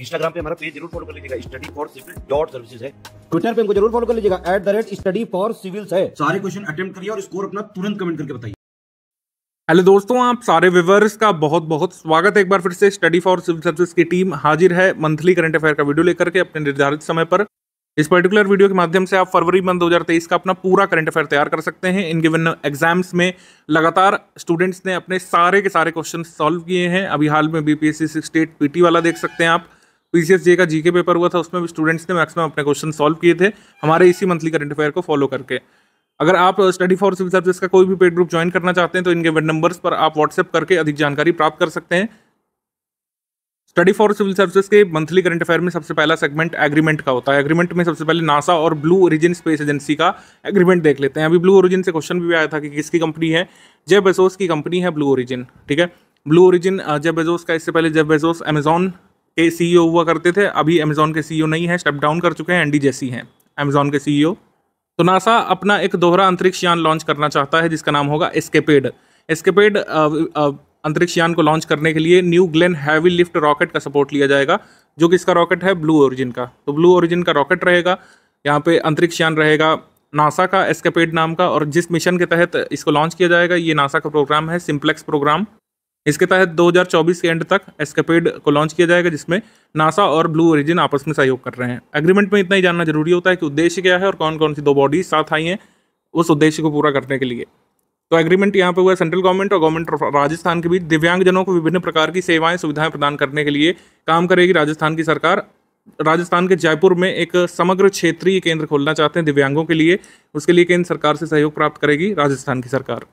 Instagram पे हमारा page जरूर फॉलो कर लीजिएगा study for civil dot services है ट्विटर पे हमको जरूर फॉलो कर लीजिएगा at the rate study for civils है सारे क्वेश्चन अटेम्प्ट करिए और स्कोर अपना तुरंत कमेंट करके बताइए हेलो दोस्तों आप सारे विवर्स का बहुत बहुत स्वागत है एक बार फिर से स्टडी फॉर सिविल सर्विस की टीम हाजिर है मंथली करंट अफेयर का वीडियो लेकर के अपने निर्धारित समय पर इस पर्टिकुलर वीडियो के माध्यम से आप फरवरी मंथ 2023 का अपना पूरा करंट अफेयर तैयार कर सकते हैं इन गिवन एग्जाम्स में लगातार स्टूडेंट्स ने अपने सारे के सारे क्वेश्चन सॉल्व किए हैं अभी हाल में बी पी एट पीटी वाला देख सकते हैं आप जे का जीके पेपर हुआ था उसमें भी स्टूडेंट्स ने मैक्सिमम अपने क्वेश्चन सॉल्व किए थे हमारे इसी मंथली करंट अफेयर को फॉलो करके अगर आप स्टडी फॉर सिविल सर्विस का कोई भी पेड ग्रुप ज्वाइन करना चाहते हैं तो इनके वेब नंबर्स पर आप व्हाट्सएप करके अधिक जानकारी प्राप्त कर सकते हैं स्टडी फॉर सिविल सर्विस के मंथली करंट अफेयर में सबसे पहला सेगमेंट एग्रीमेंट का होता है एग्रीमेंट में सबसे पहले नासा और ब्लू ओरिजिन स्पेस एजेंसी का एग्रीमेंट देख लेते हैं अभी ब्लू ओरिजिन से क्वेश्चन भी आया था कि किसकी कंपनी है जेब बेजोस की कंपनी है ब्लू ओरिजिन ठीक है ब्लू ओरिजिन जेब बेजोस का इससे पहले जेब बेजोस अमेजॉन के सी e हुआ करते थे अभी अमेजोन के सी e नहीं है स्टेप डाउन कर चुके हैं एंडी जेसी हैं अमेजोन के सी e तो नासा अपना एक दोहरा अंतरिक्ष यान लॉन्च करना चाहता है जिसका नाम होगा एस्केपेड एस्केपेड अंतरिक्ष यान को लॉन्च करने के लिए New Glenn heavy lift rocket का सपोर्ट लिया जाएगा जो कि इसका रॉकेट है ब्लू ओरिजिन का तो ब्लू ओरिजिन का रॉकेट रहेगा यहाँ पे अंतरिक्ष यान रहेगा नासा का एस्केपेड नाम का और जिस मिशन के तहत इसको लॉन्च किया जाएगा ये नासा का प्रोग्राम है सिम्प्लेक्स प्रोग्राम इसके तहत 2024 के एंड तक एस्केपेड को लॉन्च किया जाएगा जिसमें नासा और ब्लू ओरिजिन आपस में सहयोग कर रहे हैं एग्रीमेंट में इतना ही जानना जरूरी होता है कि उद्देश्य क्या है और कौन कौन सी दो बॉडीज साथ आई हैं उस उद्देश्य को पूरा करने के लिए तो एग्रीमेंट यहाँ पर हुआ है सेंट्रल गवर्नमेंट और गवर्नमेंट ऑफ राजस्थान के बीच दिव्यांगजनों को विभिन्न प्रकार की सेवाएं सुविधाएं प्रदान करने के लिए काम करेगी राजस्थान की सरकार राजस्थान के जयपुर में एक समग्र क्षेत्रीय केंद्र खोलना चाहते हैं दिव्यांगों के लिए उसके लिए केंद्र सरकार से सहयोग प्राप्त करेगी राजस्थान की सरकार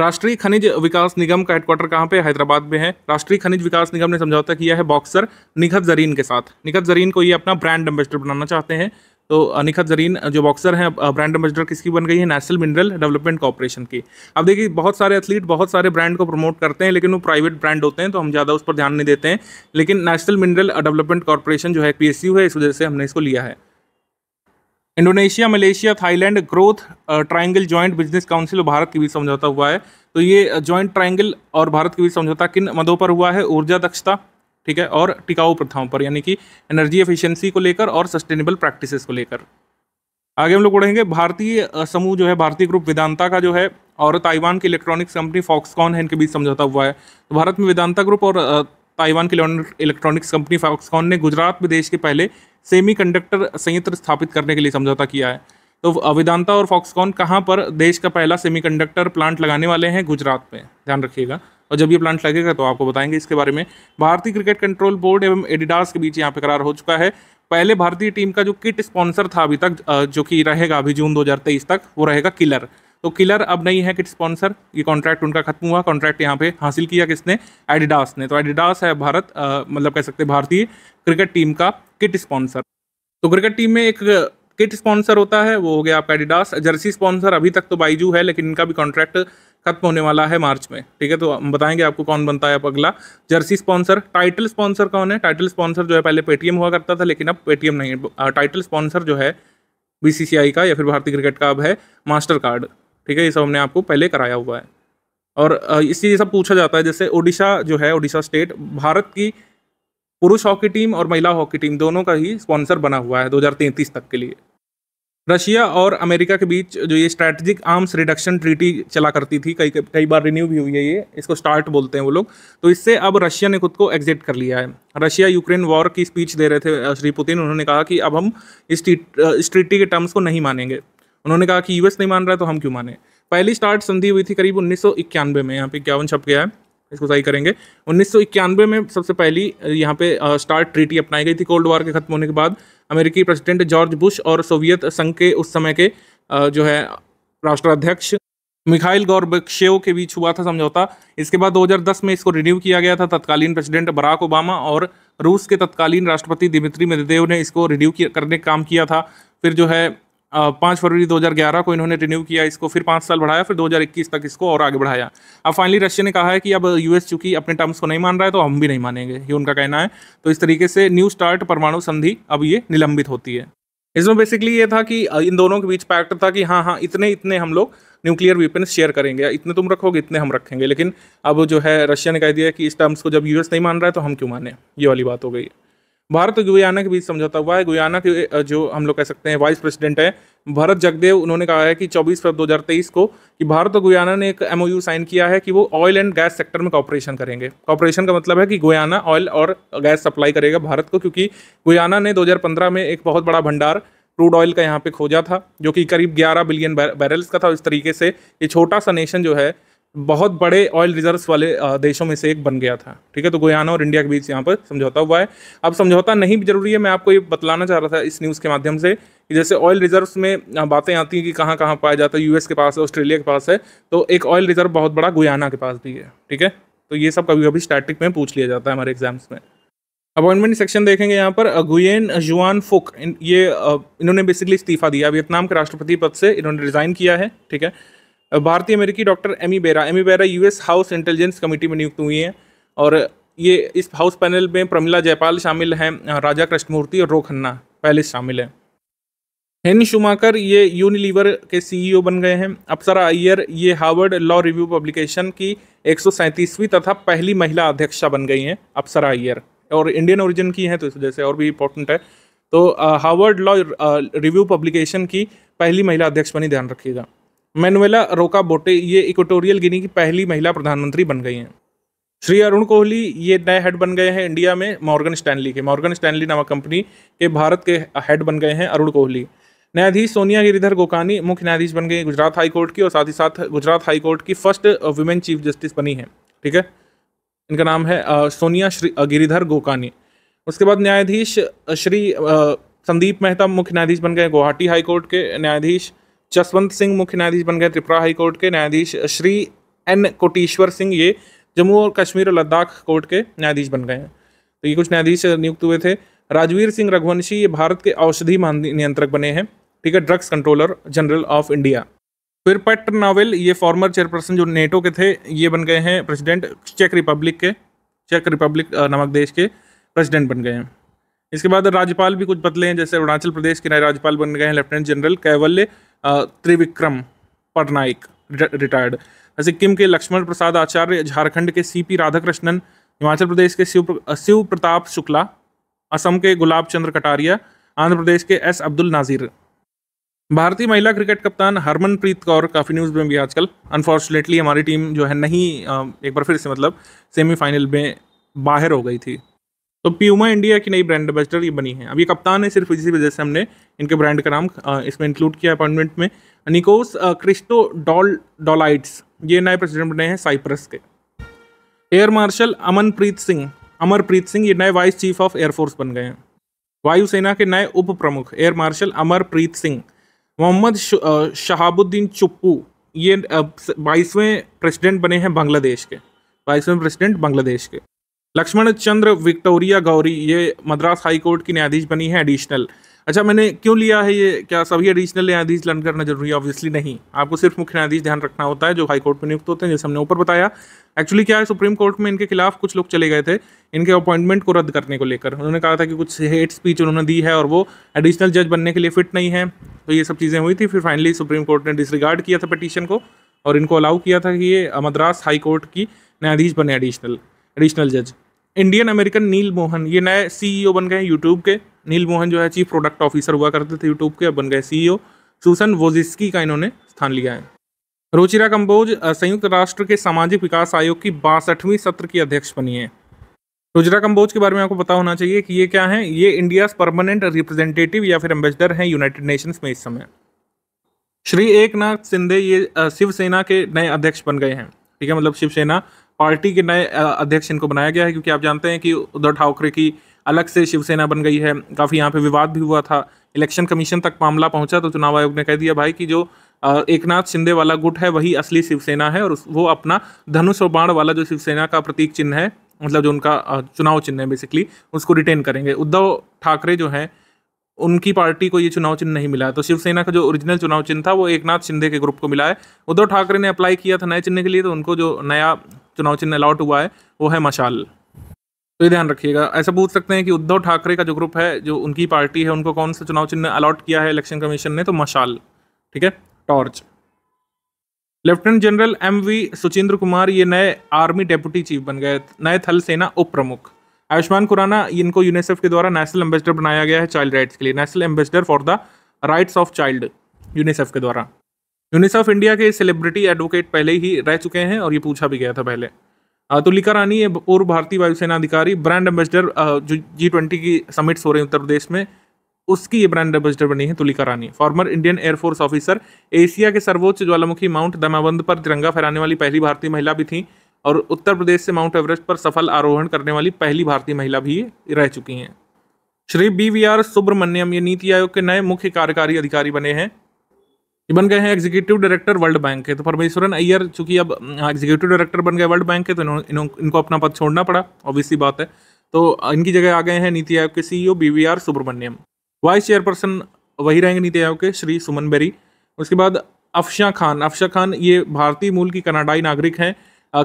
राष्ट्रीय खनिज विकास निगम का हेडक्वार्टर कहाँ पे हैदराबाद में है राष्ट्रीय खनिज विकास निगम ने समझौता किया है बॉक्सर निखत जरीन के साथ निखत जरीन को ये अपना ब्रांड एम्बेसडर बनाना चाहते हैं तो निखत जरीन जो बॉक्सर हैं ब्रांड एम्बेसडर किसकी बन गई है नेशनल मिनरल डेवलपमेंट कॉरपोरेशन की अब देखिए बहुत सारे एथलीट बहुत सारे ब्रांड को प्रमोट करते हैं लेकिन वो प्राइवेट ब्रांड होते हैं तो हम ज़्यादा उस पर ध्यान नहीं देते हैं लेकिन नेशनल मिनरल डेवलपमेंट कॉरपोरेशन जो है पी है इस वजह से हमने इसको लिया है Indonesia Malaysia Thailand growth triangle joint business council और भारत के बीच समझौता हुआ है तो ये जॉइंट ट्रायंगल और भारत के बीच समझौता किन मदों पर हुआ है ऊर्जा दक्षता ठीक है और टिकाऊ प्रथाओं पर यानी कि एनर्जी एफिशिएंसी को लेकर और सस्टेनेबल प्रैक्टिसेस को लेकर आगे हम लोग पढ़ेंगे भारतीय समूह जो है भारतीय ग्रुप वेदांता का जो है और ताइवान की इलेक्ट्रॉनिक्स कंपनी फॉक्सकॉन है इनके बीच समझौता हुआ है तो भारत में वेदांता ग्रुप और ताइवान की इलेक्ट्रॉनिक्स कंपनी फॉक्सकॉन ने गुजरात में देश के पहले सेमीकंडक्टर संयंत्र स्थापित करने के लिए समझौता किया है तो वेदांता और फॉक्सकॉन कहाँ पर देश का पहला सेमीकंडक्टर प्लांट लगाने वाले हैं गुजरात में ध्यान रखिएगा और जब ये प्लांट लगेगा तो आपको बताएंगे इसके बारे में भारतीय क्रिकेट कंट्रोल बोर्ड एवं एडिडास के बीच यहाँ पे करार हो चुका है पहले भारतीय टीम का जो किट स्पॉन्सर था अभी तक जो कि रहेगा अभी जून दो तक वो रहेगा किलर तो किलर अब नहीं है किट स्पॉन्सर ये कॉन्ट्रैक्ट उनका खत्म हुआ कॉन्ट्रैक्ट यहाँ पे हासिल किया किसने एडिडास ने तो एडिडास है भारत मतलब कह सकते हैं भारतीय क्रिकेट टीम का किट स्पॉन्सर तो क्रिकेट टीम में एक किट स्पॉन्सर होता है वो हो गया आपका एडिडास जर्सी स्पॉन्सर अभी तक तो बाइजू है लेकिन इनका भी कॉन्ट्रैक्ट खत्म होने वाला है मार्च में ठीक है तो हम बताएंगे आपको कौन बनता है अब अगला जर्सी स्पॉन्सर टाइटल स्पॉन्सर कौन है टाइटल स्पॉन्सर जो है पहले पेटीएम हुआ करता था लेकिन अब पेटीएम नहीं टाइटल स्पॉन्सर जो है बीसीसीआई का या फिर भारतीय क्रिकेट का अब है मास्टर कार्ड ठीक है ये सब हमने आपको पहले कराया हुआ है और इसी ये सब पूछा जाता है जैसे ओडिशा जो है ओडिशा स्टेट भारत की पुरुष हॉकी टीम और महिला हॉकी टीम दोनों का ही स्पॉन्सर बना हुआ है दो तक के लिए रशिया और अमेरिका के बीच जो ये स्ट्रैटेजिक आर्म्स रिडक्शन ट्रीटी चला करती थी कई कई बार रिन्यू भी हुई है ये इसको स्टार्ट बोलते हैं वो लोग तो इससे अब रशिया ने खुद को एग्जिट कर लिया है रशिया यूक्रेन वॉर की स्पीच दे रहे थे श्री पुतिन उन्होंने कहा कि अब हम इस ट्रीटी के टर्म्स को नहीं मानेंगे उन्होंने कहा कि यूएस नहीं मान रहा है तो हम क्यों माने पहली स्टार्ट संधि हुई थी करीब उन्नीस में यहाँ पे इक्यावन छप गया है इसको सही करेंगे उन्नीस में सबसे पहली यहाँ पे स्टार्ट ट्रीटी अपनाई गई थी कोल्ड वॉर के खत्म होने के बाद अमेरिकी प्रेसिडेंट जॉर्ज बुश और सोवियत संघ के उस समय के जो है राष्ट्राध्यक्ष मिखाइल गौरबेव के बीच हुआ था समझौता इसके बाद 2010 में इसको रिन्यू किया गया था तत्कालीन प्रेसिडेंट बराक ओबामा और रूस के तत्कालीन राष्ट्रपति दिमित्री मेदेव ने इसको रिन्यू करने का काम किया था फिर जो है पाँच फरवरी 2011 को इन्होंने रिन्यू किया इसको फिर पाँच साल बढ़ाया फिर 2021 तक इसको और आगे बढ़ाया अब फाइनली रशिया ने कहा है कि अब यूएस चूंकि अपने टर्म्स को नहीं मान रहा है तो हम भी नहीं मानेंगे ये उनका कहना है तो इस तरीके से न्यू स्टार्ट परमाणु संधि अब ये निलंबित होती है इसमें बेसिकली ये था कि इन दोनों के बीच पैक्ट था कि हाँ हाँ इतने इतने हम लोग न्यूक्लियर वेपन शेयर करेंगे इतने तुम रखोगे इतने हम रखेंगे लेकिन अब जो है रशिया ने कह दिया कि इस टर्म्स को जब यूएस नहीं मान रहा है तो हम क्यों माने ये वाली बात हो गई है भारत और गुयाना के बीच समझौता हुआ है गुयाना के जो हम लोग कह सकते हैं वाइस प्रेसिडेंट है भरत जगदेव उन्होंने कहा है कि 24 फरवरी 2023 को कि भारत और गुयाना ने एक एमओयू साइन किया है कि वो ऑयल एंड गैस सेक्टर में कॉपरेशन करेंगे कॉपरेशन का मतलब है कि गुयाना ऑयल और गैस सप्लाई करेगा भारत को क्योंकि गुयाना ने दो में एक बहुत बड़ा भंडार क्रूड ऑयल का यहाँ पे खोजा था जो कि करीब 11 बिलियन बैरल्स का था इस तरीके से ये छोटा सा नेशन जो है बहुत बड़े ऑयल रिजर्व्स वाले देशों में से एक बन गया था ठीक है तो गोयाना और इंडिया के बीच यहाँ पर समझौता हुआ है अब समझौता नहीं भी जरूरी है मैं आपको ये बतलाना चाह रहा था इस न्यूज़ के माध्यम से कि जैसे ऑयल रिजर्व्स में बातें आती हैं कि कहाँ कहाँ पाया जाता है यूएस के पास है ऑस्ट्रेलिया के पास है तो एक ऑयल रिजर्व बहुत बड़ा गोयाना के पास भी है ठीक है तो ये सब कभी कभी स्टैटिक में पूछ लिया जाता है हमारे एग्जाम्स में अपॉइंटमेंट सेक्शन देखेंगे यहाँ पर गुयेन जुआन फुक इन, ये इन्होंने बेसिकली इस्तीफा दिया वियतनाम के राष्ट्रपति पद से इन्होंने रिज़ाइन किया है ठीक है भारतीय अमेरिकी doctor Ami Bera Ami Bera US House Intelligence Committee में नियुक्त हुई हैं और ये इस हाउस पैनल में प्रमिला जयपाल शामिल हैं राजा कृष्णमूर्ति और रो खन्ना पहले शामिल हैं हेन शुमाकर ये यूनिलीवर के सीईओ बन गए हैं अप्सरा अय्यर ये हार्वर्ड लॉ रिव्यू पब्लिकेशन की एक तथा पहली महिला अध्यक्षा बन गई हैं अप्सरा अय्यर और इंडियन ओरिजिन की हैं तो इस वजह से और भी इंपॉर्टेंट है तो हार्वर्ड लॉ रिव्यू पब्लिकेशन की पहली महिला अध्यक्ष बनी ध्यान रखिएगा मैनुएला रोका बोटे ये इक्वेटोरियल गिनी की पहली महिला प्रधानमंत्री बन गई हैं श्री अरुण कोहली ये नए हेड बन गए हैं इंडिया में मॉर्गन स्टैनली के मॉर्गन स्टैनली नामक कंपनी के भारत के हेड बन गए हैं अरुण कोहली न्यायाधीश सोनिया गिरिधर गोकानी मुख्य न्यायाधीश बन गए गुजरात हाईकोर्ट की और साथ ही साथ गुजरात हाईकोर्ट की फर्स्ट वुमेन चीफ जस्टिस बनी है ठीक है इनका नाम है uh, सोनिया श्री uh, गिरिधर गोकानी उसके बाद न्यायाधीश uh, श्री संदीप मेहता मुख्य न्यायाधीश बन गए गुवाहाटी हाईकोर्ट के न्यायाधीश जसवंत सिंह मुख्य न्यायाधीश बन गए त्रिपुरा हाईकोर्ट के न्यायाधीश श्री एन कोटीश्वर सिंह ये जम्मू और कश्मीर और लद्दाख कोर्ट के न्यायाधीश बन गए हैं तो ये कुछ न्यायाधीश नियुक्त हुए थे राजवीर सिंह रघुवंशी ये भारत के औषधि महानियंत्रक बने हैं ठीक है drugs controller general of India फिर पेट नावेल ये फॉर्मर चेयरपर्सन जो नेटो के थे ये बन गए हैं प्रेसिडेंट चेक रिपब्लिक के चेक रिपब्लिक नामक देश के प्रेसिडेंट बन गए हैं इसके बाद राज्यपाल भी कुछ बदले हैं जैसे अरुणाचल प्रदेश के नए राज्यपाल बन गए हैं लेफ्टिनेंट जनरल कैवल्य त्रिविक्रम पटनाइक रिटायर्ड वैसे किम के लक्ष्मण प्रसाद आचार्य झारखंड के सी पी राधाकृष्णन हिमाचल प्रदेश के शिव शिव प्रताप शुक्ला असम के गुलाब चंद्र कटारिया आंध्र प्रदेश के एस अब्दुल नाजीर भारतीय महिला क्रिकेट कप्तान हरमनप्रीत कौर काफ़ी न्यूज़ में भी आजकल अनफॉर्चुनेटली हमारी टीम जो है नहीं एक बार फिर से मतलब सेमीफाइनल में बाहर हो गई थी तो प्यूमा इंडिया की नई ब्रांड एम्बेसडर ये बनी है अब ये कप्तान है सिर्फ इसी वजह से हमने इनके ब्रांड का नाम इसमें इंक्लूड किया अपॉइंटमेंट में निकोस क्रिस्टो डॉल डॉलाइट्स ये नए प्रेसिडेंट बने हैं साइप्रस के एयर मार्शल अमनप्रीत सिंह अमरप्रीत सिंह ये नए वाइस चीफ ऑफ एयरफोर्स बन गए हैं वायुसेना के नए उप प्रमुख एयर मार्शल अमरप्रीत सिंह मोहम्मद शहाबुद्दीन चुप्पू ये बाईसवें प्रेसिडेंट बने हैं बांग्लादेश के बाईसवें प्रेसिडेंट बांग्लादेश के लक्ष्मण चंद्र विक्टोरिया गौरी ये मद्रास हाई कोर्ट की न्यायाधीश बनी है एडिशनल अच्छा मैंने क्यों लिया है ये क्या सभी एडिशनल न्यायाधीश लर्न करना जरूरी है ऑब्वियसली नहीं आपको सिर्फ मुख्य न्यायाधीश ध्यान रखना होता है जो हाई कोर्ट में नियुक्त होते हैं जैसे हमने ऊपर बताया एक्चुअली क्या है सुप्रीम कोर्ट में इनके खिलाफ कुछ लोग चले गए थे इनके अपॉइंटमेंट को रद्द करने को लेकर उन्होंने कहा था कि कुछ हेट स्पीच उन्होंने दी है और वो एडिशनल जज बनने के लिए फिट नहीं है तो ये सब चीज़ें हुई थी फिर फाइनली सुप्रीम कोर्ट ने डिसरिगार्ड किया था पटिशन को और इनको अलाउ किया था कि ये मद्रास हाई कोर्ट की न्यायाधीश बने एडिशनल एडिशनल जज इंडियन अमेरिकन नील मोहन ये नए सीईओ e बन गए यूट्यूब के नील मोहन जो है चीफ प्रोडक्ट ऑफिसर हुआ करते थे यूट्यूब के अब बन गए सीईओ सूसन वोजिस्की का इन्होंने स्थान लिया है रुचिरा कंबोज संयुक्त राष्ट्र के सामाजिक विकास आयोग की बासठवीं सत्र की अध्यक्ष बनी है रुजरा कंबोज के बारे में आपको पता होना चाहिए कि ये क्या है ये इंडिया परमानेंट रिप्रेजेंटेटिव या फिर एम्बेसडर हैं यूनाइटेड नेशंस में इस समय श्री एक नाथ सिंधे ये शिवसेना के नए अध्यक्ष बन गए हैं ठीक है मतलब शिवसेना पार्टी के नए अध्यक्ष इनको बनाया गया है क्योंकि आप जानते हैं कि उद्धव ठाकरे की अलग से शिवसेना बन गई है काफ़ी यहाँ पे विवाद भी हुआ था इलेक्शन कमीशन तक मामला पहुँचा तो चुनाव आयोग ने कह दिया भाई कि जो एक नाथ शिंदे वाला गुट है वही असली शिवसेना है और वो अपना धनुष और बाण वाला जो शिवसेना का प्रतीक चिन्ह है मतलब जो उनका चुनाव चिन्ह है बेसिकली उसको रिटेन करेंगे उद्धव ठाकरे जो हैं उनकी पार्टी को ये चुनाव चिन्ह नहीं मिला तो शिवसेना का जो ओरिजिनल चुनाव चिन्ह था वो एक नाथ शिंदे के ग्रुप को मिला है उद्धव ठाकरे ने अप्लाई किया था नए चिन्ह के लिए तो उनको जो नया चुनाव चिन्ह अलाउट हुआ है वो है मशाल तो ये ध्यान रखिएगा ऐसा पूछ सकते हैं कि उद्धव ठाकरे का जो ग्रुप है जो उनकी पार्टी है उनको कौन सा चुनाव चिन्ह अलॉट किया है इलेक्शन कमीशन ने तो मशाल ठीक है torch lieutenant general M V Suchindra Kumar ये नए आर्मी डेप्यूटी चीफ बन गए नए थल सेना उप प्रमुख आयुष्मान खुराना इनको यूनिसेफ के द्वारा नेशनल एम्बेसडर बनाया गया है चाइल्ड राइट्स के लिए national ambassador for the rights of child UNICEF के द्वारा यूनिसेफ इंडिया के सेलिब्रिटी एडवोकेट पहले ही रह चुके हैं और ये पूछा भी गया था पहले तुलिका तो रानी ये पूर्व भारतीय वायुसेना अधिकारी ब्रांड एम्बेसडर जो जी ट्वेंटी की समिट्स हो रहे हैं उत्तर प्रदेश में उसकी ये ब्रांड एम्बेसडर बनी है Tulika Rani former Indian air force officer Asia के सर्वोच्च ज्वालामुखी माउंट दमाबंद पर तिरंगा फहराने वाली पहली भारतीय महिला भी थी और उत्तर प्रदेश से माउंट एवरेस्ट पर सफल आरोहण करने वाली पहली भारतीय महिला भी रह चुकी हैं Shri B V R Subrahmanyam ये नीति आयोग के नए मुख्य कार्यकारी अधिकारी बने हैं ये बन गए हैं एग्जीक्यूटिव डायरेक्टर वर्ल्ड बैंक के तो परमेश्वरन अय्यर चूंकि अब एग्जीक्यूटिव हाँ, डायरेक्टर बन गए वर्ल्ड बैंक के तो इनको अपना पद छोड़ना पड़ा ऑब्वियसली बात है तो इनकी जगह आ गए हैं नीति आयोग के CEO BVR e Subrahmanyam vice chairperson वही रहेंगे नीति आयोग के श्री सुमन बेरी उसके बाद अफशा खान अफशा खान ये भारतीय मूल की कनाडाई नागरिक हैं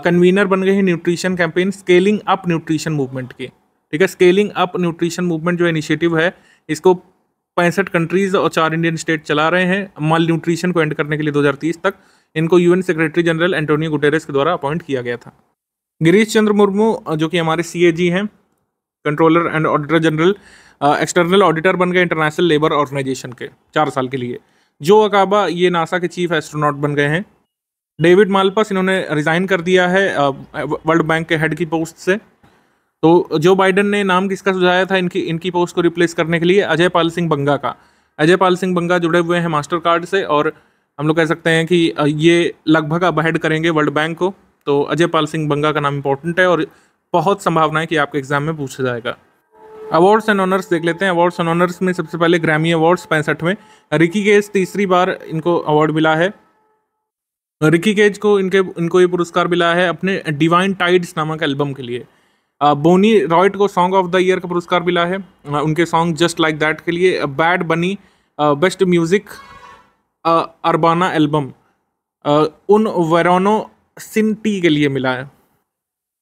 कन्वीनर बन गए हैं nutrition campaign scaling up nutrition movement के ठीक है स्केलिंग अप न्यूट्रिशन मूवमेंट जो इनिशिएटिव है इसको पैंसठ कंट्रीज और चार इंडियन स्टेट चला रहे हैं माल न्यूट्रिशन को एंड करने के लिए 2030 तक इनको UN secretary general Antonio Guterres के द्वारा अपॉइंट किया गया था गिरीश चंद्र मुर्मू जो कि हमारे सी हैं controller and auditor general external auditor बन गए इंटरनेशनल लेबर ऑर्गेनाइजेशन के चार साल के लिए जो अकाबा ये नासा के चीफ एस्ट्रोनॉट बन गए हैं डेविड मालपस इन्होंने रिज़ाइन कर दिया है वर्ल्ड बैंक के हेड की पोस्ट से तो जो बाइडन ने नाम किसका सुझाया था इनकी इनकी पोस्ट को रिप्लेस करने के लिए अजय पाल सिंह बंगा का अजय पाल सिंह बंगा जुड़े हुए हैं मास्टर कार्ड से और हम लोग कह सकते हैं कि ये लगभग अब हेड करेंगे वर्ल्ड बैंक को तो अजय पाल सिंह बंगा का नाम इंपॉर्टेंट है और बहुत संभावना है कि आपके एग्जाम में पूछा जाएगा अवार्ड्स एंड ऑनर्स देख लेते हैं अवार्ड्स एंड ऑनर्स में सबसे पहले ग्रैमी अवार्ड्स पैंसठ में रिकी केज तीसरी बार इनको अवार्ड मिला है रिकी केज को इनके इनको ये पुरस्कार मिला है अपने डिवाइन टाइड्स नामक एल्बम के लिए बोनी रॉयट को सॉन्ग ऑफ द ईयर का पुरस्कार मिला है उनके सॉन्ग जस्ट लाइक दैट के लिए बैड बनी बेस्ट म्यूजिक अरबाना एल्बम उन वेरोनो सिंटी के लिए मिला है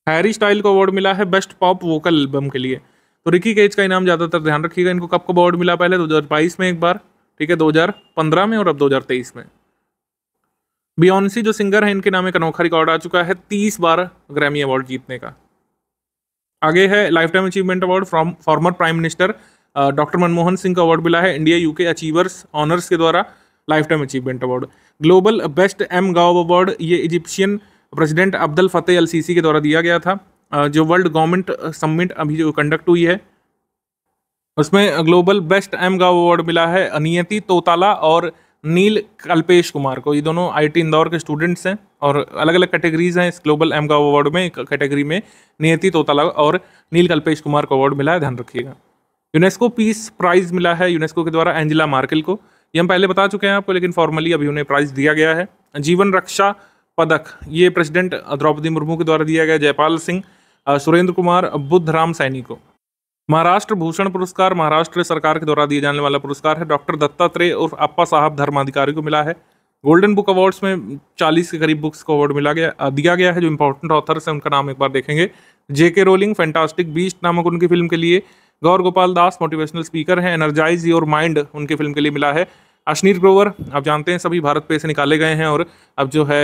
हैरी स्टाइल को अवार्ड मिला है बेस्ट पॉप वोकल एल्बम के लिए तो रिकी केज का इनाम ज़्यादातर ध्यान रखिएगा इनको कब को अवार्ड मिला पहले 2022 में एक बार ठीक है 2015 में और अब 2023 में बियॉन्सी जो सिंगर है इनके नाम एक अनोखा रिकॉर्ड आ चुका है तीस बार ग्रैमी अवार्ड जीतने का आगे है life time achievement award from former prime minister doctor Manmohan Singh का अवार्ड मिला है इंडिया यूके अचीवर्स ऑनर्स के द्वारा life time achievement award global best M gov award ये Egyptian president Abdul Fattah al Sisi के द्वारा दिया गया था uh, जो वर्ल्ड गवर्नमेंट समिट अभी जो कंडक्ट हुई है उसमें global best M gov award मिला है अनियति तोताला और नील कल्पेश कुमार को ये दोनों आईटी इंदौर के स्टूडेंट्स हैं और अलग अलग कैटेगरीज हैं इस ग्लोबल एम का अवार्ड में कैटेगरी में नियति तोताला और नील कल्पेश कुमार को अवार्ड मिला है ध्यान रखिएगा यूनेस्को पीस प्राइज़ मिला है यूनेस्को के द्वारा एंजिला मार्केल को ये हम पहले बता चुके हैं आपको लेकिन फॉर्मली अभी उन्हें प्राइज़ दिया गया है जीवन रक्षा पदक ये प्रेसिडेंट द्रौपदी मुर्मू के द्वारा दिया गया जयपाल सिंह सुरेंद्र कुमार बुद्ध राम सैनी को महाराष्ट्र भूषण पुरस्कार महाराष्ट्र सरकार के द्वारा दिए जाने वाला पुरस्कार है डॉक्टर दत्तात्रेय और अप्पा साहब धर्माधिकारी को मिला है गोल्डन बुक अवार्ड्स में 40 के करीब बुक्स को अवार्ड मिला गया दिया गया है जो इंपॉर्टेंट ऑथर्स हैं उनका नाम एक बार देखेंगे जे के रोलिंग फैंटास्टिक बीस्ट नामक उनकी फिल्म के लिए गौर गोपाल दास मोटिवेशनल स्पीकर हैं एनर्जाइज योर माइंड उनकी फिल्म के लिए मिला है अश्नीर ग्रोवर आप जानते हैं सभी भारत पे से निकाले गए हैं और अब जो है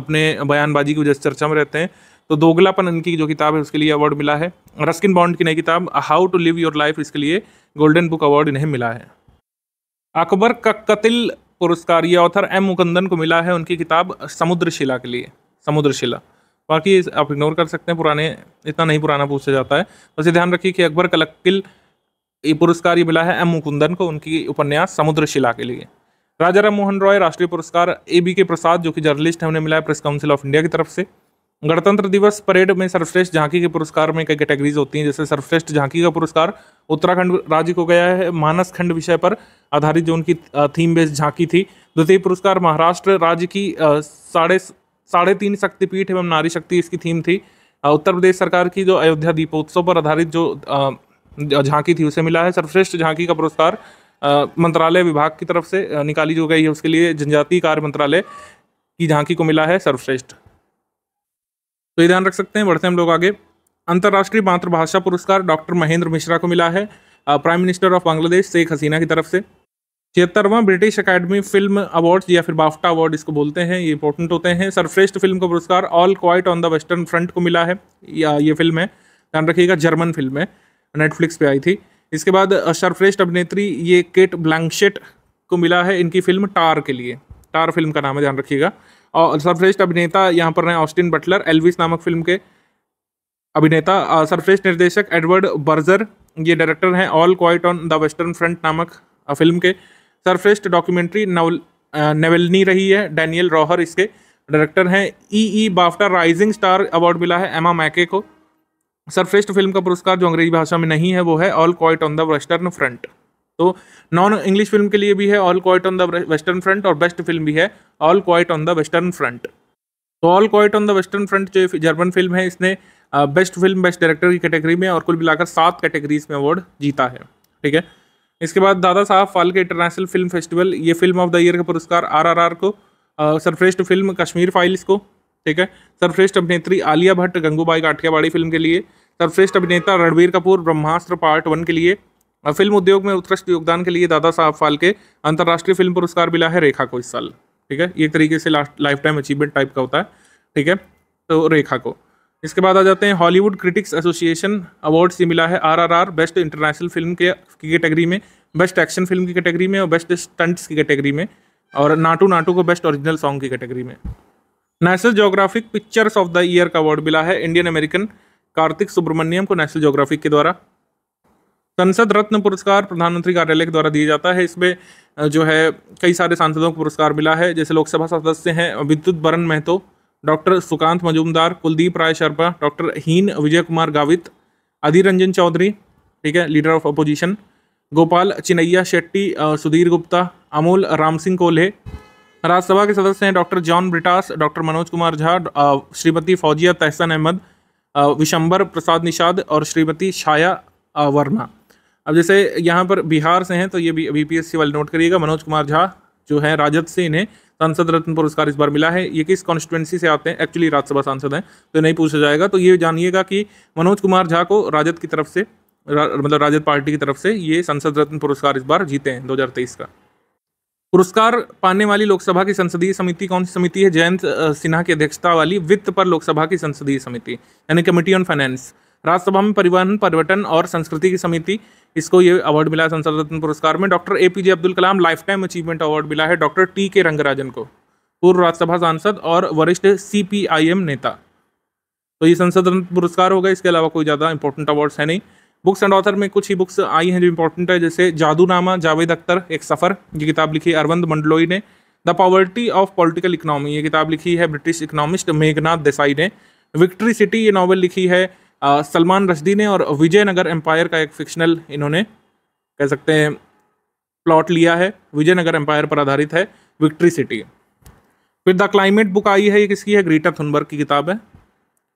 अपने बयानबाजी की वजह से चर्चा में रहते हैं तो दोगलापन इनकी जो किताब है उसके लिए अवार्ड मिला है रस्किन बॉन्ड की नई किताब how to live your life इसके लिए गोल्डन बुक अवार्ड इन्हें मिला है अकबर का कतिल पुरस्कार ये ऑथर एम मुकंदन को मिला है उनकी किताब समुद्रशिला के लिए समुद्रशिला बाकी आप इग्नोर कर सकते हैं पुराने इतना नहीं पुराना पूछा जाता है बस ये ध्यान रखिए कि अकबर कलक्किल ये पुरस्कार ये मिला है एम मुकुंदन को उनकी उपन्यास समुद्रशिला के लिए राजा राम मोहन रॉय राष्ट्रीय पुरस्कार ए बी के प्रसाद जो कि जर्नलिस्ट है उन्हें मिला है प्रेस काउंसिल ऑफ इंडिया की तरफ से गणतंत्र दिवस परेड में सर्वश्रेष्ठ झांकी के पुरस्कार में कई कैटेगरीज होती हैं जैसे सर्वश्रेष्ठ झांकी का पुरस्कार उत्तराखंड राज्य को गया है मानस खंड विषय पर आधारित जो उनकी थीम बेस्ड झांकी थी द्वितीय पुरस्कार महाराष्ट्र राज्य की साढ़े साढ़े तीन शक्तिपीठ एवं नारी शक्ति इसकी थीम थी उत्तर प्रदेश सरकार की जो अयोध्या दीपोत्सव पर आधारित जो झांकी थी उसे मिला है सर्वश्रेष्ठ झांकी का पुरस्कार मंत्रालय विभाग की तरफ से निकाली जो गई है उसके लिए जनजातीय कार्य मंत्रालय की झांकी को मिला है सर्वश्रेष्ठ तो ये ध्यान रख सकते हैं बढ़ते हम लोग आगे अंतर्राष्ट्रीय मातृभाषा पुरस्कार डॉक्टर महेंद्र मिश्रा को मिला है prime minister of Bangladesh Sheikh Hasina की तरफ से छिहत्तरवां ब्रिटिश अकेडमी फिल्म अवार्ड्स या फिर बाफ्टा अवार्ड इसको बोलते हैं ये इंपॉर्टेंट होते हैं सर्वश्रेष्ठ फिल्म का पुरस्कार all quite on the western front को मिला है या ये फिल्म है ध्यान रखिएगा जर्मन फिल्म है नेटफ्लिक्स पे आई थी इसके बाद सर्वश्रेष्ठ अभिनेत्री ये केट ब्लैंकशेट को मिला है इनकी फिल्म टार के लिए टार फिल्म का नाम है ध्यान रखिएगा और सर्वश्रेष्ठ अभिनेता यहाँ पर रहे ऑस्टिन बटलर एलविस नामक फिल्म के अभिनेता सर्वश्रेष्ठ निर्देशक एडवर्ड बर्जर ये डायरेक्टर हैं all quite on the western front नामक फिल्म के सर्वश्रेष्ठ डॉक्यूमेंट्री नवल नेवलनी रही है डैनियल रॉहर इसके डायरेक्टर हैं E E BAFTA rising star award मिला है एमा मैके को सर्वश्रेष्ठ फिल्म का पुरस्कार जो अंग्रेजी भाषा में नहीं है वो है all quite on the western front तो नॉन इंग्लिश फिल्म के लिए भी है all quite on the western फ्रंट और बेस्ट फिल्म भी है all quite on the western front तो all quite on the western front जो जर्मन फिल्म है इसने बेस्ट फिल्म बेस्ट डायरेक्टर की कैटेगरी में और कुल मिलाकर सात कैटेगरीज में अवार्ड जीता है ठीक है इसके बाद Dada Saheb Phalke international film festival ये फिल्म ऑफ द ईयर का पुरस्कार आरआरआर को सर्वश्रेष्ठ फिल्म कश्मीर फाइल्स को ठीक है सर्वश्रेष्ठ अभिनेत्री आलिया भट्ट गंगूबाई काठियावाड़ी फिल्म के लिए सर्वश्रेष्ठ अभिनेता रणबीर कपूर ब्रह्मास्त्र पार्ट वन के लिए फिल्म उद्योग में उत्कृष्ट योगदान के लिए दादा साहब फाल्के अंतर्राष्ट्रीय फिल्म पुरस्कार मिला है रेखा को इस साल ठीक है एक तरीके से last life time achievement type का होता है ठीक है तो रेखा को इसके बाद आ जाते हैं हॉलीवुड क्रिटिक्स एसोसिएशन अवार्ड से मिला है आरआरआर बेस्ट इंटरनेशनल फिल्म के की कैटेगरी में बेस्ट एक्शन फिल्म की कैटेगरी में और बेस्ट स्टंट्स की कैटेगरी में और नाटू नाटू को बेस्ट ओरिजिनल सॉन्ग की कैटेगरी में National Geographic pictures of the year का अवार्ड मिला है इंडियन अमेरिकन कार्तिक सुब्रमण्यम को नेशनल जोग्राफिक के द्वारा संसद रत्न पुरस्कार प्रधानमंत्री कार्यालय के द्वारा दिया जाता है इसमें जो है कई सारे सांसदों को पुरस्कार मिला है जैसे लोकसभा सदस्य हैं विद्युत बरन महतो डॉक्टर सुकांत मजूमदार कुलदीप राय शर्मा डॉक्टर हीन विजय कुमार गावित अधीर रंजन चौधरी ठीक है leader of opposition Gopal Chinnaiya Shetty Sudhir Gupta Amol Ram Singh Kolhe Rajya Sabha के सदस्य हैं डॉक्टर जॉन ब्रिटास डॉक्टर मनोज कुमार झा श्रीमती फौजिया तहसन अहमद विशंबर प्रसाद निषाद और श्रीमती छाया वर्मा अब जैसे यहाँ पर बिहार से हैं तो ये बी पी वाले नोट करिएगा मनोज कुमार झा जो है राजद से इन्हें सांसद रत्न पुरस्कार इस बार मिला है ये किस कॉन्स्टिट्युएंसी से आते हैं एक्चुअली राज्यसभा सांसद हैं तो नहीं पूछा जाएगा तो ये जानिएगा कि मनोज कुमार झा को राजद की तरफ से रा, मतलब राजद पार्टी की तरफ से ये संसद रत्न पुरस्कार इस बार जीते हैं दो का पुरस्कार पाने वाली लोकसभा की संसदीय समिति कौन सी समिति है जयंत सिन्हा की अध्यक्षता वाली वित्त पर लोकसभा की संसदीय समिति यानी कमिटी ऑन फाइनेंस राज्यसभा में परिवहन पर्यटन और संस्कृति की समिति इसको ये अवार्ड मिला है संसद रत्न पुरस्कार में doctor A P J Abdul Kalam life time achievement award मिला है डॉक्टर टी के रंगराजन को पूर्व राज्यसभा सांसद और वरिष्ठ सी पी आई एम नेता तो ये संसद रत्न पुरस्कार होगा इसके अलावा कोई ज़्यादा इंपॉर्टेंट अवार्ड्स है नहीं बुक्स एंड ऑथर में कुछ ही बुक्स आई हैं जो इंपॉर्टेंट है जैसे जादूनामा जावेद अख्तर एक सफ़र ये किताब लिखी है अरविंद मंडलोई ने the poverty of political economy ये किताब लिखी है ब्रिटिश इकोनॉमिस्ट मेघनाथ देसाई ने विक्ट्री सिटी ये नॉवल लिखी है सलमान रशदी ने और विजयनगर एम्पायर का एक फिक्शनल इन्होंने कह सकते हैं प्लॉट लिया है विजयनगर एम्पायर पर आधारित है विक्ट्री सिटी फिर द क्लाइमेट बुक आई है ये किसकी है ग्रीटा थुनबर्ग की किताब है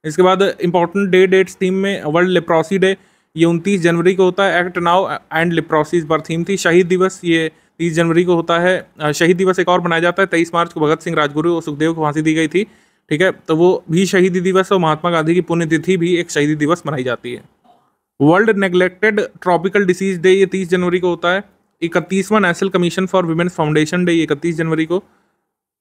इसके बाद इंपॉर्टेंट डे डेट्स थीम में वर्ल्ड लिप्रॉसी डे ये उनतीस जनवरी को होता है एक्ट नाउ एंड लिप्रोसीज पर थीम थी शहीद दिवस ये तीस जनवरी को होता है शहीद दिवस एक और मनाया जाता है तेईस मार्च को भगत सिंह राजगुरु और सुखदेव को फांसी दी गई थी ठीक है तो वो भी शहीदी दिवस और महात्मा गांधी की पुण्यतिथि भी एक शहीदी दिवस मनाई जाती है world neglected tropical disease day ये तीस जनवरी को होता है इकतीसवां national commission for women's foundation day इकतीस जनवरी को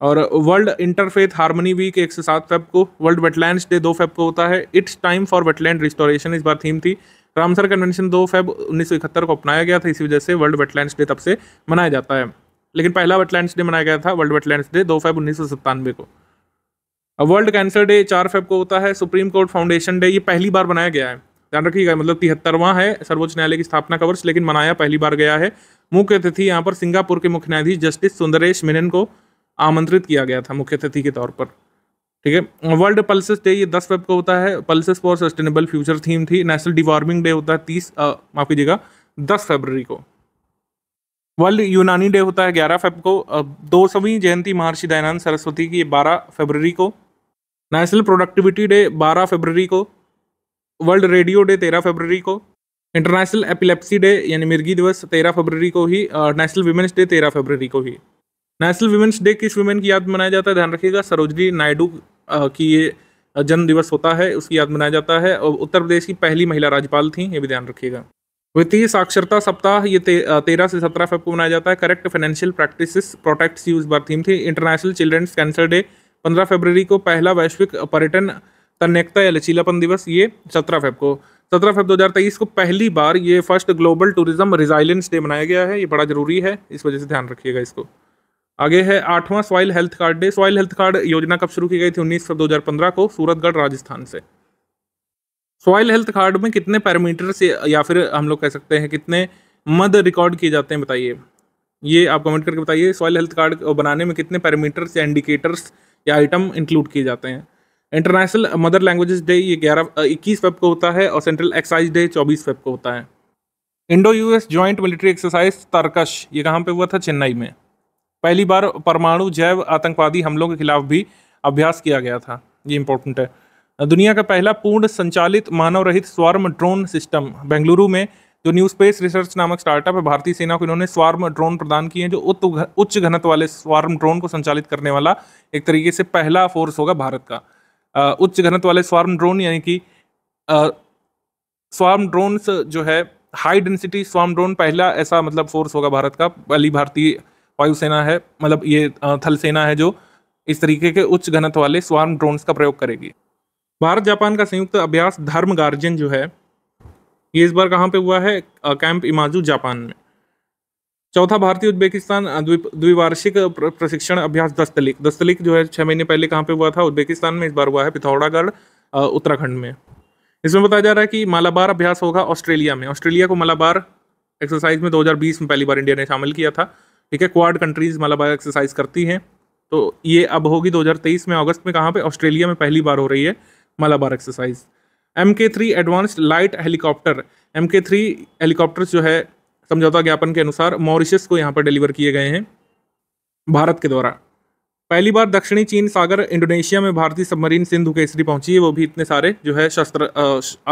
और वर्ल्ड इंटरफेथ हार्मनी वीक एक से सात फेब को वर्ल्ड वेटलैंड डे दो फेब को होता है it's time for wetland restoration इस बार थीम थी रामसर कन्वेंशन दो फेब उन्नीस को अपनाया गया था इसी वजह से वर्ल्ड वेटलैंड डे तब से मनाया जाता है लेकिन पहला वेटलैंड डे मनाया गया था वर्ल्ड वेटलैंड डे दो फेब उन्नीस को वर्ल्ड कैंसर डे चार फेब को होता है सुप्रीम कोर्ट फाउंडेशन डे ये पहली बार बनाया गया है ध्यान रखिएगा मतलब तिहत्तरवां है सर्वोच्च न्यायालय की स्थापना का वर्ष लेकिन मनाया पहली बार गया है मुख्य अतिथि यहाँ पर सिंगापुर के मुख्य न्यायाधीश जस्टिस सुंदरेश मेनन को आमंत्रित किया गया था मुख्य अतिथि के तौर पर ठीक है वर्ल्ड पल्सेस डे ये दस फेब को होता है pulses for sustainable future theme थी नेशनल डिवार्मिंग डे होता है तीस माफ कीजिएगा दस फेबररी को वर्ल्ड यूनानी डे होता है ग्यारह फेब को दो सौवीं जयंती महर्षि दयानंद सरस्वती की बारह फेबररी को नेशनल प्रोडक्टिविटी डे 12 फरवरी को वर्ल्ड रेडियो डे 13 फरवरी को इंटरनेशनल एपिलेप्सी डे यानी मिर्गी दिवस 13 फरवरी को ही नेशनल वुमेंस डे 13 फरवरी को ही नेशनल वुमेंस डे किस वुमेन की याद मनाया जाता है ध्यान रखिएगा सरोजनी नायडू की ये जन्म दिवस होता है उसकी याद मनाया जाता है और उत्तर प्रदेश की पहली महिला राज्यपाल थी ये भी ध्यान रखिएगा वित्तीय साक्षरता सप्ताह ये ते, तेरह से सत्रह फेब को मनाया जाता है correct financial practice protects use बार थीम थी इंटरनेशनल चिल्ड्रंस कैंसर डे पंद्रह फरवरी को पहला वैश्विक पर्यटन तन्यकता या लचीलापन दिवस ये सत्रह फेब को सत्रह फेब 2023 को पहली बार ये first global tourism resilience day मनाया गया है ये बड़ा जरूरी है इस वजह से ध्यान रखिएगा इसको आगे है आठवां soil health card day soil health card योजना कब शुरू की गई थी उन्नीस फेब 2015 को सूरतगढ़ राजस्थान से सॉइल हेल्थ कार्ड में कितने पैरामीटर से या फिर हम लोग कह सकते हैं कितने मद रिकॉर्ड किए जाते हैं बताइए ये आप कमेंट करके बताइए सॉइल हेल्थ कार्ड बनाने में कितने पैरामीटर्स या इंडिकेटर्स के आइटम इंक्लूड किए जाते हैं इंटरनेशनल मदर लैंग्वेजेस डे ये ग्यारह इक्कीस फेब को होता है और सेंट्रल एक्साइज डे चौबीस फेब को होता है Indo US joint military exercise Tarkash ये कहाँ पे हुआ था चेन्नई में पहली बार परमाणु जैव आतंकवादी हमलों के खिलाफ भी अभ्यास किया गया था ये इंपॉर्टेंट है दुनिया का पहला पूर्ण संचालित मानव रहित स्वर्म ड्रोन सिस्टम बेंगलुरु में जो न्यू स्पेस रिसर्च नामक स्टार्टअप है भारतीय सेना को इन्होंने स्वार्म ड्रोन प्रदान किए हैं जो उच्च घनत वाले स्वार्म ड्रोन को संचालित करने वाला एक तरीके से पहला फोर्स होगा भारत का उच्च घनत वाले स्वार्म ड्रोन यानी कि स्वार्म ड्रोन जो है हाई डेंसिटी स्वार्म ड्रोन पहला ऐसा मतलब फोर्स होगा भारत का पहली भारतीय वायुसेना है मतलब ये थल सेना है जो इस तरीके के उच्च घनत्व वाले स्वार्म ड्रोन्स का प्रयोग करेगी भारत जापान का संयुक्त अभ्यास धर्म गार्जियन जो है ये इस बार कहाँ पे हुआ है कैंप इमाजू जापान में चौथा भारतीय उज्बेकिस्तान द्विवार्षिक प्रशिक्षण अभ्यास दस्तलिक दस्तलिक जो है छः महीने पहले कहाँ पे हुआ था उज्बेकिस्तान में इस बार हुआ है पिथौरागढ़ उत्तराखंड में इसमें बताया जा रहा है कि मालाबार अभ्यास होगा ऑस्ट्रेलिया में ऑस्ट्रेलिया को मालाबार एक्सरसाइज में 2020 में पहली बार इंडिया ने शामिल किया था ठीक है क्वाड कंट्रीज मालाबार एक्सरसाइज करती हैं तो ये अब होगी 2023 में अगस्त में कहाँ पे ऑस्ट्रेलिया में पहली बार हो रही है Malabar exercise M K three advanced light helicopter M K three helicopter जो है समझौता ज्ञापन के अनुसार मॉरिशस को यहाँ पर डिलीवर किए गए हैं भारत के द्वारा पहली बार दक्षिणी चीन सागर इंडोनेशिया में भारतीय सबमरीन सिंधु केसरी पहुंची है वो भी इतने सारे जो है शस्त्र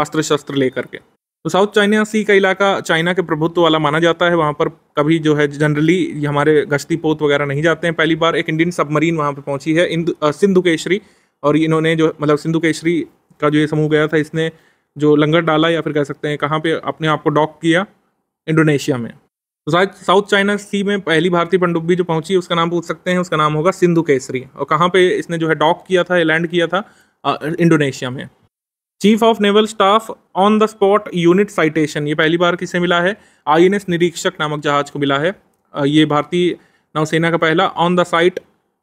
अस्त्र शस्त्र लेकर के तो साउथ चाइना सी का इलाका चाइना के प्रभुत्व वाला माना जाता है वहाँ पर कभी जो है जनरली हमारे गश्ती पोत वगैरह नहीं जाते हैं पहली बार एक इंडियन सबमरीन वहाँ पर पहुंची है सिंधु केसरी और इन्होंने जो मतलब सिंधु केसरी का जो ये समूह गया था इसने जो लंगर डाला या फिर कह सकते हैं कहाँ पे अपने आप को डॉक किया इंडोनेशिया में तो शायद साउथ चाइना सी में पहली भारतीय पनडुब्बी जो पहुंची उसका नाम पूछ सकते हैं उसका नाम होगा सिंधु केसरी और कहाँ पे इसने जो है डॉक किया था लैंड किया था इंडोनेशिया में chief of naval staff on the spot unit citation ये पहली बार किसे मिला है आई निरीक्षक नामक जहाज को मिला है ये भारतीय नौसेना का पहला ऑन द साइट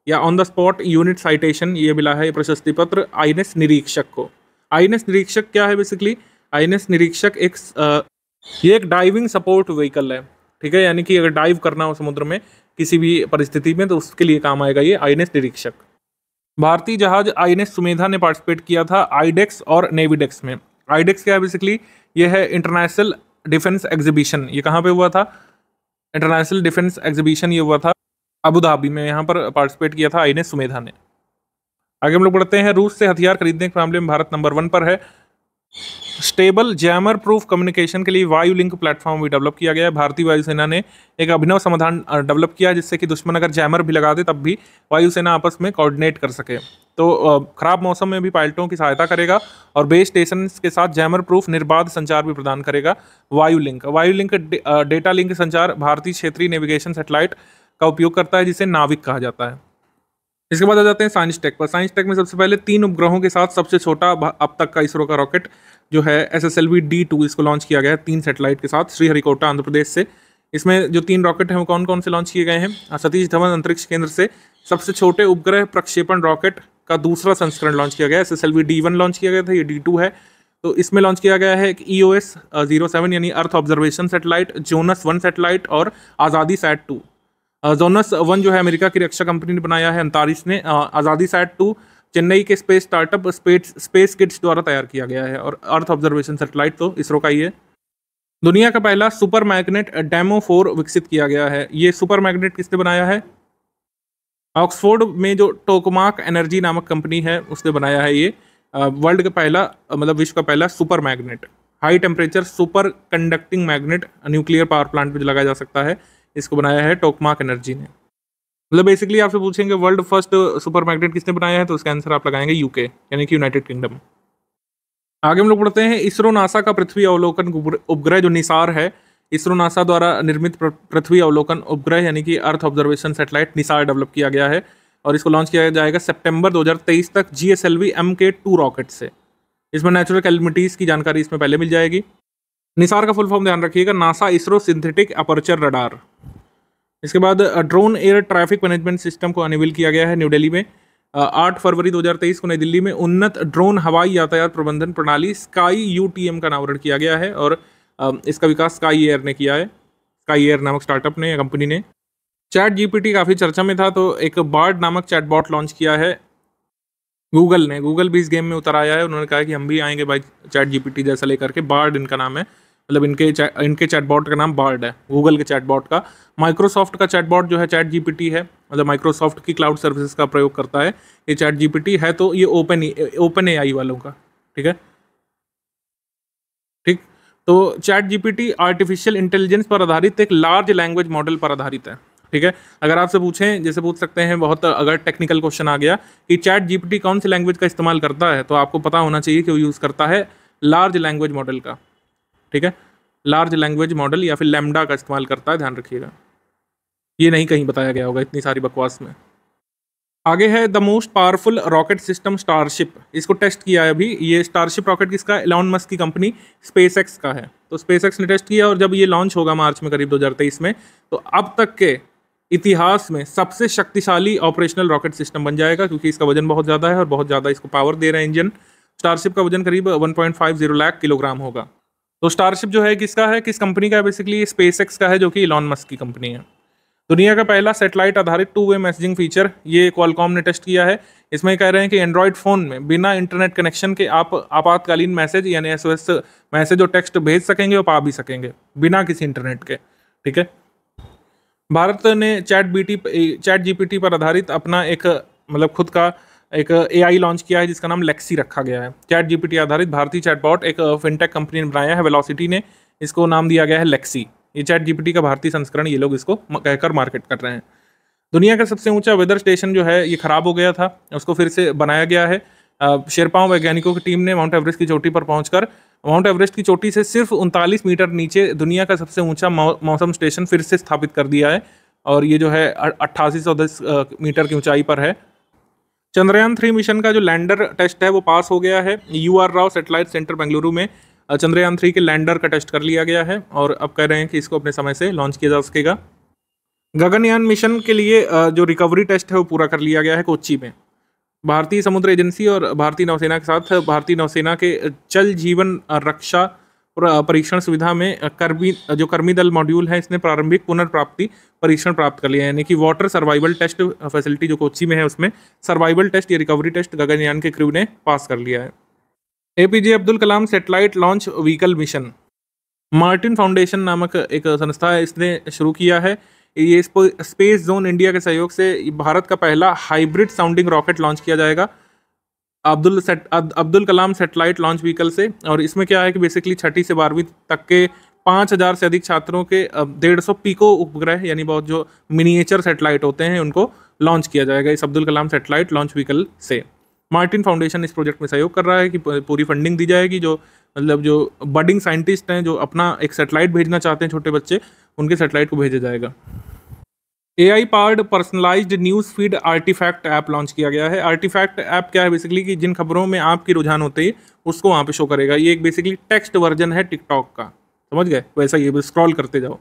या on the spot unit citation ये मिला है ये प्रशस्ति पत्र आई निरीक्षक को आई निरीक्षक क्या है बेसिकली आई निरीक्षक एक ये एक डाइविंग सपोर्ट व्हीकल है ठीक है यानी कि अगर डाइव करना हो समुद्र में किसी भी परिस्थिति में तो उसके लिए काम आएगा ये आई निरीक्षक भारतीय जहाज आई सुमेधा ने पार्टिसिपेट किया था आईडेक्स e और नेवीडेक्स e में आईडेक्स e क्या है बेसिकली ये है इंटरनेशनल डिफेंस एग्जीबिशन ये कहाँ पे हुआ था इंटरनेशनल डिफेंस एग्जीबिशन ये हुआ था अबू धाबी में यहाँ पर पार्टिसिपेट किया था आई सुमेधा ने आगे हम लोग बढ़ते हैं रूस से हथियार खरीदने के मामले में भारत नंबर वन पर है स्टेबल जैमर प्रूफ कम्युनिकेशन के लिए वायु लिंक प्लेटफॉर्म भी डेवलप किया गया है भारतीय वायुसेना ने एक अभिनव समाधान डेवलप किया जिससे कि दुश्मन अगर जैमर भी लगा दे तब भी वायुसेना आपस में कोऑर्डिनेट कर सके तो खराब मौसम में भी पायलटों की सहायता करेगा और बेस स्टेशन के साथ जैमर प्रूफ निर्बाध संचार भी प्रदान करेगा वायु लिंक वायु लिंक डेटा लिंक संचार भारतीय क्षेत्रीय नेविगेशन सेटेलाइट का उपयोग करता है जिसे नाविक कहा जाता है इसके बाद आ जाते हैं साइंस टेक पर साइंस टेक में सबसे पहले तीन उपग्रहों के साथ सबसे छोटा अब तक का इसरो का रॉकेट जो है S S L V D two इसको लॉन्च किया गया है तीन सेटेलाइट के साथ श्रीहरिकोटा आंध्र प्रदेश से इसमें जो तीन रॉकेट हैं वो कौन कौन से लॉन्च किए गए हैं सतीश धवन अंतरिक्ष केंद्र से सबसे छोटे उपग्रह प्रक्षेपण रॉकेट का दूसरा संस्करण लॉन्च किया गया S S L V D one launch किया गया था ये डी टू है तो इसमें लॉन्च किया गया है एक E O S zero seven यानी earth observation satellite Janus one satellite और Azaadi set to Jonas one जो है अमेरिका की रक्षा कंपनी ने बनाया है अंतारिस ने आज़ादी सैट टू चेन्नई के space startup space space kits द्वारा तैयार किया गया है और अर्थ ऑब्जर्वेशन सेटेलाइट तो इसरो का ही है दुनिया का पहला सुपर मैग्नेट डेमो फोर विकसित किया गया है ये सुपर मैग्नेट किसने बनाया है ऑक्सफोर्ड में जो टोकमार्क एनर्जी नामक कंपनी है उसने बनाया है ये वर्ल्ड का पहला मतलब विश्व का पहला super magnet high temperature superconducting magnet nuclear power plant में लगाया जा सकता है इसको बनाया है टोकमाक एनर्जी ने मतलब बेसिकली आपसे पूछेंगे वर्ल्ड फर्स्ट सुपर मैग्नेट किसने बनाया है तो उसका आंसर आप लगाएंगे यूके यानी कि यूनाइटेड किंगडम आगे हम लोग पढ़ते हैं इसरो नासा का पृथ्वी अवलोकन उपग्रह जो निसार है इसरो नासा द्वारा निर्मित पृथ्वी अवलोकन उपग्रह यानी कि earth observation satellite NISAR develop किया गया है और इसको लॉन्च किया जाएगा सेप्टेम्बर दो तक G S L V M K two rocket से इसमें नेचुरल कैलमिटीज़ की जानकारी इसमें पहले मिल जाएगी निसार का फुल फॉर्म ध्यान रखिएगा NASA ISRO synthetic aperture radar इसके बाद drone air traffic management system को अनिविल किया गया है न्यू दिल्ली में आठ फरवरी 2023 को नई दिल्ली में उन्नत ड्रोन हवाई यातायात प्रबंधन प्रणाली स्काई यू का अनावरण किया गया है और इसका विकास स्काई एयर ने किया है स्काई एयर नामक स्टार्टअप ने कंपनी ने चैट जीपीटी काफ़ी चर्चा में था तो एक बार्ड नामक बॉट लॉन्च किया है गूगल ने गूगल भी इस गेम में उतर आया है उन्होंने कहा कि हम भी आएंगे भाई चैट जीपीटी जैसा लेकर के बार्ड इनका नाम है मतलब इनके इनके चैटबॉट का नाम बार्ड है गूगल के चैटबॉट का माइक्रोसॉफ्ट का चैटबॉट जो है चैट जीपीटी है मतलब माइक्रोसॉफ्ट की क्लाउड सर्विसेज का प्रयोग करता है ये चैट जीपीटी है तो ये ओपन ओपन ए वालों का ठीक है ठीक तो चैट जीपीटी आर्टिफिशियल इंटेलिजेंस पर आधारित एक लार्ज लैंग्वेज मॉडल पर आधारित है ठीक है अगर आपसे पूछें जैसे पूछ सकते हैं बहुत अगर टेक्निकल क्वेश्चन आ गया कि चैट जीपीटी कौन सी लैंग्वेज का इस्तेमाल करता है तो आपको पता होना चाहिए कि वो यूज़ करता है लार्ज लैंग्वेज मॉडल का ठीक है लार्ज लैंग्वेज मॉडल या फिर लेमडा का इस्तेमाल करता है ध्यान रखिएगा ये नहीं कहीं बताया गया होगा इतनी सारी बकवास में आगे है the most powerful rocket system Starship इसको टेस्ट किया है अभी ये स्टारशिप रॉकेट किसका एलॉन मस्क की कंपनी स्पेस का है तो स्पेस ने टेस्ट किया और जब ये लॉन्च होगा मार्च में करीब दो में तो अब तक के इतिहास में सबसे शक्तिशाली ऑपरेशनल रॉकेट सिस्टम बन जाएगा क्योंकि इसका वजन बहुत ज़्यादा है और बहुत ज़्यादा इसको पावर दे रहा है इंजन स्टारशिप का वजन करीब 1.50 लाख किलोग्राम होगा तो स्टारशिप जो है किसका है किस कंपनी का है बेसिकली स्पेस एक्स का है जो कि इलॉन मस्क की कंपनी है दुनिया का पहला सेटेलाइट आधारित टू वे मैसेजिंग फीचर ये क्वालकॉम ने टेस्ट किया है इसमें कह रहे हैं कि एंड्रॉयड फ़ोन में बिना इंटरनेट कनेक्शन के आप आपातकालीन मैसेज यानी एस मैसेज और टेक्स्ट भेज सकेंगे और पा भी सकेंगे बिना किसी इंटरनेट के ठीक है भारत ने चैट बी चैट जीपीटी पर आधारित अपना एक मतलब खुद का एक ए लॉन्च किया है जिसका नाम लेक्सी रखा गया है चैट जीपीटी आधारित भारतीय चैटबॉट एक फिनटेक कंपनी ने बनाया है वेलोसिटी ने इसको नाम दिया गया है लेक्सी ये चैट जीपीटी का भारतीय संस्करण ये लोग इसको कहकर मार्केट कर रहे हैं दुनिया का सबसे ऊंचा वेदर स्टेशन जो है ये खराब हो गया था उसको फिर से बनाया गया है शेरपाओं वैज्ञानिकों की टीम ने माउंट एवरेस्ट की चोटी पर पहुंचकर माउंट एवरेस्ट की चोटी से सिर्फ उनतालीस मीटर नीचे दुनिया का सबसे ऊंचा मौसम स्टेशन फिर से स्थापित कर दिया है और ये जो है अट्ठासी सौ दस मीटर की ऊंचाई पर है चंद्रयान थ्री मिशन का जो लैंडर टेस्ट है वो पास हो गया है U R Rao satellite centre Bengaluru में चंद्रयान थ्री के लैंडर का टेस्ट कर लिया गया है और अब कह रहे हैं कि इसको अपने समय से लॉन्च किया जा सकेगा गगनयान मिशन के लिए जो रिकवरी टेस्ट है वो पूरा कर लिया गया है कोच्चि में भारतीय समुद्र एजेंसी और भारतीय नौसेना के साथ भारतीय नौसेना के जल जीवन रक्षा परीक्षण सुविधा में कर्मी जो कर्मी दल मॉड्यूल है इसने प्रारंभिक पुनर्प्राप्ति परीक्षण प्राप्त कर लिया है यानी कि वाटर सर्वाइवल टेस्ट फैसिलिटी जो कोची में है उसमें सर्वाइवल टेस्ट या रिकवरी टेस्ट गगनयान के क्रू ने पास कर लिया है A P J Abdul Kalam satellite launch vehicle mission Martin foundation नामक एक संस्था है इसने शुरू किया है ये स्पेस जोन इंडिया के सहयोग से भारत का पहला हाइब्रिड साउंडिंग रॉकेट लॉन्च किया जाएगा Abdul sat Abdul Kalam satellite launch vehicle से और इसमें क्या है कि बेसिकली छठी से बारहवीं तक के पाँच हज़ार से अधिक छात्रों के डेढ़ सौ पीको उपग्रह यानी बहुत जो मिनिएचर सेटेलाइट होते हैं उनको लॉन्च किया जाएगा इस Abdul Kalam satellite launch vehicle से मार्टिन फाउंडेशन इस प्रोजेक्ट में सहयोग कर रहा है कि पूरी फंडिंग दी जाएगी जो मतलब जो बडिंग साइंटिस्ट हैं जो अपना एक सेटेलाइट भेजना चाहते हैं छोटे बच्चे उनके सेटेलाइट को भेजा जाएगा A I powered personalise news feed Artifact app launch किया गया है आर्टिफैक्ट ऐप क्या है बेसिकली कि जिन खबरों में आपकी रुझान होती है उसको वहाँ पे शो करेगा ये एक बेसिकली टेक्स्ट वर्जन है टिकटॉक का समझ गए वैसा ये स्क्रॉल करते जाओ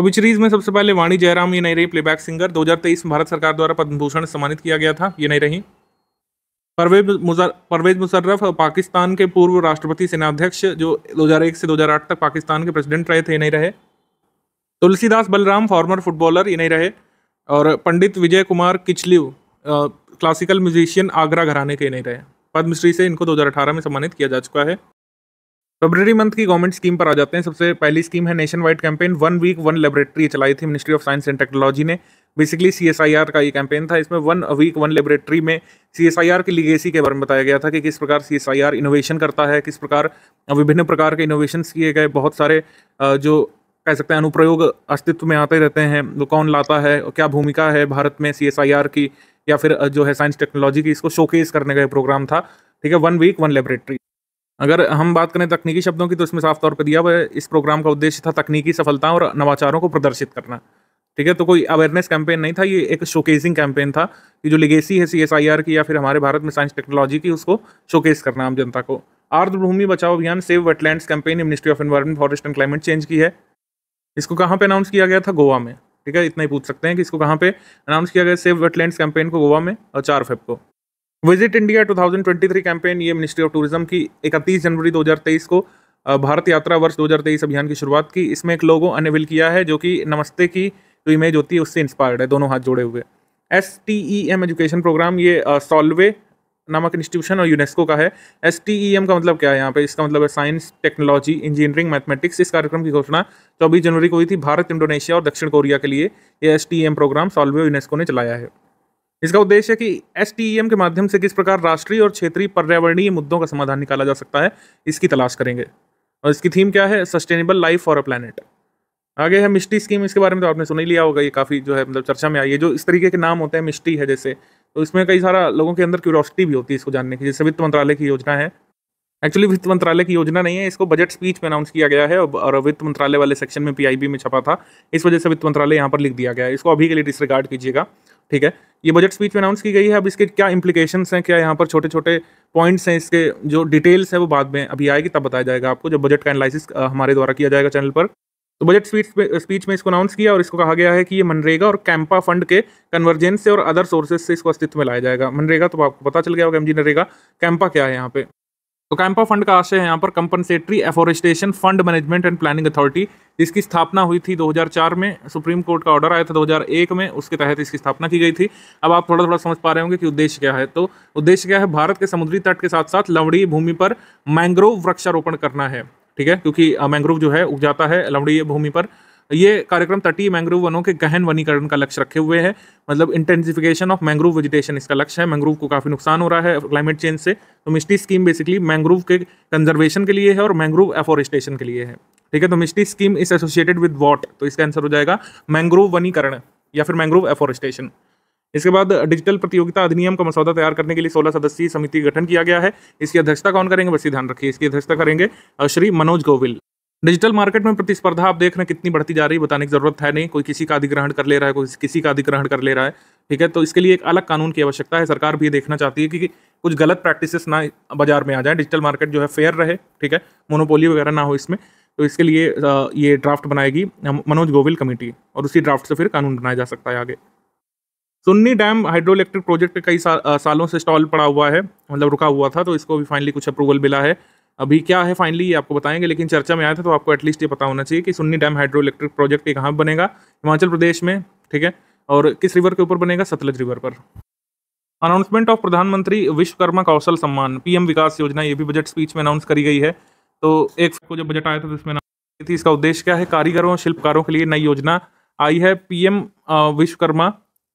ऑबिचरीज में सबसे पहले वाणी जयराम ये नहीं रही प्लेबैक सिंगर 2023 में भारत सरकार द्वारा पद्म भूषण सम्मानित किया गया था ये नहीं रही परवेज मुजर परवेज मुशर्रफ पाकिस्तान के पूर्व राष्ट्रपति सेनाध्यक्ष जो 2001 से 2008 तक पाकिस्तान के प्रेसिडेंट रहे थे नहीं रहे तुलसीदास बलराम फॉर्मर फुटबॉलर ये नहीं रहे और पंडित विजय कुमार किचलिव क्लासिकल म्यूजिशियन आगरा घराने के नहीं रहे पद्मश्री से इनको 2018 में सम्मानित किया जा चुका है फेब्रवरी मंथ की गवर्नमेंट स्कीम पर आ जाते हैं सबसे पहली स्कीम है nationwide campaign one week one laboratory चलाई थी ministry of science and technology ने बेसिकली सी का ये कैंपेन था इसमें वन वीक वन लेबोरेटरी में सी की लीगेसी के बारे में बताया गया था कि किस प्रकार सी इनोवेशन करता है किस प्रकार विभिन्न प्रकार के इनोवेशन किए गए बहुत सारे जो कह सकते हैं अनुप्रयोग अस्तित्व में आते रहते हैं वो कौन लाता है क्या भूमिका है भारत में सी की या फिर जो है साइंस टेक्नोलॉजी की इसको शोकेस करने का प्रोग्राम था ठीक है वन वीक वन लेबोरेटरी अगर हम बात करें तकनीकी शब्दों की तो इसमें साफ तौर पर दिया हुआ इस प्रोग्राम का उद्देश्य था तकनीकी सफलताओं और नवाचारों को प्रदर्शित करना ठीक है तो कोई अवेयरनेस कैंपेन नहीं था ये एक शोकेसिंग कैंपेन था कि जो लिगेसी है सी की या फिर हमारे भारत में साइंस टेक्नोलॉजी की उसको शोकेस करना आम जनता को आर्द्र भूमि बचाओ अभियान save wetlands campaign ministry of environment forest and climate change की है इसको कहाँ पे अनाउंस किया गया था गोवा में ठीक है इतना ही पूछ सकते हैं कि इसको कहाँ पे अनाउंस किया गया सेव वेटलैंड कैंपेन को गोवा में और चार फेब को विजिट इंडिया 2023 कैंपेन ये मिनिस्ट्री ऑफ टूरिज्म की इकतीस जनवरी 2023 को भारत यात्रा वर्ष 2023 अभियान की शुरुआत की इसमें एक लोगो अनेविल किया है जो कि नमस्ते की जो इमेज होती है उससे इंस्पायर्ड है दोनों हाथ जोड़े हुए S T E M education programme ये सॉल्वे नामक इंस्टीट्यूशन और यूनेस्को का है एस e का मतलब क्या है यहाँ पे इसका मतलब है साइंस टेक्नोलॉजी इंजीनियरिंग मैथमेटिक्स इस कार्यक्रम की घोषणा चौबीस जनवरी को हुई थी भारत इंडोनेशिया और दक्षिण कोरिया के लिए ये एस प्रोग्राम सॉल्वे यूनेस्को ने चलाया है इसका उद्देश्य है कि एस e के माध्यम से किस प्रकार राष्ट्रीय और क्षेत्रीय पर्यावरणीय मुद्दों का समाधान निकाला जा सकता है इसकी तलाश करेंगे और इसकी थीम क्या है sustainable life for a planet आगे है मिस्टी स्कीम इसके बारे में तो आपने सुन ही लिया होगा ये काफ़ी जो है मतलब चर्चा में आई है जो इस तरीके के नाम होते हैं मिस्टी है जैसे तो इसमें कई सारा लोगों के अंदर क्यूरोसिटी भी होती है इसको जानने की जैसे वित्त मंत्रालय की योजना है एक्चुअली वित्त मंत्रालय की योजना नहीं है इसको बजट स्पीच में अनाउंस किया गया है और वित्त मंत्रालय वाले सेक्शन में पीआईबी में छपा था इस वजह से वित्त मंत्रालय यहाँ पर लिख दिया गया है इसको अभी के लिए डिसरिगार्ड कीजिएगा ठीक है ये बजट स्पीच में अनाउंस की गई है अब इसके क्या इंप्लीकेशन हैं क्या यहाँ पर छोटे छोटे पॉइंट्स हैं इसके जो डिटेल्स है वो बाद में अभी आएगी तब बताया जाएगा आपको जब बजट का एनालिसिस हमारे द्वारा किया जाएगा चैनल पर तो बजट स्पीच स्पीच में इसको अनाउंस किया और इसको कहा गया है कि ये मनरेगा और कैंपा फंड के कन्वर्जेंस से और अदर सोर्सेज से इसको अस्तित्व में लाया जाएगा मनरेगा तो आपको पता चल गया होगा एमजी नरेगा कैंपा क्या है यहाँ पे तो कैंपा फंड का आशय है यहाँ पर compensatory afforestation fund management and planning authority जिसकी स्थापना हुई थी 2004 में सुप्रीम कोर्ट का ऑर्डर आया था 2001 में उसके तहत इसकी स्थापना की गई थी अब आप थोड़ा थोड़ा समझ पा रहे होंगे कि उद्देश्य क्या है तो उद्देश्य क्या है भारत के समुद्री तट के साथ साथ लवड़ी भूमि पर मैंग्रोव वृक्षारोपण करना है ठीक है क्योंकि मैंग्रोव जो है उग जाता है लवणीय भूमि पर ये कार्यक्रम तटीय मैंग्रोव वनों के गहन वनीकरण का लक्ष्य रखे हुए हैं मतलब इंटेंसिफिकेशन ऑफ मैंग्रोव वेजिटेशन इसका लक्ष्य है मैंग्रोव को काफ़ी नुकसान हो रहा है क्लाइमेट चेंज से तो मिस्टी स्कीम बेसिकली मैंग्रोव के कंजर्वेशन के लिए है और मैंग्रोव एफॉरेस्टेशन के लिए है ठीक है तो MISHTI scheme is associated with what तो इसका आंसर हो जाएगा मैंग्रोव वनीकरण या फिर मैंग्रोव एफॉरेस्टेशन इसके बाद डिजिटल प्रतियोगिता अधिनियम का मसौदा तैयार करने के लिए सोलह सदस्यीय समिति गठन किया गया है इसकी अध्यक्षता कौन करेंगे बस ध्यान रखिए इसकी अध्यक्षता करेंगे श्री मनोज गोविल डिजिटल मार्केट में प्रतिस्पर्धा आप देख रहे हैं कितनी बढ़ती जा रही है बताने की जरूरत है नहीं कोई किसी का अधिग्रहण कर ले रहा है कोई किसी का अधिग्रहण कर ले रहा है ठीक है तो इसके लिए एक अलग कानून की आवश्यकता है सरकार भी ये देखना चाहती है कि कुछ गलत प्रैक्टिसेस ना बाजार में आ जाए डिजिटल मार्केट जो है फेयर रहे ठीक है मोनोपोली वगैरह ना हो इसमें तो इसके लिए ये ड्राफ्ट बनाएगी मनोज गोविल कमेटी और उसी ड्राफ्ट से फिर कानून बनाया जा सकता है आगे Sunni dam hydroelectric project कई सा, आ, सालों से स्टॉल पड़ा हुआ है मतलब रुका हुआ था तो इसको भी फाइनली कुछ अप्रूवल मिला है अभी क्या है फाइनली ये आपको बताएंगे लेकिन चर्चा में आया था तो आपको एटलीस्ट ये पता होना चाहिए कि Sunni dam hydroelectric project ये कहाँ बनेगा हिमाचल प्रदेश में ठीक है और किस रिवर के ऊपर बनेगा सतलज रिवर पर अनाउंसमेंट ऑफ प्रधानमंत्री विश्वकर्मा कौशल सम्मान पीएम विकास योजना ये भी बजट स्पीच में अनाउंस करी गई है तो एक को जो बजट आया था तो इसमें थी इसका उद्देश्य क्या है कारीगरों शिल्पकारों के लिए नई योजना आई है पीएम विश्वकर्मा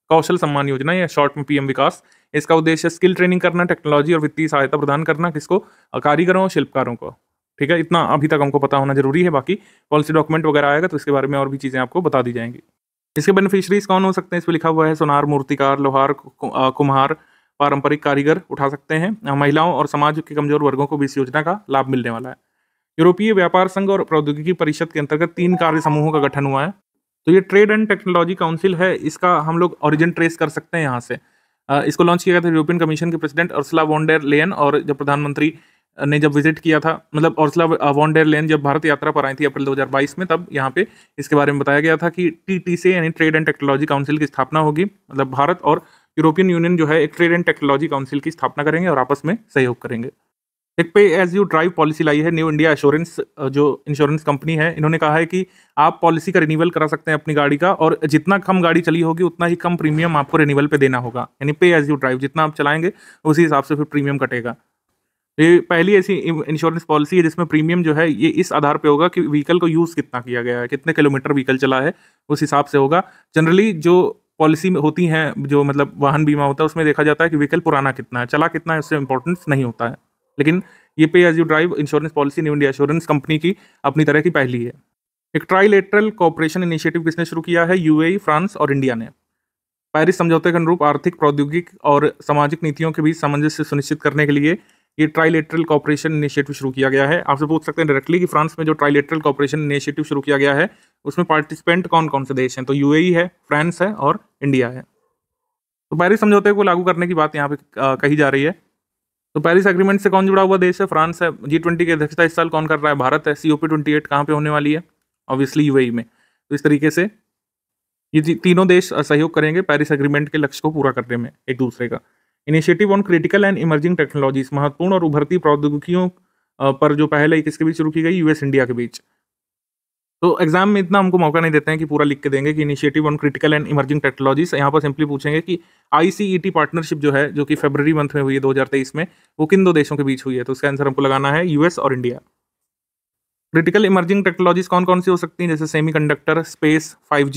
कौशल सम्मान योजना या शॉर्ट में पीएम विकास इसका उद्देश्य स्किल ट्रेनिंग करना टेक्नोलॉजी और वित्तीय सहायता प्रदान करना किसको कारीगरों और शिल्पकारों को ठीक है इतना अभी तक हमको पता होना जरूरी है बाकी पॉलिसी डॉक्यूमेंट वगैरह आएगा तो इसके बारे में और भी चीज़ें आपको बता दी जाएंगी इसके बेनिफिशरीज कौन हो सकते हैं इस पर लिखा हुआ है सोनार मूर्तिकार लोहार कुम्हार पारंपरिक कारीगर उठा सकते हैं महिलाओं और समाज के कमजोर वर्गों को भी इस योजना का लाभ मिलने वाला है यूरोपीय व्यापार संघ और प्रौद्योगिकी परिषद के अंतर्गत तीन कार्य समूहों का गठन हुआ है तो ये ट्रेड एंड टेक्नोलॉजी काउंसिल है इसका हम लोग ऑरिजिन ट्रेस कर सकते हैं यहाँ से इसको लॉन्च किया गया था यूरोपियन कमीशन के प्रेसिडेंट अर्सला वॉन्डेर लेन और जब प्रधानमंत्री ने जब विजिट किया था मतलब अर्सला वॉन्डेर लेन जब भारत यात्रा पर आई थी अप्रैल 2022 में तब यहाँ पे इसके बारे में बताया गया था कि टी टी से यानी ट्रेड एंड टेक्नोलॉजी काउंसिल की स्थापना होगी मतलब भारत और यूरोपियन यूनियन जो है एक ट्रेड एंड टेक्नोलॉजी काउंसिल की स्थापना करेंगे और आपस में सहयोग करेंगे एक pay as you drive policy लाई है न्यू इंडिया एश्योरेंस जो इंश्योरेंस कंपनी है इन्होंने कहा है कि आप पॉलिसी का रिन्यूअल करा सकते हैं अपनी गाड़ी का और जितना कम गाड़ी चली होगी उतना ही कम प्रीमियम आपको रिन्यूअल पे देना होगा यानी पे एज यू ड्राइव जितना आप चलाएंगे उसी हिसाब से फिर प्रीमियम कटेगा ये पहली ऐसी इंश्योरेंस पॉलिसी है जिसमें प्रीमियम जो है ये इस आधार पे होगा कि व्हीकल को यूज़ कितना किया गया है कितने किलोमीटर व्हीकल चला है उस हिसाब से होगा जनरली जो पॉलिसी होती हैं जो मतलब वाहन बीमा होता है उसमें देखा जाता है कि व्हीकल पुराना कितना है चला कितना है उससे इंपॉर्टेंस नहीं होता है लेकिन ये pay as you drive insurance policy New India insurance company की अपनी तरह की पहली है एक ट्राइलेटरल कॉपरेशन इनिशिएटिव किसने शुरू किया है यू फ्रांस e, और इंडिया ने पेरिस समझौते के अनुरूप आर्थिक प्रौद्योगिक और सामाजिक नीतियों के बीच सामंजस्य सुनिश्चित करने के लिए ये ट्राइलेटरल कॉपरेशन इनिशिएटिव शुरू किया गया है आपसे पूछ सकते हैं डायरेक्टली कि फ्रांस में जो ट्राइलेटरल कॉपरेशन इनिशिएटिव शुरू किया गया है उसमें पार्टिसिपेंट कौन कौन से देश हैं तो यू e है फ्रांस है और इंडिया है तो पेरिस समझौते को लागू करने की बात यहाँ पे कही जा रही है तो पेरिस एग्रीमेंट से कौन जुड़ा हुआ देश है फ्रांस है जी ट्वेंटी की अध्यक्षता इस साल कौन कर रहा है भारत है C O P twenty eight कहाँ पर होने वाली है ऑब्वियसली यूएई e में तो इस तरीके से ये तीनों देश सहयोग करेंगे पेरिस एग्रीमेंट के लक्ष्य को पूरा करने में एक दूसरे का initiative on critical and emerging technologies महत्वपूर्ण और उभरती प्रौद्योगिकियों पर जो पहले किसके बीच शुरू की गई यूएस इंडिया के बीच तो एग्जाम में इतना हमको मौका नहीं देते हैं कि पूरा लिख के देंगे कि initiative on critical and emerging technologies यहाँ पर सिंपली पूछेंगे कि आईसीईटी पार्टनरशिप e जो है जो कि फेबररी मंथ में हुई है 2023 में वो किन दो देशों के बीच हुई है तो उसका आंसर हमको लगाना है यूएस और इंडिया क्रिटिकल इमर्जिंग टेक्नोलॉजीज कौन कौन सी हो सकती हैं जैसे सेमी कंडक्टर स्पेस फाइव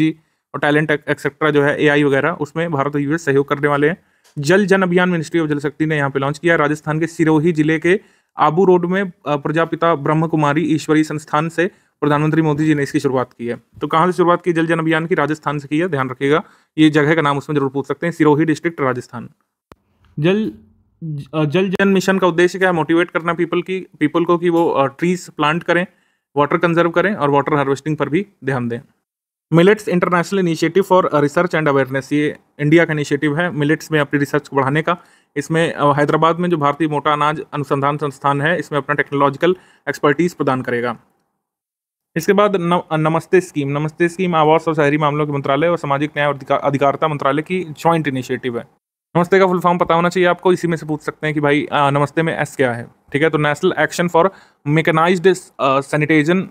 और टैलेंट एक्सेट्रा जो है ए वगैरह उसमें भारत और यूएस सहयोग करने वाले हैं जल जन अभियान मिनिस्ट्री ऑफ जल शक्ति ने यहाँ पे लॉन्च किया राजस्थान के सिरोही जिले के आबू रोड में प्रजापिता ब्रह्म कुमारी ईश्वरी संस्थान से प्रधानमंत्री मोदी जी ने इसकी शुरुआत की है तो कहाँ से शुरुआत की जल जन अभियान की राजस्थान से की है ध्यान रखिएगा ये जगह का नाम उसमें जरूर पूछ सकते हैं सिरोही डिस्ट्रिक्ट राजस्थान जल जल जन मिशन का उद्देश्य क्या है मोटिवेट करना पीपल की पीपल को कि वो ट्रीज प्लांट करें वाटर कंजर्व करें और वाटर हार्वेस्टिंग पर भी ध्यान दें millets international initiative for research and awareness ये इंडिया का इनिशिएटिव है मिलेट्स में अपनी रिसर्च को बढ़ाने का इसमें हैदराबाद में जो भारतीय मोटा अनाज अनुसंधान संस्थान है इसमें अपना टेक्नोलॉजिकल एक्सपर्टीज प्रदान करेगा इसके बाद न, नमस्ते स्कीम नमस्ते स्कीम आवास और शहरी मामलों के मंत्रालय और सामाजिक न्याय और अधिकारिता मंत्रालय की ज्वाइंट इनिशिएटिव है नमस्ते का फुल फॉर्म पता होना चाहिए आपको इसी में से पूछ सकते हैं कि भाई आ, नमस्ते में एस क्या है ठीक है तो national action for mechanised sanitation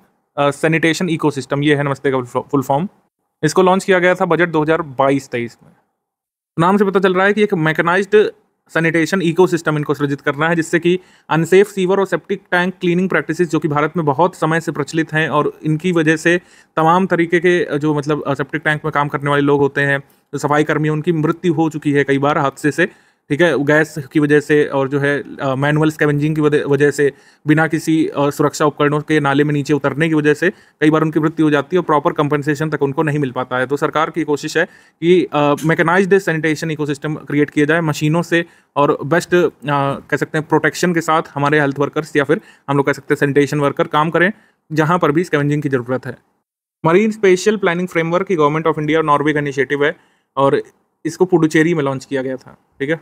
sanitation eco ये है नमस्ते का फुल फॉर्म इसको लॉन्च किया गया था बजट दो हज़ार में नाम से पता चल रहा है कि एक मैकेनाइज्ड सैनिटेशन इकोसिस्टम इनको सृजित करना है जिससे कि अनसेफ सीवर और सेप्टिक टैंक क्लीनिंग प्रैक्टिसेस जो कि भारत में बहुत समय से प्रचलित हैं और इनकी वजह से तमाम तरीके के जो मतलब सेप्टिक टैंक में काम करने वाले लोग होते हैं सफाई कर्मी उनकी मृत्यु हो चुकी है कई बार हादसे से ठीक है गैस की वजह से और जो है मैनुअल स्कैवेंजिंग की वजह से बिना किसी सुरक्षा उपकरणों के नाले में नीचे उतरने की वजह से कई बार उनकी मृत्यु हो जाती है और प्रॉपर कंपनसेशन तक उनको नहीं मिल पाता है तो सरकार की कोशिश है कि मैकेनाइज सैनिटेशन इकोसिस्टम क्रिएट किया जाए मशीनों से और बेस्ट कह सकते हैं प्रोटेक्शन के साथ हमारे हेल्थ वर्कर्स या फिर हम लोग कह सकते हैं सैनिटेशन वर्कर काम करें जहाँ पर भी स्कैवेंजिंग की ज़रूरत है मरीन स्पेशल प्लानिंग फ्रेमवर्क की गवर्नमेंट ऑफ इंडिया और नॉर्वे का इनिशिएटिव है और इसको पुडुचेरी में लॉन्च किया गया था ठीक है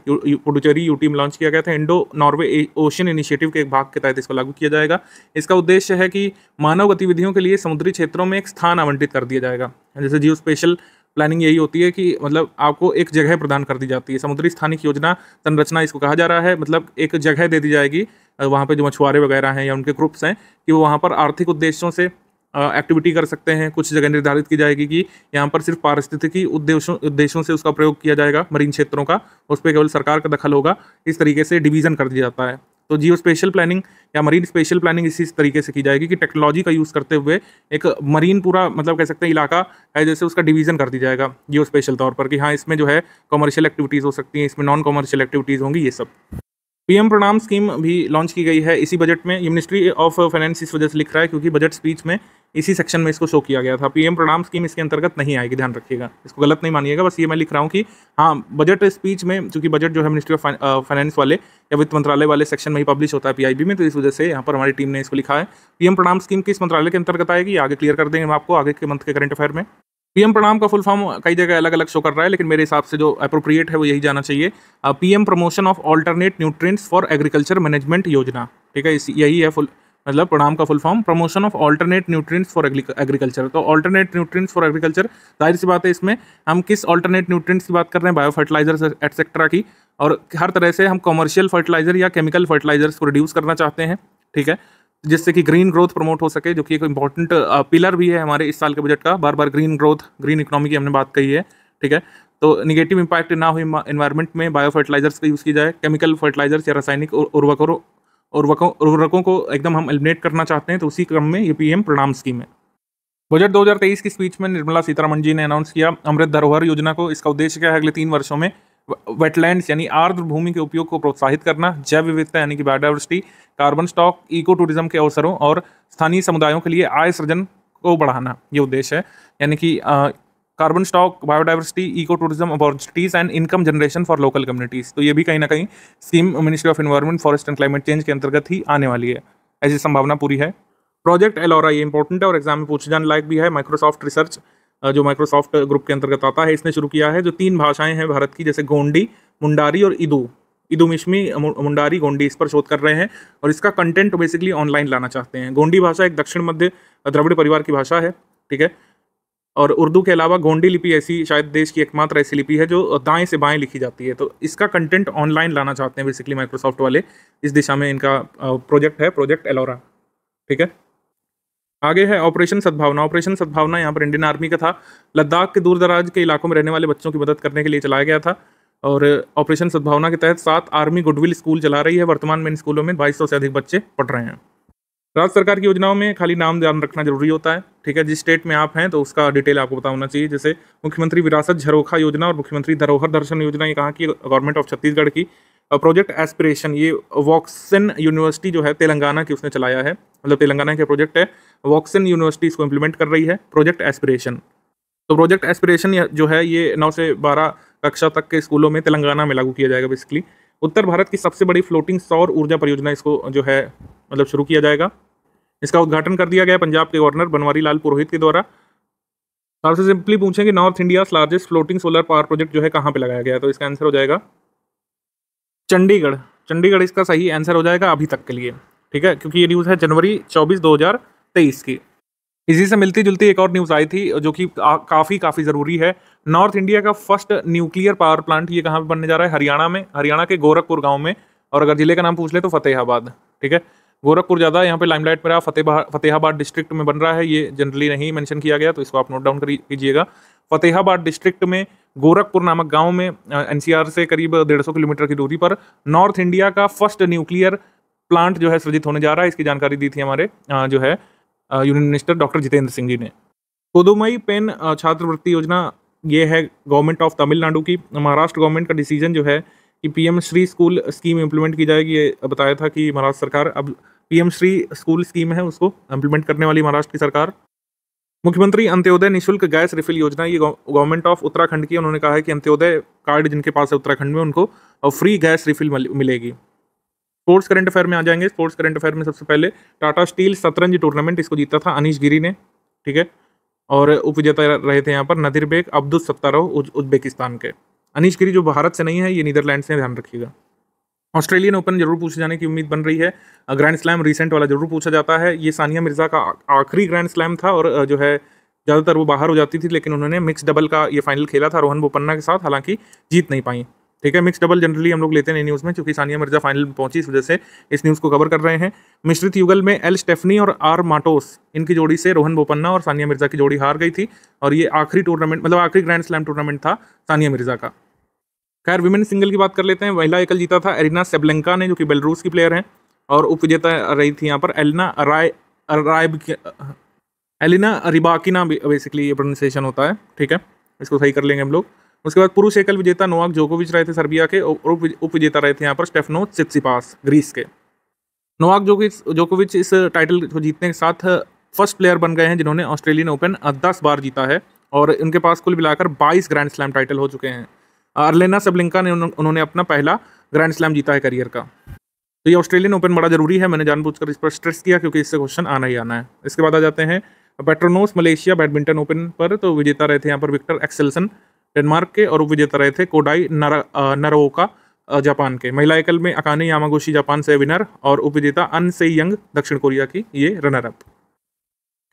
पुडुचेरी यूटी में लॉन्च किया गया था इंडो नॉर्वे ओशन इनिशिएटिव के एक भाग के तहत इसको लागू किया जाएगा इसका उद्देश्य है कि मानव गतिविधियों के लिए समुद्री क्षेत्रों में एक स्थान आवंटित कर दिया जाएगा जैसे जियो स्पेशल प्लानिंग यही होती है कि मतलब आपको एक जगह प्रदान कर दी जाती है समुद्री स्थानिक योजना संरचना इसको कहा जा रहा है मतलब एक जगह दे दी जाएगी वहाँ पर जो मछुआरे वगैरह हैं या उनके ग्रुप्स हैं कि वो वहाँ पर आर्थिक उद्देश्यों से एक्टिविटी कर सकते हैं कुछ जगह निर्धारित की जाएगी कि यहाँ पर सिर्फ पारिस्थितिकी उद्देश्यों उद्देश्यों से उसका प्रयोग किया जाएगा मरीन क्षेत्रों का उस पर केवल सरकार का दखल होगा इस तरीके से डिवीजन कर दिया जाता है तो जियो स्पेशल प्लानिंग या मरीन स्पेशल प्लानिंग इसी तरीके से की जाएगी कि टेक्नोलॉजी का यूज़ करते हुए एक मरीन पूरा मतलब कह सकते हैं इलाका है जैसे उसका डिवीजन कर दिया जाएगा जियो स्पेशल तौर पर कि हाँ इसमें जो है कमर्शियल एक्टिविटीज़ हो सकती हैं इसमें नॉन कमर्शियल एक्टिविटीज़ होंगी ये सब पीएम प्रणाम स्कीम भी लॉन्च की गई है इसी बजट में मिनिस्ट्री ऑफ फाइनेंस इस वजह से लिख रहा है क्योंकि बजट स्पीच में इसी सेक्शन में इसको शो किया गया था पीएम प्रणाम स्कीम इसके अंतर्गत नहीं आएगी ध्यान रखिएगा इसको गलत नहीं मानिएगा बस ये मैं लिख रहा हूँ कि हाँ बजट स्पीच में चूंकि बजट जो है मिनिस्ट्री ऑफ फाइनेंस वाले या वित्त मंत्रालय वाले सेक्शन में ही पब्लिश होता है पी में तो इस वजह से यहाँ पर हमारी टीम ने इसको लिखा है पीएम प्रणाम स्कीम किस मंत्रालय के अंतर्गत आएगी आगे क्लियर कर देंगे हम आपको आगे के मंथ के करंट अफेयर में पीएम प्रणाम का फुल फॉर्म कई जगह अलग अलग शो कर रहा है लेकिन मेरे हिसाब से जो अप्रोप्रिएट है वो यही जाना चाहिए PM promotion of alternate nutrients for agriculture management योजना ठीक है यही है फुल मतलब प्रणाम का full form promotion of alternate nutrients for agriculture तो ऑल्टरनेट न्यूट्रिएंट्स फॉर एग्रीकल्चर जाहिर सी बात है इसमें हम किस ऑल्टरनेट न्यूट्रिएंट्स की बात कर रहे हैं बायो फर्टिलाइजर्स एटसेट्रा की और हर तरह से हम कॉमर्शियल फर्टिलाइजर या केमिकल फर्टिलाइजर्स को रिड्यूस करना चाहते हैं ठीक है जिससे कि ग्रीन ग्रोथ प्रमोट हो सके जो कि एक इंपॉर्टेंट पिलर भी है हमारे इस साल के बजट का बार बार ग्रीन ग्रोथ ग्रीन इकोनॉमी की हमने बात कही है ठीक है तो निगेटिव इम्पैक्ट ना हो इन्वायरमेंट में बायो फर्टिलाइजर्स का यूज़ किया जाए केमिकल फर्टिलाइजर्स या रासायनिक उर्वरकों और उर्वरकों को एकदम हम एलिमिनेट करना चाहते हैं तो उसी क्रम में ये पीएम प्रणाम स्कीम है बजट 2023 की स्पीच में निर्मला सीतारमण जी ने अनाउंस किया अमृत धरोहर योजना को इसका उद्देश्य क्या है अगले तीन वर्षों में वेटलैंड्स यानी आर्द्र भूमि के उपयोग को प्रोत्साहित करना जैव विविधता यानी कि biodiversity carbon stock ecotourism के अवसरों और स्थानीय समुदायों के लिए आय सृजन को बढ़ाना ये उद्देश्य है यानी कि carbon stock biodiversity ecotourism opportunities and income generation for local communities तो ये भी कहीं ना कहीं scheme ministry of environment forest and climate change के अंतर्गत ही आने वाली है ऐसी संभावना पूरी है प्रोजेक्ट एलोरा ये इंपॉर्टेंट है और एग्जाम में पूछे जाने लायक भी है माइक्रोसॉफ्ट रिसर्च जो माइक्रोसॉफ्ट ग्रुप के अंतर्गत आता है इसने शुरू किया है जो तीन भाषाएं हैं भारत की जैसे गोंडी मुंडारी और इदू इदू मिश्मी मुंडारी गोंडी इस पर शोध कर रहे हैं और इसका कंटेंट बेसिकली ऑनलाइन लाना चाहते हैं गोंडी भाषा एक दक्षिण मध्य द्रविड़ परिवार की भाषा है ठीक है और उर्दू के अलावा गोंडी लिपि ऐसी शायद देश की एकमात्र ऐसी लिपि है जो दाएं से बाएं लिखी जाती है तो इसका कंटेंट ऑनलाइन लाना चाहते हैं बेसिकली माइक्रोसॉफ्ट वाले इस दिशा में इनका प्रोजेक्ट है प्रोजेक्ट एलोरा ठीक है आगे है ऑपरेशन सद्भावना ऑपरेशन सद्भावना यहाँ पर इंडियन आर्मी का था लद्दाख के दूर दराज के इलाकों में रहने वाले बच्चों की मदद करने के लिए चलाया गया था और ऑपरेशन सद्भावना के तहत सात आर्मी गुडविल स्कूल चला रही है वर्तमान में इन स्कूलों में बाईस से अधिक बच्चे पढ़ रहे हैं राज्य सरकार की योजनाओं में खाली नाम ध्यान रखना जरूरी होता है ठीक है जिस स्टेट में आप हैं तो उसका डिटेल आपको बता होना चाहिए जैसे मुख्यमंत्री विरासत झरोखा योजना और मुख्यमंत्री धरोहर दर्शन योजना ये कहाँ की गवर्नमेंट ऑफ छत्तीसगढ़ की प्रोजेक्ट एस्पिरेशन ये वॉक्सन यूनिवर्सिटी जो है तेलंगाना की उसने चलाया है मतलब तेलंगाना का प्रोजेक्ट है वॉक्सन यूनिवर्सिटी इसको इम्प्लीमेंट कर रही है प्रोजेक्ट एस्पिरेशन तो प्रोजेक्ट एस्पिरेशन जो है ये नौ से बारह कक्षा तक के स्कूलों में तेलंगाना में लागू किया जाएगा बेसिकली उत्तर भारत की सबसे बड़ी फ्लोटिंग सौर ऊर्जा परियोजना इसको जो है मतलब शुरू किया जाएगा इसका उद्घाटन कर दिया गया पंजाब के गवर्नर बनवारी लाल पुरोहित के द्वारा आपसे सिंपली पूछेंगे north India largest floating solar power project जो है कहाँ पे लगाया गया तो इसका आंसर हो जाएगा चंडीगढ़ चंडीगढ़ इसका सही आंसर हो जाएगा अभी तक के लिए ठीक है क्योंकि ये न्यूज़ है जनवरी चौबीस दो की इसी से मिलती जुलती एक और न्यूज़ आई थी जो कि काफ़ी काफ़ी ज़रूरी है नॉर्थ इंडिया का फर्स्ट न्यूक्लियर पावर प्लांट ये कहाँ पर बनने जा रहा है हरियाणा में हरियाणा के गोरखपुर गाँव में और अगर ज़िले का नाम पूछ ले तो फतेहाबाद ठीक है गोरखपुर ज़्यादा यहाँ पे लाइमलाइट में रहा फतेह फतेहाबाद डिस्ट्रिक्ट में बन रहा है ये जनरली नहीं मेंशन किया गया तो इसको आप नोट डाउन कीजिएगा फतेहाबाद डिस्ट्रिक्ट में गोरखपुर नामक गांव में एनसीआर से करीब सौ किलोमीटर की दूरी पर नॉर्थ इंडिया का फर्स्ट न्यूक्लियर प्लांट जो है सृजित होने जा रहा है इसकी जानकारी दी थी हमारे जो है union minister doctor Jitendra Singh ji ने पुदुमई पेन छात्रवृत्ति योजना ये है गवर्नमेंट ऑफ तमिलनाडु की महाराष्ट्र गवर्नमेंट का डिसीजन जो है कि PM Shri school scheme implement की जाएगी ये बताया था कि महाराष्ट्र सरकार अब पीएम श्री स्कूल स्कीम है उसको इम्प्लीमेंट करने वाली महाराष्ट्र की सरकार मुख्यमंत्री अंत्योदय निशुल्क गैस रिफिल योजना ये गवर्नमेंट ऑफ उत्तराखंड की उन्होंने कहा है कि अंत्योदय कार्ड जिनके पास है उत्तराखंड में उनको फ्री गैस रिफिल मिलेगी स्पोर्ट्स करंट अफेयर में आ जाएंगे स्पोर्ट्स करंट अफेयर में सबसे पहले टाटा स्टील शतरंज टूर्नामेंट इसको जीता था अनिश गिरी ने ठीक है और उपजेता रहे थे यहाँ पर नदिर बेग अब्दुल उज उज्बेकिस्तान के अनिश गिरी जो भारत से नहीं है ये नीदरलैंड से ध्यान रखिएगा ऑस्ट्रेलियन ओपन जरूर पूछे जाने की उम्मीद बन रही है ग्रैंड स्लैम रिसेंट वाला जरूर पूछा जाता है ये सानिया मिर्ज़ा का आखिरी ग्रैंड स्लैम था और जो है ज़्यादातर वो बाहर हो जाती थी लेकिन उन्होंने मिक्स डबल का ये फाइनल खेला था रोहन बोपन्ना के साथ हालांकि जीत नहीं पाई ठीक है मिक्स डबल जनरली हम लोग लेते हैं न्यूज़ में क्योंकि सानिया मिर्जा फाइनल में पहुंची इस वजह से इस न्यूज़ को कवर कर रहे हैं मिश्रित युगल में एल स्टेफनी और आर माटोस इनकी जोड़ी से रोहन बोपन्ना और सानिया मिर्जा की जोड़ी हार गई थी और ये आखिरी टूर्नामेंट मतलब आखिरी ग्रैंड स्लैम टूर्नामेंट था सानिया मिर्जा का खैर विमेन सिंगल की बात कर लेते हैं महिला एकल जीता था एरिना सेबलंका ने जो कि बेलरूस की प्लेयर हैं और उप विजेता रही थी यहाँ पर एलिना राय एलिना रिबाकिना बेसिकली ये प्रोनाउंसिएशन होता है ठीक है इसको सही कर लेंगे हम लोग उसके बाद पुरुष एकल विजेता नोवाक जोकोविच रहे थे सर्बिया के और उप विजेता रहे थे यहाँ पर स्टेफनो सिक्सिपास ग्रीस के नोवाक जोकोविच जोकोविच इस टाइटल को जीतने के साथ फर्स्ट प्लेयर बन गए हैं जिन्होंने ऑस्ट्रेलियन ओपन दस बार जीता है और उनके पास कुल मिलाकर बाईस ग्रैंड स्लैम टाइटल हो चुके हैं अर्लेना सबलिंका ने उन्होंने अपना पहला ग्रैंड स्लैम जीता है करियर का तो ये ऑस्ट्रेलियन ओपन बड़ा जरूरी है मैंने जानबूझकर इस पर स्ट्रेस किया क्योंकि इससे क्वेश्चन आना ही आना है इसके बाद आ जाते हैं पेट्रोनोस मलेशिया बैडमिंटन ओपन पर तो विजेता रहे थे यहाँ पर विक्टर एक्सेलसन डेनमार्क के और विजेता रहे थे कोडाई नर, नरोका जापान के महिला एकल में अकाने यामागोशी जापान से विनर और उपविजेता अन से यंग दक्षिण कोरिया की ये रनर अप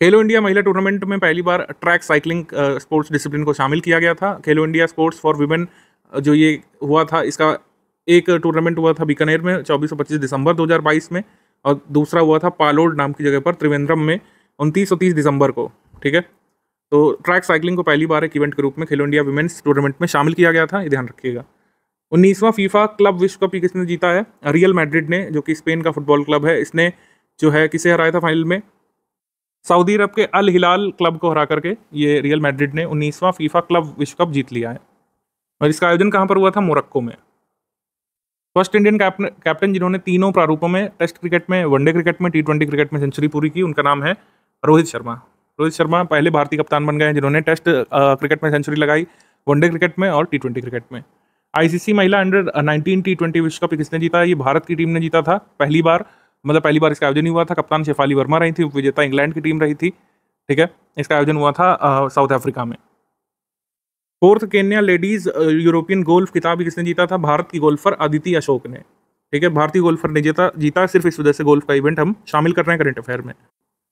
खेलो इंडिया महिला टूर्नामेंट में पहली बार ट्रैक साइकिलिंग स्पोर्ट्स डिसिप्लिन को शामिल किया गया था खेलो इंडिया स्पोर्ट्स फॉर वुमेन जो ये हुआ था इसका एक टूर्नामेंट हुआ था बीकानेर में 24 और 25 दिसंबर 2022 में और दूसरा हुआ था पालोड नाम की जगह पर त्रिवेंद्रम में उनतीस और तीस दिसंबर को ठीक है तो ट्रैक साइकिलिंग को पहली बार एक इवेंट के रूप में खेलो इंडिया वुमेन्स टूर्नामेंट में शामिल किया गया था ये ध्यान रखिएगा उन्नीसवां फीफा क्लब विश्व कप किसने जीता है रियल मैड्रिड ने जो कि स्पेन का फुटबॉल क्लब है इसने जो है किसे हराया था फाइनल में सऊदी अरब के अल हिलाल क्लब को हरा करके ये रियल मैड्रिड ने उन्नीसवां फीफा क्लब विश्व कप जीत लिया है और इसका आयोजन कहाँ पर हुआ था मोरक्को में फर्स्ट इंडियन कैप्टन जिन्होंने तीनों प्रारूपों में टेस्ट क्रिकेट में वनडे क्रिकेट में टी ट्वेंटी क्रिकेट में सेंचुरी पूरी की उनका नाम है रोहित शर्मा रोहित शर्मा पहले भारतीय कप्तान बन गए हैं जिन्होंने टेस्ट क्रिकेट में सेंचुरी लगाई वनडे क्रिकेट में और टी क्रिकेट में आईसीसी महिला अंडर नाइनटीन टी ट्वेंटी विश्व कप किसने जीता ये भारत की टीम ने जीता था पहली बार मतलब पहली बार इसका आयोजन हुआ था कप्तान शेफाली वर्मा रही थी विजेता इंग्लैंड की टीम रही थी ठीक है इसका आयोजन हुआ था साउथ अफ्रीका में fourth Kenya ladies European golf किताब किसने जीता था भारत की गोल्फर आदिति अशोक ने ठीक है भारतीय गोल्फर ने जीता जीता सिर्फ इस वजह से गोल्फ का इवेंट हम शामिल कर रहे हैं करंट अफेयर में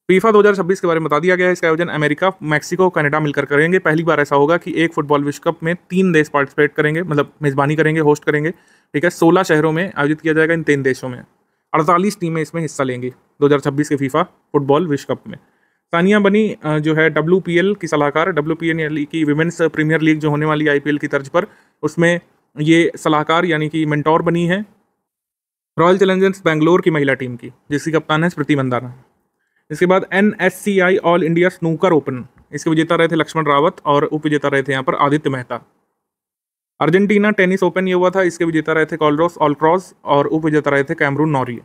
फीफा 2026 के बारे में बता दिया गया है इसका आयोजन अमेरिका मैक्सिको कनाडा मिलकर करेंगे पहली बार ऐसा होगा कि एक फुटबॉल विश्व कप में तीन देश पार्टिसिपेट करेंगे मतलब मेज़बानी करेंगे होस्ट करेंगे ठीक है सोलह शहरों में आयोजित किया जाएगा इन तीन देशों में अड़तालीस टीमें इसमें हिस्सा लेंगी दो के फीफा फुटबॉल विश्व कप में सानिया बनी जो है डब्ल्यू की सलाहकार डब्ल्यू यानी कि वीमेंस प्रीमियर लीग जो होने वाली आई की तर्ज पर उसमें ये सलाहकार यानी कि मेंटोर बनी है रॉयल चैलेंजर्स बेंगलोर की महिला टीम की जिसकी कप्तान है स्मृति मंदाना इसके बाद N S C I all India snooker open इसके विजेता रहे थे लक्ष्मण रावत और उप विजेता रहे थे यहाँ पर Aditya Mehta Argentina tennis open ये हुआ था इसके विजेता रहे थे कॉलरोस ऑलक्रॉस और उप विजेता रहे थे कैमरून नॉरी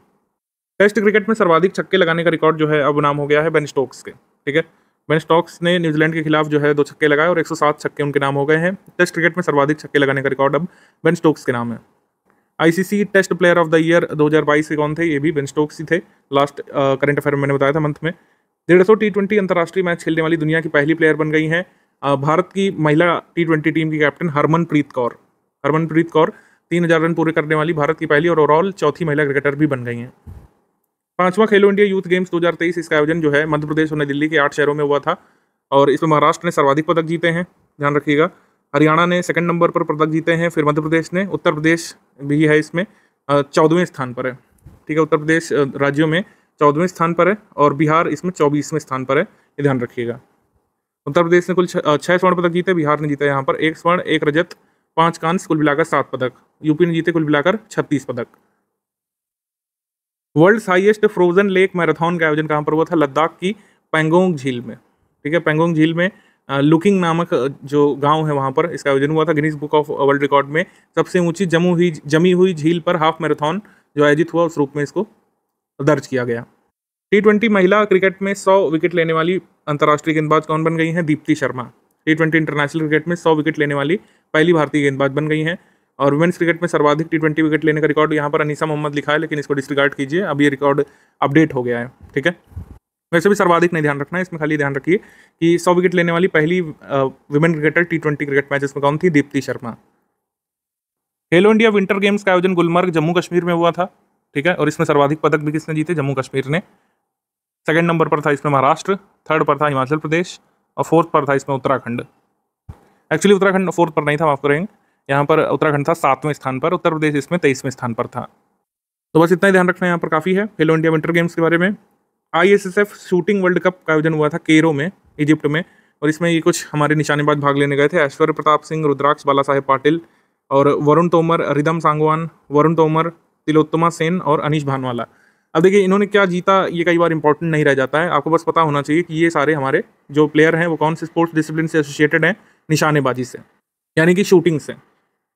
टेस्ट क्रिकेट में सर्वाधिक छक्के लगाने का रिकॉर्ड जो है अब नाम हो गया है बेन स्टोक्स के ठीक है बेन स्टोक्स ने न्यूजीलैंड के खिलाफ जो है दो छक्के लगाए और 107 छक्के उनके नाम हो गए हैं टेस्ट क्रिकेट में सर्वाधिक छक्के लगाने का रिकॉर्ड अब बेन स्टोक्स के नाम है ICC test player of the year 2022 के कौन थे ये भी बेन स्टोक्स ही थे लास्ट करंट अफेयर में मैंने बताया था मंथ में डेढ़ सौ टी ट्वेंटी अंतर्राष्ट्रीय मैच खेलने वाली दुनिया की पहली प्लेयर बन गई हैं uh, भारत की महिला टी ट्वेंटी टीम की कैप्टन हरमनप्रीत कौर हरमनप्रीत कौर तीन हजार रन पूरे करने वाली भारत की पहली और ओवरऑल चौथी महिला क्रिकेटर भी बन गई हैं पांचवा खेलो इंडिया यूथ गेम्स 2023 इसका आयोजन जो है मध्य प्रदेश और नई दिल्ली के आठ शहरों में हुआ था और इसमें महाराष्ट्र ने सर्वाधिक पदक जीते हैं ध्यान रखिएगा हरियाणा ने सेकंड नंबर पर पदक जीते हैं फिर मध्य प्रदेश ने उत्तर प्रदेश भी है इसमें चौदहवें स्थान पर है ठीक है उत्तर प्रदेश राज्यों में चौदहवें स्थान पर है और बिहार इसमें चौबीसवें स्थान पर है ये ध्यान रखिएगा उत्तर प्रदेश ने कुल छः स्वर्ण पदक जीते बिहार ने जीता यहाँ पर एक स्वर्ण एक रजत पाँच कांस कुल मिलाकर सात पदक यूपी ने जीते कुल मिलाकर छत्तीस पदक world highest frozen lake marathon का आयोजन कहाँ पर हुआ था लद्दाख की पेंगोंग झील में ठीक है पेंगोंग झील में लुकिंग नामक जो गांव है वहाँ पर इसका आयोजन हुआ था Guinness book of world record में सबसे ऊंची जमू हुई जमी हुई झील पर हाफ मैराथन जो आयोजित हुआ उस रूप में इसको दर्ज किया गया टी ट्वेंटी महिला क्रिकेट में सौ विकेट लेने वाली अंतर्राष्ट्रीय गेंदबाज कौन बन गई हैं Deepti Sharma T twenty international cricket में सौ विकेट लेने वाली पहली भारतीय गेंदबाज बन गई हैं और वुमेंस क्रिकेट में सर्वाधिक टी ट्वेंटी विकेट लेने का रिकॉर्ड यहाँ पर अनीसा मोहम्मद लिखा है लेकिन इसको डिसरिगार्ड कीजिए अब ये रिकॉर्ड अपडेट हो गया है ठीक है वैसे भी सर्वाधिक नहीं ध्यान रखना है इसमें खाली ध्यान रखिए कि सौ विकेट लेने वाली पहली women cricketer T twenty cricket match इसमें कौन थी दीप्ति शर्मा खेलो इंडिया विंटर गेम्स का आयोजन गुलमर्ग जम्मू कश्मीर में हुआ था ठीक है और इसमें सर्वाधिक पदक भी किसने जीते जम्मू कश्मीर ने सेकेंड नंबर पर था इसमें महाराष्ट्र थर्ड पर था हिमाचल प्रदेश और फोर्थ पर था इसमें उत्तराखंड एक्चुअली उत्तराखंड फोर्थ पर नहीं था माफ करेंगे यहाँ पर उत्तराखंड था सातवें स्थान पर उत्तर प्रदेश इसमें तेईसवें स्थान पर था तो बस इतना ही ध्यान रखना यहाँ पर काफ़ी है खेलो इंडिया विंटर गेम्स के बारे में I S S F shooting world cup का आयोजन हुआ था केरो में इजिप्ट में और इसमें ये कुछ हमारे निशानेबाज भाग लेने गए थे ऐश्वर्य प्रताप सिंह रुद्राक्ष बाला साहेब पाटिल और वरुण तोमर रिदम सांगवान वरुण तोमर तिलोत्तमा सेन और अनिश भानवाला अब देखिए इन्होंने क्या जीता ये कई बार इंपॉर्टेंट नहीं रह जाता है आपको बस पता होना चाहिए कि ये सारे हमारे जो प्लेयर हैं वो कौन से स्पोर्ट्स डिसिप्लिन से एसोसिएटेड हैं निशानेबाजी से यानी कि शूटिंग से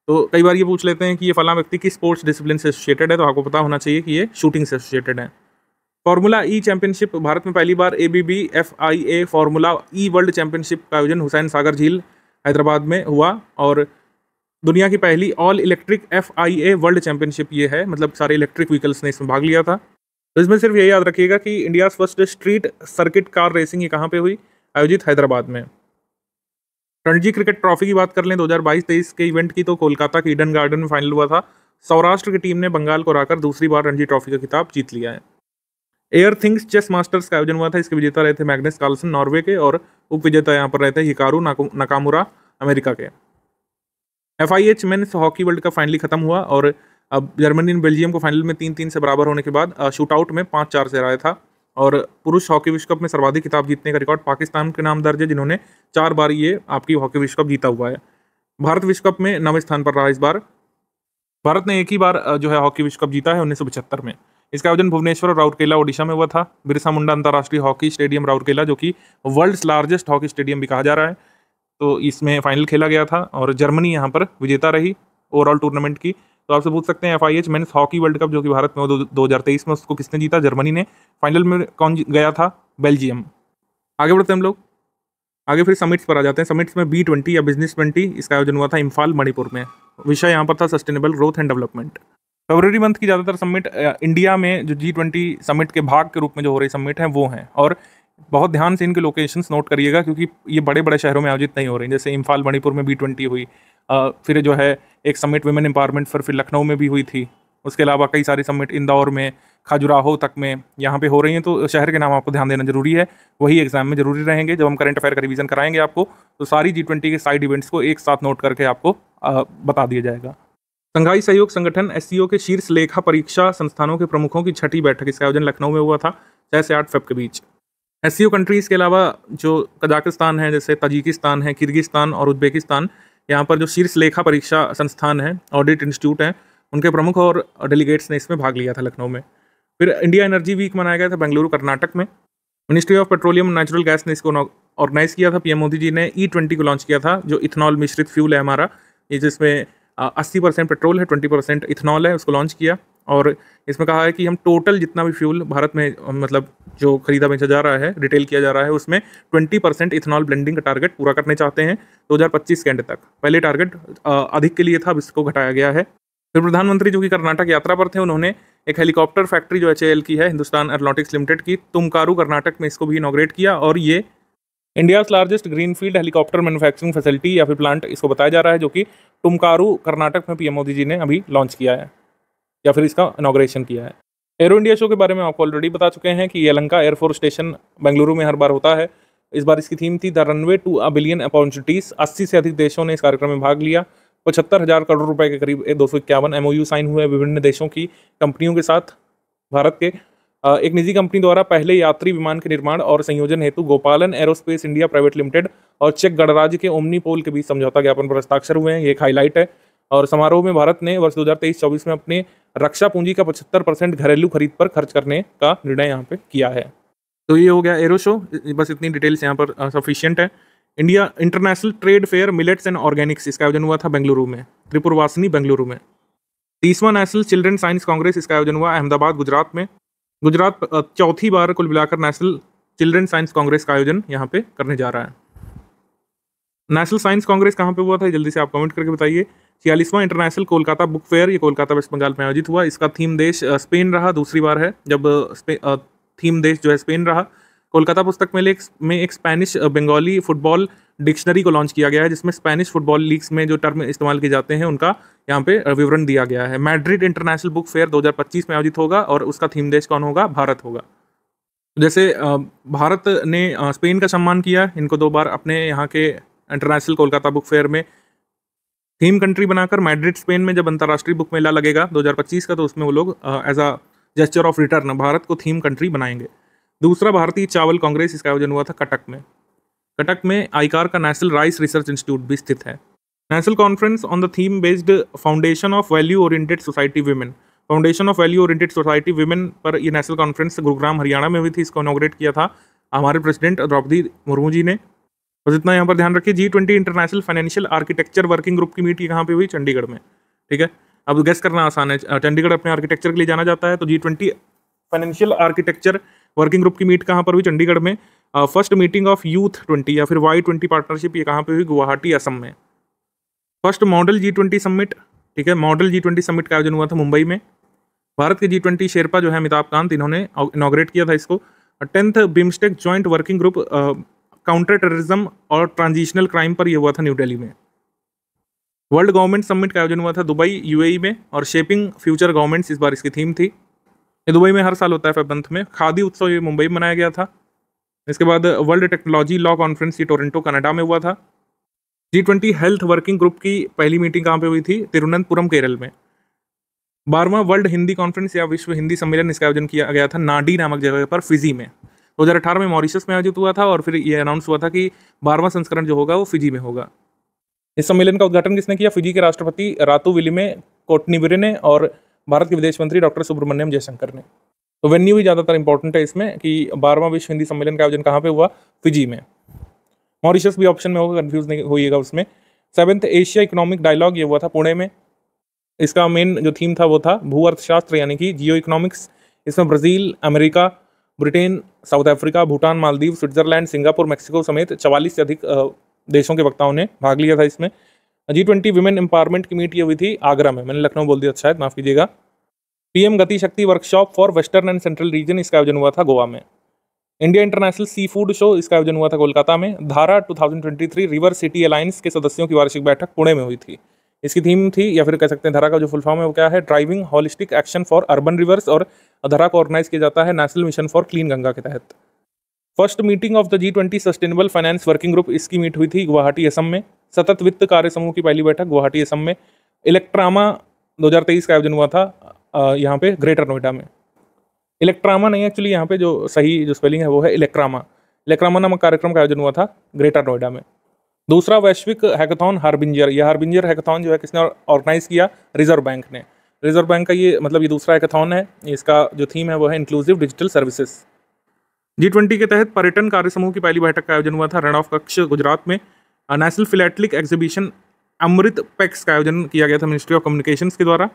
तो कई बार ये पूछ लेते हैं कि ये फला व्यक्ति किस स्पोर्ट्स डिसिप्लिन से एसोसिएटेड है तो आपको पता होना चाहिए कि ये शूटिंग से एसोसिएटेड है फार्मूला ई चैंपियनशिप भारत में पहली बार A B B F I A formula E world championship का आयोजन हुसैन सागर झील हैदराबाद में हुआ और दुनिया की पहली all electric F I A world championship ये है मतलब सारे इलेक्ट्रिक व्हीकल्स ने इसमें भाग लिया था तो इसमें सिर्फ ये याद रखिएगा कि India first street circuit car racing ये कहाँ पे हुई आयोजित हैदराबाद में रणजी क्रिकेट ट्रॉफी की बात कर लें 2022-23 के इवेंट की तो कोलकाता के ईडन गार्डन में फाइनल हुआ था सौराष्ट्र की टीम ने बंगाल को हराकर दूसरी बार रणजी ट्रॉफी का खिताब जीत लिया है एयर थिंग्स चेस मास्टर्स का आयोजन हुआ था इसके विजेता रहे थे मैग्नेस कार्लसन नॉर्वे के और उप विजेता यहाँ पर रहे थे हिकारू नाकामुरा अमेरिका के F I H men's hockey world cup finally खत्म हुआ और अब जर्मनी ने बेल्जियम को फाइनल में तीन तीन से बराबर होने के बाद शूटआउट में पाँच चार से हराया था और पुरुष हॉकी विश्व कप में सर्वाधिक खिताब जीतने का रिकॉर्ड पाकिस्तान के नाम दर्ज है जिन्होंने चार बार ये आपकी हॉकी विश्व कप जीता हुआ है भारत विश्व कप में नवे स्थान पर रहा इस बार भारत ने एक ही बार जो है हॉकी विश्व कप जीता है उन्नीस में इसका आयोजन भुवनेश्वर और राउरकेला ओडिशा में हुआ था बिरसा मुंडा अंतर्राष्ट्रीय हॉकी स्टेडियम राउरकेला जो कि वर्ल्ड्स लार्जेस्ट हॉकी स्टेडियम भी कहा जा रहा है तो इसमें फाइनल खेला गया था और जर्मनी यहाँ पर विजेता रही ओवरऑल टूर्नामेंट की तो आपसे पूछ सकते हैं F I H men's hockey world cup जो कि भारत में दो हज़ार तेईस में उसको किसने जीता जर्मनी ने फाइनल में कौन गया था बेल्जियम आगे बढ़ते हैं हम लोग आगे फिर समिट्स पर आ जाते हैं समिट्स में बी ट्वेंटी या बिजनेस ट्वेंटी इसका आयोजन हुआ था इम्फाल मणिपुर में विषय यहाँ पर था सस्टेनेबल ग्रोथ एंड डेवलपमेंट फरवरी मंथ की ज़्यादातर समिट इंडिया में जो जी ट्वेंटी समिट के भाग के रूप में जो हो रही समिट हैं वो हैं और बहुत ध्यान से इनके लोकेशंस नोट करिएगा क्योंकि ये बड़े बड़े शहरों में आयोजित नहीं हो रही जैसे इम्फाल मणिपुर में बी ट्वेंटी हुई फिर जो है एक समिट वुमेन एम्पावरमेंट फिर फिर लखनऊ में भी हुई थी उसके अलावा कई सारी समिट इंदौर में खाजुराहो तक में यहाँ पे हो रही हैं तो शहर के नाम आपको ध्यान देना जरूरी है वही एग्जाम में जरूरी रहेंगे जब हम करंट अफेयर का रिवीजन कराएंगे आपको तो सारी जी ट्वेंटी के साइड इवेंट्स को एक साथ नोट करके आपको बता दिया जाएगा संघाई सहयोग संगठन एस के शीर्ष लेखा परीक्षा संस्थानों के प्रमुखों की छठी बैठक इसका आयोजन लखनऊ में हुआ था छः से आठ फेब के बीच एस कंट्रीज़ के अलावा जो कजाकिस्तान है जैसे तजिकिस्तान है किर्गिस्तान और उज्बेकिस्तान यहाँ पर जो शीर्ष लेखा परीक्षा संस्थान है ऑडिट इंस्टीट्यूट हैं उनके प्रमुख और डेलीगेट्स ने इसमें भाग लिया था लखनऊ में फिर इंडिया एनर्जी वीक मनाया गया था बेंगलुरु कर्नाटक में ministry of petroleum natural gas ने इसको ऑर्गेनाइज़ किया था पीएम मोदी जी ने ई e ट्वेंटी को लॉन्च किया था जो इथनॉल मिश्रित फ्यूल है हमारा ये जिसमें अस्सी परसेंट पेट्रोल है ट्वेंटी परसेंट इथनॉल है उसको लॉन्च किया और इसमें कहा है कि हम टोटल जितना भी फ्यूल भारत में मतलब जो खरीदा बेचा जा रहा है रिटेल किया जा रहा है उसमें ट्वेंटी परसेंट इथेनॉल ब्लेंडिंग का टारगेट पूरा करने चाहते हैं दो पच्चीस के एंड तक पहले टारगेट अधिक के लिए था अब इसको घटाया गया है फिर प्रधानमंत्री जो कि कर्नाटक यात्रा पर थे उन्होंने एक हेलीकॉप्टर फैक्ट्री जो एच की है हिंदुस्तान एरोनॉटिक्स लिमिटेड की तुमकारू कर्नाटक में इसको भी इनोग्रेट किया और ये India's largest greenfield helicopter manufacturing facility या फिर प्लांट इसको बताया जा रहा है जो कि टुमकारू कर्नाटक में पीएम मोदी जी ने अभी लॉन्च किया है या फिर इसका इनाग्रेशन किया है एयरो इंडिया शो के बारे में आपको ऑलरेडी बता चुके हैं कि ये लंका एयरफोर्स स्टेशन बेंगलुरु में हर बार होता है इस बार इसकी थीम थी the runway to a billion opportunities अस्सी से अधिक देशों ने इस कार्यक्रम में भाग लिया पचहत्तर हज़ार करोड़ रुपए के करीब दो सौ इक्यावन एम साइन हुए विभिन्न देशों की कंपनियों के साथ भारत के एक निजी कंपनी द्वारा पहले यात्री विमान के निर्माण और संयोजन हेतु Gopalan aerospace India private limited और चेक गणराज्य के ओमनी पोल के बीच समझौता ज्ञापन पर हस्ताक्षर हुए हैं ये एक हाईलाइट है और समारोह में भारत ने वर्ष दो हजार में अपने रक्षा पूंजी का पचहत्तर परसेंट घरेलू खरीद पर खर्च करने का निर्णय यहाँ पे किया है तो ये हो गया एरो शो बस इतनी डिटेल्स यहाँ पर सफिशियंट है India international trade fair millets and organics इसका आयोजन हुआ था बेंगलुरु में त्रिपुरवासिनी बेंगलुरु में तीसवा नेशनल चिल्ड्रन साइंस कांग्रेस इसका आयोजन हुआ अहमदाबाद गुजरात में गुजरात चौथी बार कुल मिलाकर नेशनल चिल्ड्रन साइंस कांग्रेस का आयोजन यहाँ पे करने जा रहा है नेशनल साइंस कांग्रेस कहाँ पे हुआ था जल्दी से आप कमेंट करके बताइए छियालीसवां इंटरनेशनल कोलकाता बुक फेयर ये कोलकाता वेस्ट बंगाल में आयोजित हुआ इसका थीम देश स्पेन रहा दूसरी बार है जब थीम देश जो है स्पेन रहा कोलकाता पुस्तक मेले में एक स्पेनिश बंगाली फुटबॉल डिक्शनरी को लॉन्च किया गया है जिसमें स्पेनिश फुटबॉल लीग्स में जो टर्म इस्तेमाल किए जाते हैं उनका यहाँ पे विवरण दिया गया है मैड्रिड इंटरनेशनल बुक फेयर 2025 में आयोजित होगा और उसका थीम देश कौन होगा भारत होगा जैसे भारत ने स्पेन का सम्मान किया इनको दो बार अपने यहाँ के इंटरनेशनल कोलकाता बुक फेयर में थीम कंट्री बनाकर मैड्रिड स्पेन में जब अंतर्राष्ट्रीय बुक मेला लगेगा 2025 का तो उसमें वो लोग as a gesture of return Bharat को थीम कंट्री बनाएंगे दूसरा भारतीय चावल कांग्रेस इसका आयोजन हुआ था कटक में कटक में आईकार का नेशनल राइस रिसर्च इंस्टीट्यूट भी स्थित है national conference on the theme based foundation of value oriented society women foundation of value oriented society women पर यह नेशनल कॉन्फ्रेंस गुरुग्राम हरियाणा में हुई थी इसको इनोग्रेट किया था हमारे प्रेसिडेंट द्रौपदी मुर्मू जी ने बस इतना यहाँ पर ध्यान रखिए G twenty international financial architecture working group की मीट यहाँ पे हुई चंडीगढ़ में ठीक है अब गैस करना आसान है चंडीगढ़ अपने आर्किटेक्चर के लिए जाना जाता है तो G twenty financial architecture working group की मीट कहाँ पर हुई चंडीगढ़ में first meeting of youth twenty या फिर वाई ट्वेंटी पार्टनरशिप ये कहाँ पर हुई गुवाहाटी असम में first model G twenty summit ठीक है मॉडल जी ट्वेंटी समिट का आयोजन हुआ था मुंबई में भारत के जी ट्वेंटी शेरपा जो है अमिताभ कांत इन्होंने इनाग्रेट किया था इसको tenth BIMSTEC joint working group counter terrorism और ट्रांजिशनल क्राइम पर यह हुआ था न्यू दिल्ली में वर्ल्ड गवर्नमेंट समिट का आयोजन हुआ था दुबई यूएई e में और शेपिंग फ्यूचर गवर्नमेंट्स इस बार इसकी थीम थी ये दुबई में हर साल होता है फेबंथ में खादी उत्सव ये मुंबई में मनाया गया था इसके बाद वर्ल्ड टेक्नोलॉजी लॉ कॉन्फ्रेंस ये टोरेंटो कनाडा में हुआ था G twenty health working group की पहली मीटिंग कहाँ पे हुई थी तिरुवनंतपुरम केरल में बारहवां वर्ल्ड हिंदी कॉन्फ्रेंस या विश्व हिंदी सम्मेलन इसका आयोजन किया गया था नाडी नामक जगह पर फिजी में अठारह में मॉरिशस में आयोजित हुआ था और फिर ये अनाउंस हुआ था कि बारहवां संस्करण जो होगा वो फिजी में होगा इस सम्मेलन का उद्घाटन किसने किया फिजी के राष्ट्रपति रातू विलिमे कोटनीवरे ने और भारत के विदेश मंत्री डॉक्टर सुब्रमण्यम जयशंकर ने तो वेन्यू भी ज़्यादातर इंपॉर्टेंट है इसमें कि बारहवां विश्व हिंदी सम्मेलन का आयोजन कहाँ पे हुआ फिजी में मॉरिशस भी ऑप्शन में होगा कन्फ्यूज नहीं होइएगा उसमें सेवन्थ एशिया इकोनॉमिक डायलॉग ये हुआ था पुणे में इसका मेन जो थीम था वो था भू अर्थशास्त्र यानी कि जियो इकोनॉमिक्स इसमें Brazil America Britain South Africa Bhutan Maldives Switzerland Singapore Mexico समेत चवालीस से अधिक देशों के वक्ताओं ने भाग लिया था इसमें जी ट्वेंटी वुमेन एम्पावरमेंट की मीट ये हुई थी आगरा में मैंने लखनऊ बोल दिया शायद अच्छा माफ़ कीजिएगा PM Gati Shakti workshop for western and central region इसका आयोजन हुआ था गोवा में India international seafood show इसका आयोजन हुआ था कोलकाता में धारा 2023 रिवर सिटी अलायंस के सदस्यों की वार्षिक बैठक पुणे में हुई थी इसकी थीम थी या फिर कह सकते हैं धरा का जो फुल फॉर्म है वो क्या है driving holistic action for urban rivers और धरा को ऑर्गेनाइज किया जाता है national mission for clean Ganga के तहत first meeting of the G twenty sustainable finance working group इसकी मीट हुई थी गुवाहाटी असम में सतत वित्त कार्य समूह की पहली बैठक गुवाहाटी असम में इलेक्ट्रामा 2023 का आयोजन हुआ था यहाँ पे ग्रेटर नोएडा में इलेक्ट्रामा नहीं एक्चुअली यहाँ पे जो सही जो स्पेलिंग है वो है इलेक्ट्रामा इलेक्ट्रामा नामक कार्यक्रम का आयोजन हुआ था ग्रेटर नोएडा में दूसरा वैश्विक हैकथॉन हारबिंजर यह हारबिंजर हैकथॉन जो है किसने ऑर्गेनाइज किया रिजर्व बैंक ने रिजर्व बैंक का ये मतलब ये दूसरा हैकथॉन है इसका जो थीम है वो है inclusive digital services G twenty के तहत पर्यटन कार्य समूह की पहली बैठक का आयोजन हुआ था रण ऑफ कक्ष गुजरात में national philatelic exhibition Amritpex का आयोजन किया गया था मिनिस्ट्री ऑफ कम्युनिकेशन के द्वारा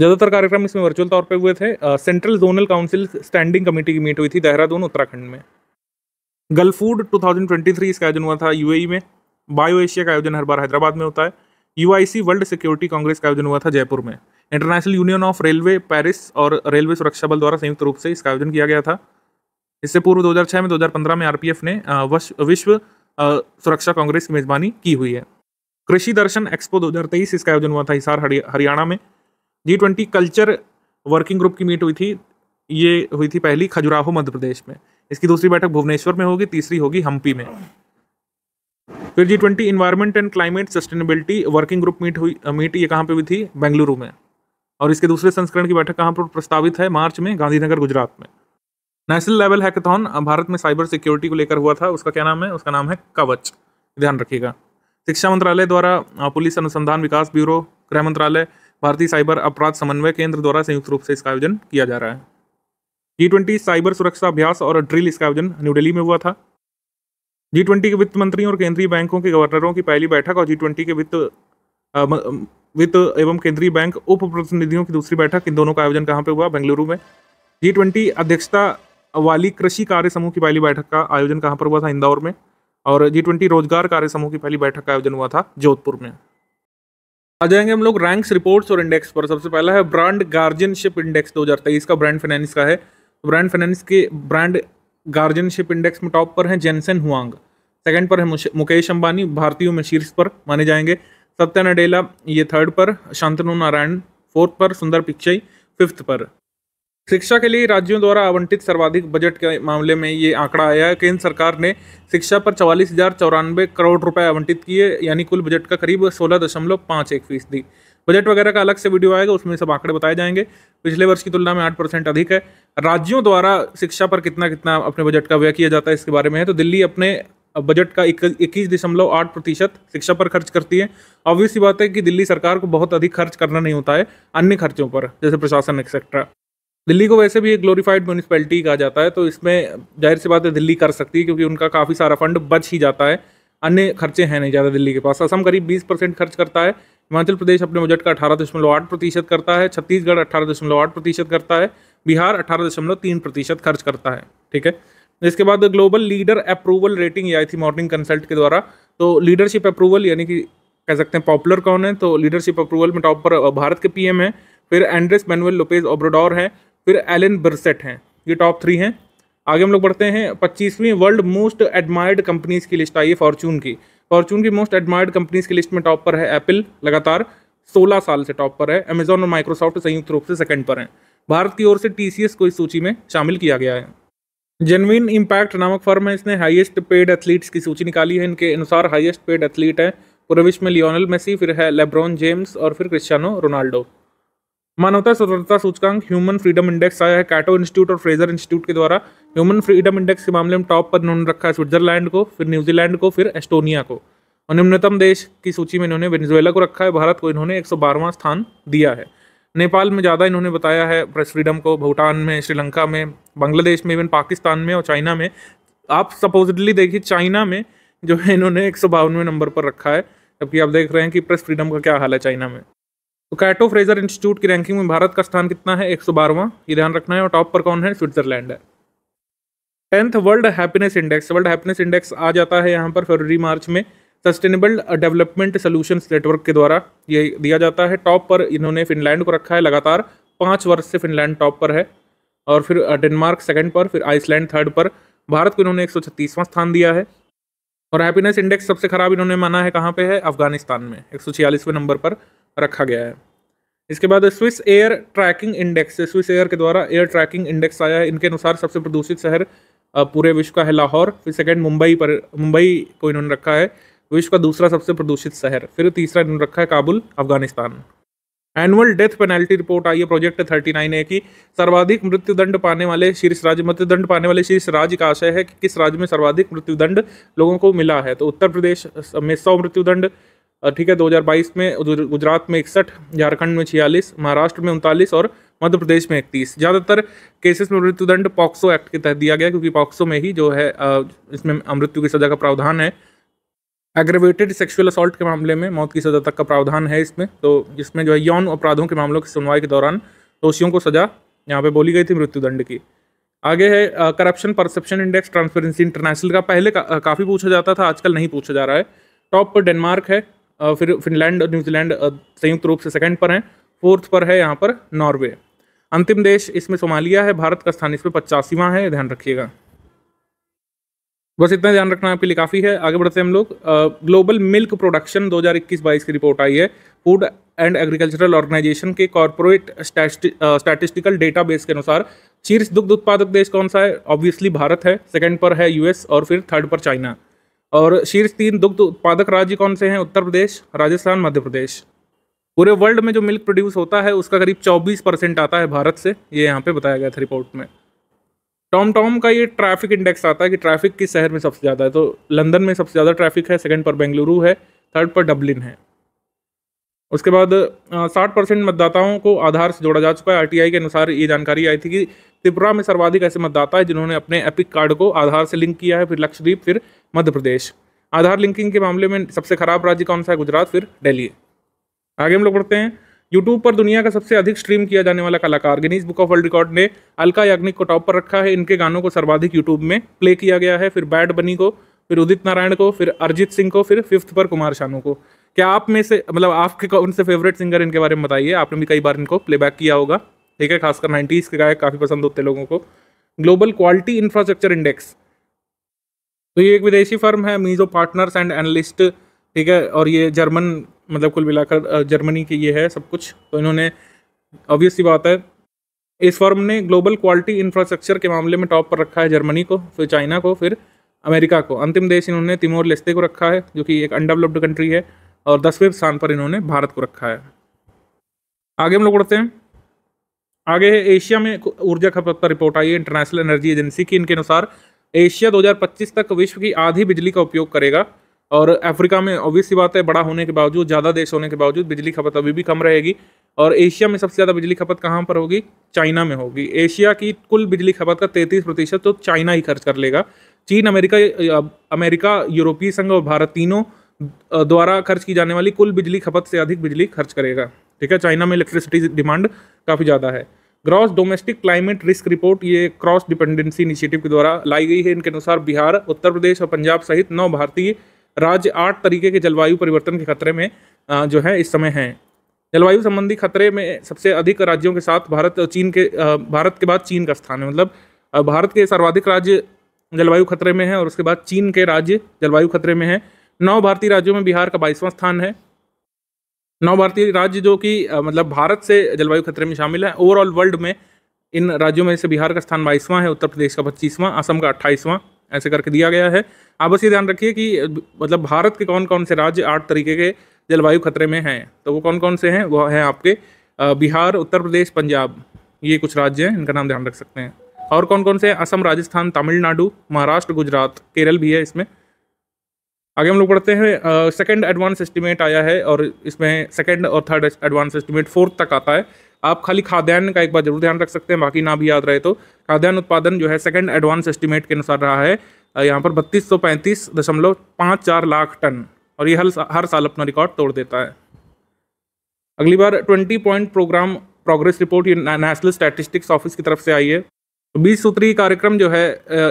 ज़्यादातर कार्यक्रम इसमें वर्चुअल तौर पर हुए थे central zonal council standing committee की मीट हुई थी देहरादून उत्तराखंड में गल्फूड 2023 इसका आयोजन हुआ था यूएई में बायो एशिया का आयोजन हर बार हैदराबाद में होता है यूआईसी वर्ल्ड सिक्योरिटी कांग्रेस का आयोजन हुआ था जयपुर में international union of railway Paris और रेलवे सुरक्षा बल द्वारा संयुक्त रूप से इसका आयोजन किया गया था इससे पूर्व 2006 में 2015 में आरपीएफ ने विश्व सुरक्षा कांग्रेस की मेजबानी की हुई है कृषि दर्शन एक्सपो 2023 इसका आयोजन हुआ था हिसार हरियाणा में G twenty culture working group की मीट हुई थी ये हुई थी पहली खजुराहो मध्य प्रदेश में इसकी दूसरी बैठक भुवनेश्वर में होगी तीसरी होगी हम्पी में फिर G twenty environment and climate sustainability working group meet हुई मीट ये कहाँ पे हुई थी बेंगलुरु में और इसके दूसरे संस्करण की बैठक कहाँ पर प्रस्तावित है मार्च में गांधीनगर गुजरात में नेशनल लेवल हैकेथॉन भारत में साइबर सिक्योरिटी को लेकर हुआ था उसका क्या नाम है उसका नाम है कवच ध्यान रखिएगा शिक्षा मंत्रालय द्वारा पुलिस अनुसंधान विकास ब्यूरो गृह मंत्रालय भारतीय साइबर अपराध समन्वय केंद्र द्वारा संयुक्त रूप से इसका आयोजन किया जा रहा है जी ट्वेंटी साइबर सुरक्षा अभ्यास और ड्रिल इसका आयोजन न्यू दिल्ली में हुआ था जी ट्वेंटी के वित्त मंत्रियों और केंद्रीय बैंकों के गवर्नरों की पहली बैठक और जी ट्वेंटी के वित्त वित्त एवं केंद्रीय बैंक उप प्रतिनिधियों की दूसरी बैठक इन दोनों का आयोजन कहाँ पे हुआ बेंगलुरु में जी ट्वेंटी अध्यक्षता वाली कृषि कार्य समूह की पहली बैठक का आयोजन कहाँ पर हुआ था इंदौर में और जी ट्वेंटी रोजगार कार्य समूह की पहली बैठक का आयोजन हुआ था जोधपुर में आ जाएंगे हम लोग रैंक्स रिपोर्ट्स और इंडेक्स पर सबसे पहला है ब्रांड गार्जियनशिप इंडेक्स 2023 का ब्रांड फाइनेंस का है ब्रांड फाइनेंस के ब्रांड गार्जियनशिप इंडेक्स में टॉप पर हैं जेनसन हुआंग सेकंड पर है मुकेश अंबानी भारतीयों में शीर्ष पर माने जाएंगे सत्या नडेला ये थर्ड पर शांतनु नारायण फोर्थ पर सुंदर पिक्चई फिफ्थ पर शिक्षा के लिए राज्यों द्वारा आवंटित सर्वाधिक बजट के मामले में ये आंकड़ा आया है केंद्र सरकार ने शिक्षा पर चवालीस हजार करोड़ रुपए आवंटित किए यानी कुल बजट का करीब सोलह दशमलव पाँच एक फीसदी बजट वगैरह का अलग से वीडियो आएगा उसमें सब आंकड़े बताए जाएंगे पिछले वर्ष की तुलना में आठ परसेंट अधिक है राज्यों द्वारा शिक्षा पर कितना कितना अपने बजट का व्यय किया जाता है इसके बारे में है तो दिल्ली अपने बजट का इक्कीस दशमलव आठ प्रतिशत शिक्षा पर खर्च करती है ऑब्वियस बात है कि दिल्ली सरकार को बहुत अधिक खर्च करना नहीं होता है अन्य खर्चों पर जैसे प्रशासन एक्सेट्रा दिल्ली को वैसे भी एक ग्लोरीफाइड म्यूनिसपैलिटी कहा जाता है तो इसमें जाहिर सी बात है दिल्ली कर सकती है क्योंकि उनका काफ़ी सारा फंड बच ही जाता है अन्य खर्चे हैं नहीं ज़्यादा दिल्ली के पास असम करीब बीस परसेंट खर्च करता है हिमाचल प्रदेश अपने बजट का अठारह दशमलव आठ प्रतिशत करता है छत्तीसगढ़ अठारह दशमलव आठ प्रतिशत करता है बिहार अठारह दशमलव तीन प्रतिशत खर्च करता है ठीक है इसके बाद ग्लोबल लीडर अप्रूवल रेटिंग आई थी मॉर्निंग कंसल्ट के द्वारा तो लीडरशिप अप्रूवल यानी कि कह सकते हैं पॉपुलर कौन है तो लीडरशिप अप्रूवल में टॉप पर भारत के पीएम हैं फिर एंड्रेस मैनुअल लोपेज ओब्रोडोर हैं फिर एलन बर्सेट हैं ये टॉप थ्री हैं आगे हम लोग बढ़ते हैं पच्चीसवीं वर्ल्ड मोस्ट एडमायर्ड कंपनीज की लिस्ट आई है फॉर्चून की फॉर्चून की मोस्ट एडमायर्ड कंपनीज की लिस्ट में टॉप पर है एप्पल लगातार 16 साल से टॉप पर है अमेजोन और माइक्रोसॉफ्ट संयुक्त रूप से सेकंड पर हैं भारत की ओर से टीसीएस को इस सूची में शामिल किया गया है जेनविन इम्पैक्ट नामक फर्म है इसने हाइएस्ट पेड एथलीट्स की सूची निकाली है इनके अनुसार हाइएस्ट पेड एथलीट है पूरे विश्व में लियोनल मेसी फिर है लेब्रॉन जेम्स और फिर क्रिस्टियानो रोनाल्डो मानवता स्वतंत्रता सूचकांक ह्यूमन फ्रीडम इंडेक्स आया है कैटो इंस्टीट्यूट और फ्रेजर इंस्टीट्यूट के द्वारा ह्यूमन फ्रीडम इंडेक्स के मामले में टॉप पर उन्होंने रखा है स्विट्जरलैंड को फिर न्यूजीलैंड को फिर एस्टोनिया को और निम्नतम देश की सूची में इन्होंने वेनेजुएला को रखा है भारत को इन्होंने एक स्थान दिया है नेपाल में ज़्यादा इन्होंने बताया है प्रेस फ्रीडम को भूटान में श्रीलंका में बांग्लादेश में इवन पाकिस्तान में और चाइना में आप सपोजिटली देखिए चाइना में जो है इन्होंने एक नंबर पर रखा है जबकि आप देख रहे हैं कि प्रेस फ्रीडम का क्या हाल है चाइना में तो कैटो फ्रेजर इंस्टीट्यूट की रैंकिंग में भारत का स्थान कितना है एक ये ध्यान रखना है और टॉप पर कौन है स्विट्जरलैंड है tenth world happiness index world happiness index आ जाता है यहाँ पर फरवरी मार्च में सस्टेनेबल डेवलपमेंट सोल्यूशंस नेटवर्क के द्वारा ये दिया जाता है टॉप पर इन्होंने फिनलैंड को रखा है लगातार पाँच वर्ष से फिनलैंड टॉप पर है और फिर डेनमार्क सेकंड पर फिर आइसलैंड थर्ड पर भारत को इन्होंने एक स्थान दिया है और हैप्पीनेस इंडेक्स सबसे ख़राब इन्होंने माना है कहाँ पे है अफगानिस्तान में एक नंबर पर रखा गया है इसके बाद Swiss air tracking index Swiss air के द्वारा एयर ट्रैकिंग इंडेक्स आया है इनके अनुसार सबसे प्रदूषित शहर पूरे विश्व का है लाहौर फिर सेकंड मुंबई पर मुंबई को इन्होंने रखा है विश्व का दूसरा सबसे प्रदूषित शहर फिर तीसरा इन्होंने रखा है Kabul Afghanistan annual death penalty report आई है प्रोजेक्ट थर्टी नाइन ए की सर्वाधिक मृत्युदंड पाने वाले शीर्ष राज्य मृत्युदंड पाने वाले शीर्ष राज्य का आशय है कि किस राज्य में सर्वाधिक मृत्युदंड लोगों को मिला है तो उत्तर प्रदेश में सौ मृत्युदंड ठीक है 2022 में गुजरात में इकसठ झारखंड में छियालीस महाराष्ट्र में उनतालीस और मध्य प्रदेश में इकतीस ज़्यादातर केसेस में मृत्युदंड पॉक्सो एक्ट के तहत दिया गया क्योंकि पॉक्सो में ही जो है इसमें मृत्यु की सज़ा का प्रावधान है एग्रेवेटेड सेक्सुअल असॉल्ट के मामले में मौत की सज़ा तक का प्रावधान है इसमें तो जिसमें जो है यौन अपराधों के मामलों की सुनवाई के दौरान दोषियों को सज़ा यहाँ पे बोली गई थी मृत्युदंड की आगे है corruption perception index transparency international का पहले का, काफ़ी पूछा जाता था आजकल नहीं पूछा जा रहा है टॉप पर डेनमार्क है फिर फिनलैंड और न्यूजीलैंड संयुक्त रूप से सेकेंड पर हैं फोर्थ पर है यहाँ पर नॉर्वे अंतिम देश इसमें सोमालिया है भारत का स्थान इसमें पचासीवा है ध्यान रखिएगा बस इतना ध्यान रखना आपके लिए काफ़ी है आगे बढ़ते हैं हम लोग ग्लोबल मिल्क प्रोडक्शन 2021-22 की रिपोर्ट आई है फूड एंड एग्रीकल्चरल ऑर्गेनाइजेशन के कॉरपोरेट स्टैटिस्टिकल डेटाबेस के अनुसार शीर्ष दुग्ध उत्पादक देश कौन सा है ऑब्वियसली भारत है सेकंड पर है यूएस और फिर थर्ड पर चाइना और शीर्ष तीन दुग्ध उत्पादक राज्य कौन से हैं उत्तर प्रदेश राजस्थान मध्य प्रदेश पूरे वर्ल्ड में जो मिल्क प्रोड्यूस होता है उसका करीब 24 परसेंट आता है भारत से ये यहाँ पे बताया गया था रिपोर्ट में टॉम टॉम का ये ट्रैफिक इंडेक्स आता है कि ट्रैफिक किस शहर में सबसे ज़्यादा है तो लंदन में सबसे ज़्यादा ट्रैफिक है सेकंड पर बेंगलुरु है थर्ड पर डब्लिन है उसके बाद साठ परसेंट मतदाताओं को आधार से जोड़ा जा चुका है आर के अनुसार ये जानकारी आई थी कि त्रिपुरा में सर्वाधिक ऐसे मतदाता है जिन्होंने अपने एपिक कार्ड को आधार से लिंक किया है फिर लक्षद्वीप फिर मध्य प्रदेश आधार लिंकिंग के मामले में सबसे खराब राज्य कौन सा है गुजरात फिर दिल्ली आगे हम लोग पढ़ते हैं यूट्यूब पर दुनिया का सबसे अधिक स्ट्रीम किया जाने वाला कलाकार Guinness book of world record ने अलका याग्निक को टॉप पर रखा है इनके गानों को सर्वाधिक यूट्यूब में प्ले किया गया है फिर बैड बनी को फिर उदित नारायण को फिर अरिजीत सिंह को फिर फिफ्थ पर कुमार शानू को क्या आप में से मतलब आपके कौन से फेवरेट सिंगर इनके बारे में बताइए आपने भी कई बार इनको प्लेबैक किया होगा ठीक है खासकर नाइन्टीज़ के गायक काफ़ी पसंद होते लोगों को ग्लोबल क्वालिटी इंफ्रास्ट्रक्चर इंडेक्स तो ये एक विदेशी फर्म है मीजो पार्टनर्स एंड एनालिस्ट ठीक है और ये जर्मन मतलब कुल मिलाकर जर्मनी की ये है सब कुछ तो इन्होंने ऑब्वियसली बात है इस फर्म ने ग्लोबल क्वालिटी इंफ्रास्ट्रक्चर के मामले में टॉप पर रखा है जर्मनी को फिर चाइना को फिर अमेरिका को अंतिम देश इन्होंने तिमोर लेस्ते को रखा है जो कि एक अनडेवलप्ड कंट्री है और दसवें स्थान पर इन्होंने भारत को रखा है आगे हम लोग उड़ते हैं आगे है एशिया में ऊर्जा खपत पर रिपोर्ट आई है इंटरनेशनल एनर्जी एजेंसी की इनके अनुसार एशिया 2025 तक विश्व की आधी बिजली का उपयोग करेगा और अफ्रीका में ऑब्वियस सी बात है बड़ा होने के बावजूद ज़्यादा देश होने के बावजूद बिजली खपत अभी भी कम रहेगी और एशिया में सबसे ज़्यादा बिजली खपत कहाँ पर होगी चाइना में होगी एशिया की कुल बिजली खपत का तैंतीस प्रतिशत तो चाइना ही खर्च कर लेगा चीन अमेरिका अमेरिका यूरोपीय संघ और भारत तीनों द्वारा खर्च की जाने वाली कुल बिजली खपत से अधिक बिजली खर्च करेगा ठीक है चाइना में इलेक्ट्रिसिटी डिमांड काफ़ी ज़्यादा है gross domestic climate risk report ये क्रॉस डिपेंडेंसी इनिशिएटिव के द्वारा लाई गई है इनके अनुसार बिहार उत्तर प्रदेश और पंजाब सहित नौ भारतीय राज्य आठ तरीके के जलवायु परिवर्तन के खतरे में जो है इस समय हैं जलवायु संबंधी खतरे में सबसे अधिक राज्यों के साथ भारत और चीन के भारत के बाद चीन का स्थान है मतलब भारत के सर्वाधिक राज्य जलवायु खतरे में है और उसके बाद चीन के राज्य जलवायु खतरे में है नौ भारतीय राज्यों में बिहार का बाईसवां स्थान है नौ भारतीय राज्य जो कि मतलब भारत से जलवायु खतरे में शामिल है ओवरऑल वर्ल्ड में इन राज्यों में से बिहार का स्थान बाईसवां है उत्तर प्रदेश का पच्चीसवां असम का अट्ठाईसवां ऐसे करके दिया गया है आप बस ये ध्यान रखिए कि मतलब भारत के कौन कौन से राज्य आठ तरीके के जलवायु खतरे में हैं तो वो कौन कौन से हैं वो हैं आपके बिहार उत्तर प्रदेश पंजाब ये कुछ राज्य हैं इनका नाम ध्यान रख सकते हैं और कौन कौन से हैं असम राजस्थान तमिलनाडु महाराष्ट्र गुजरात केरल भी है इसमें आगे हम लोग पढ़ते हैं सेकंड एडवांस एस्टीमेट आया है और इसमें सेकंड और थर्ड एडवांस एस्टीमेट फोर्थ तक आता है आप खाली खाद्यान्न का एक बार जरूर ध्यान रख सकते हैं बाकी ना भी याद रहे तो खाद्यान्न उत्पादन जो है सेकंड एडवांस एस्टिमेट के अनुसार रहा है यहाँ पर बत्तीस सौ पैंतीस दशमलव पाँच चार लाख टन और ये हर हर साल अपना रिकॉर्ड तोड़ देता है अगली बार twenty point programme progress report ये नेशनल स्टैटिस्टिक्स ऑफिस की तरफ से आई है तो बीस सूत्री कार्यक्रम जो है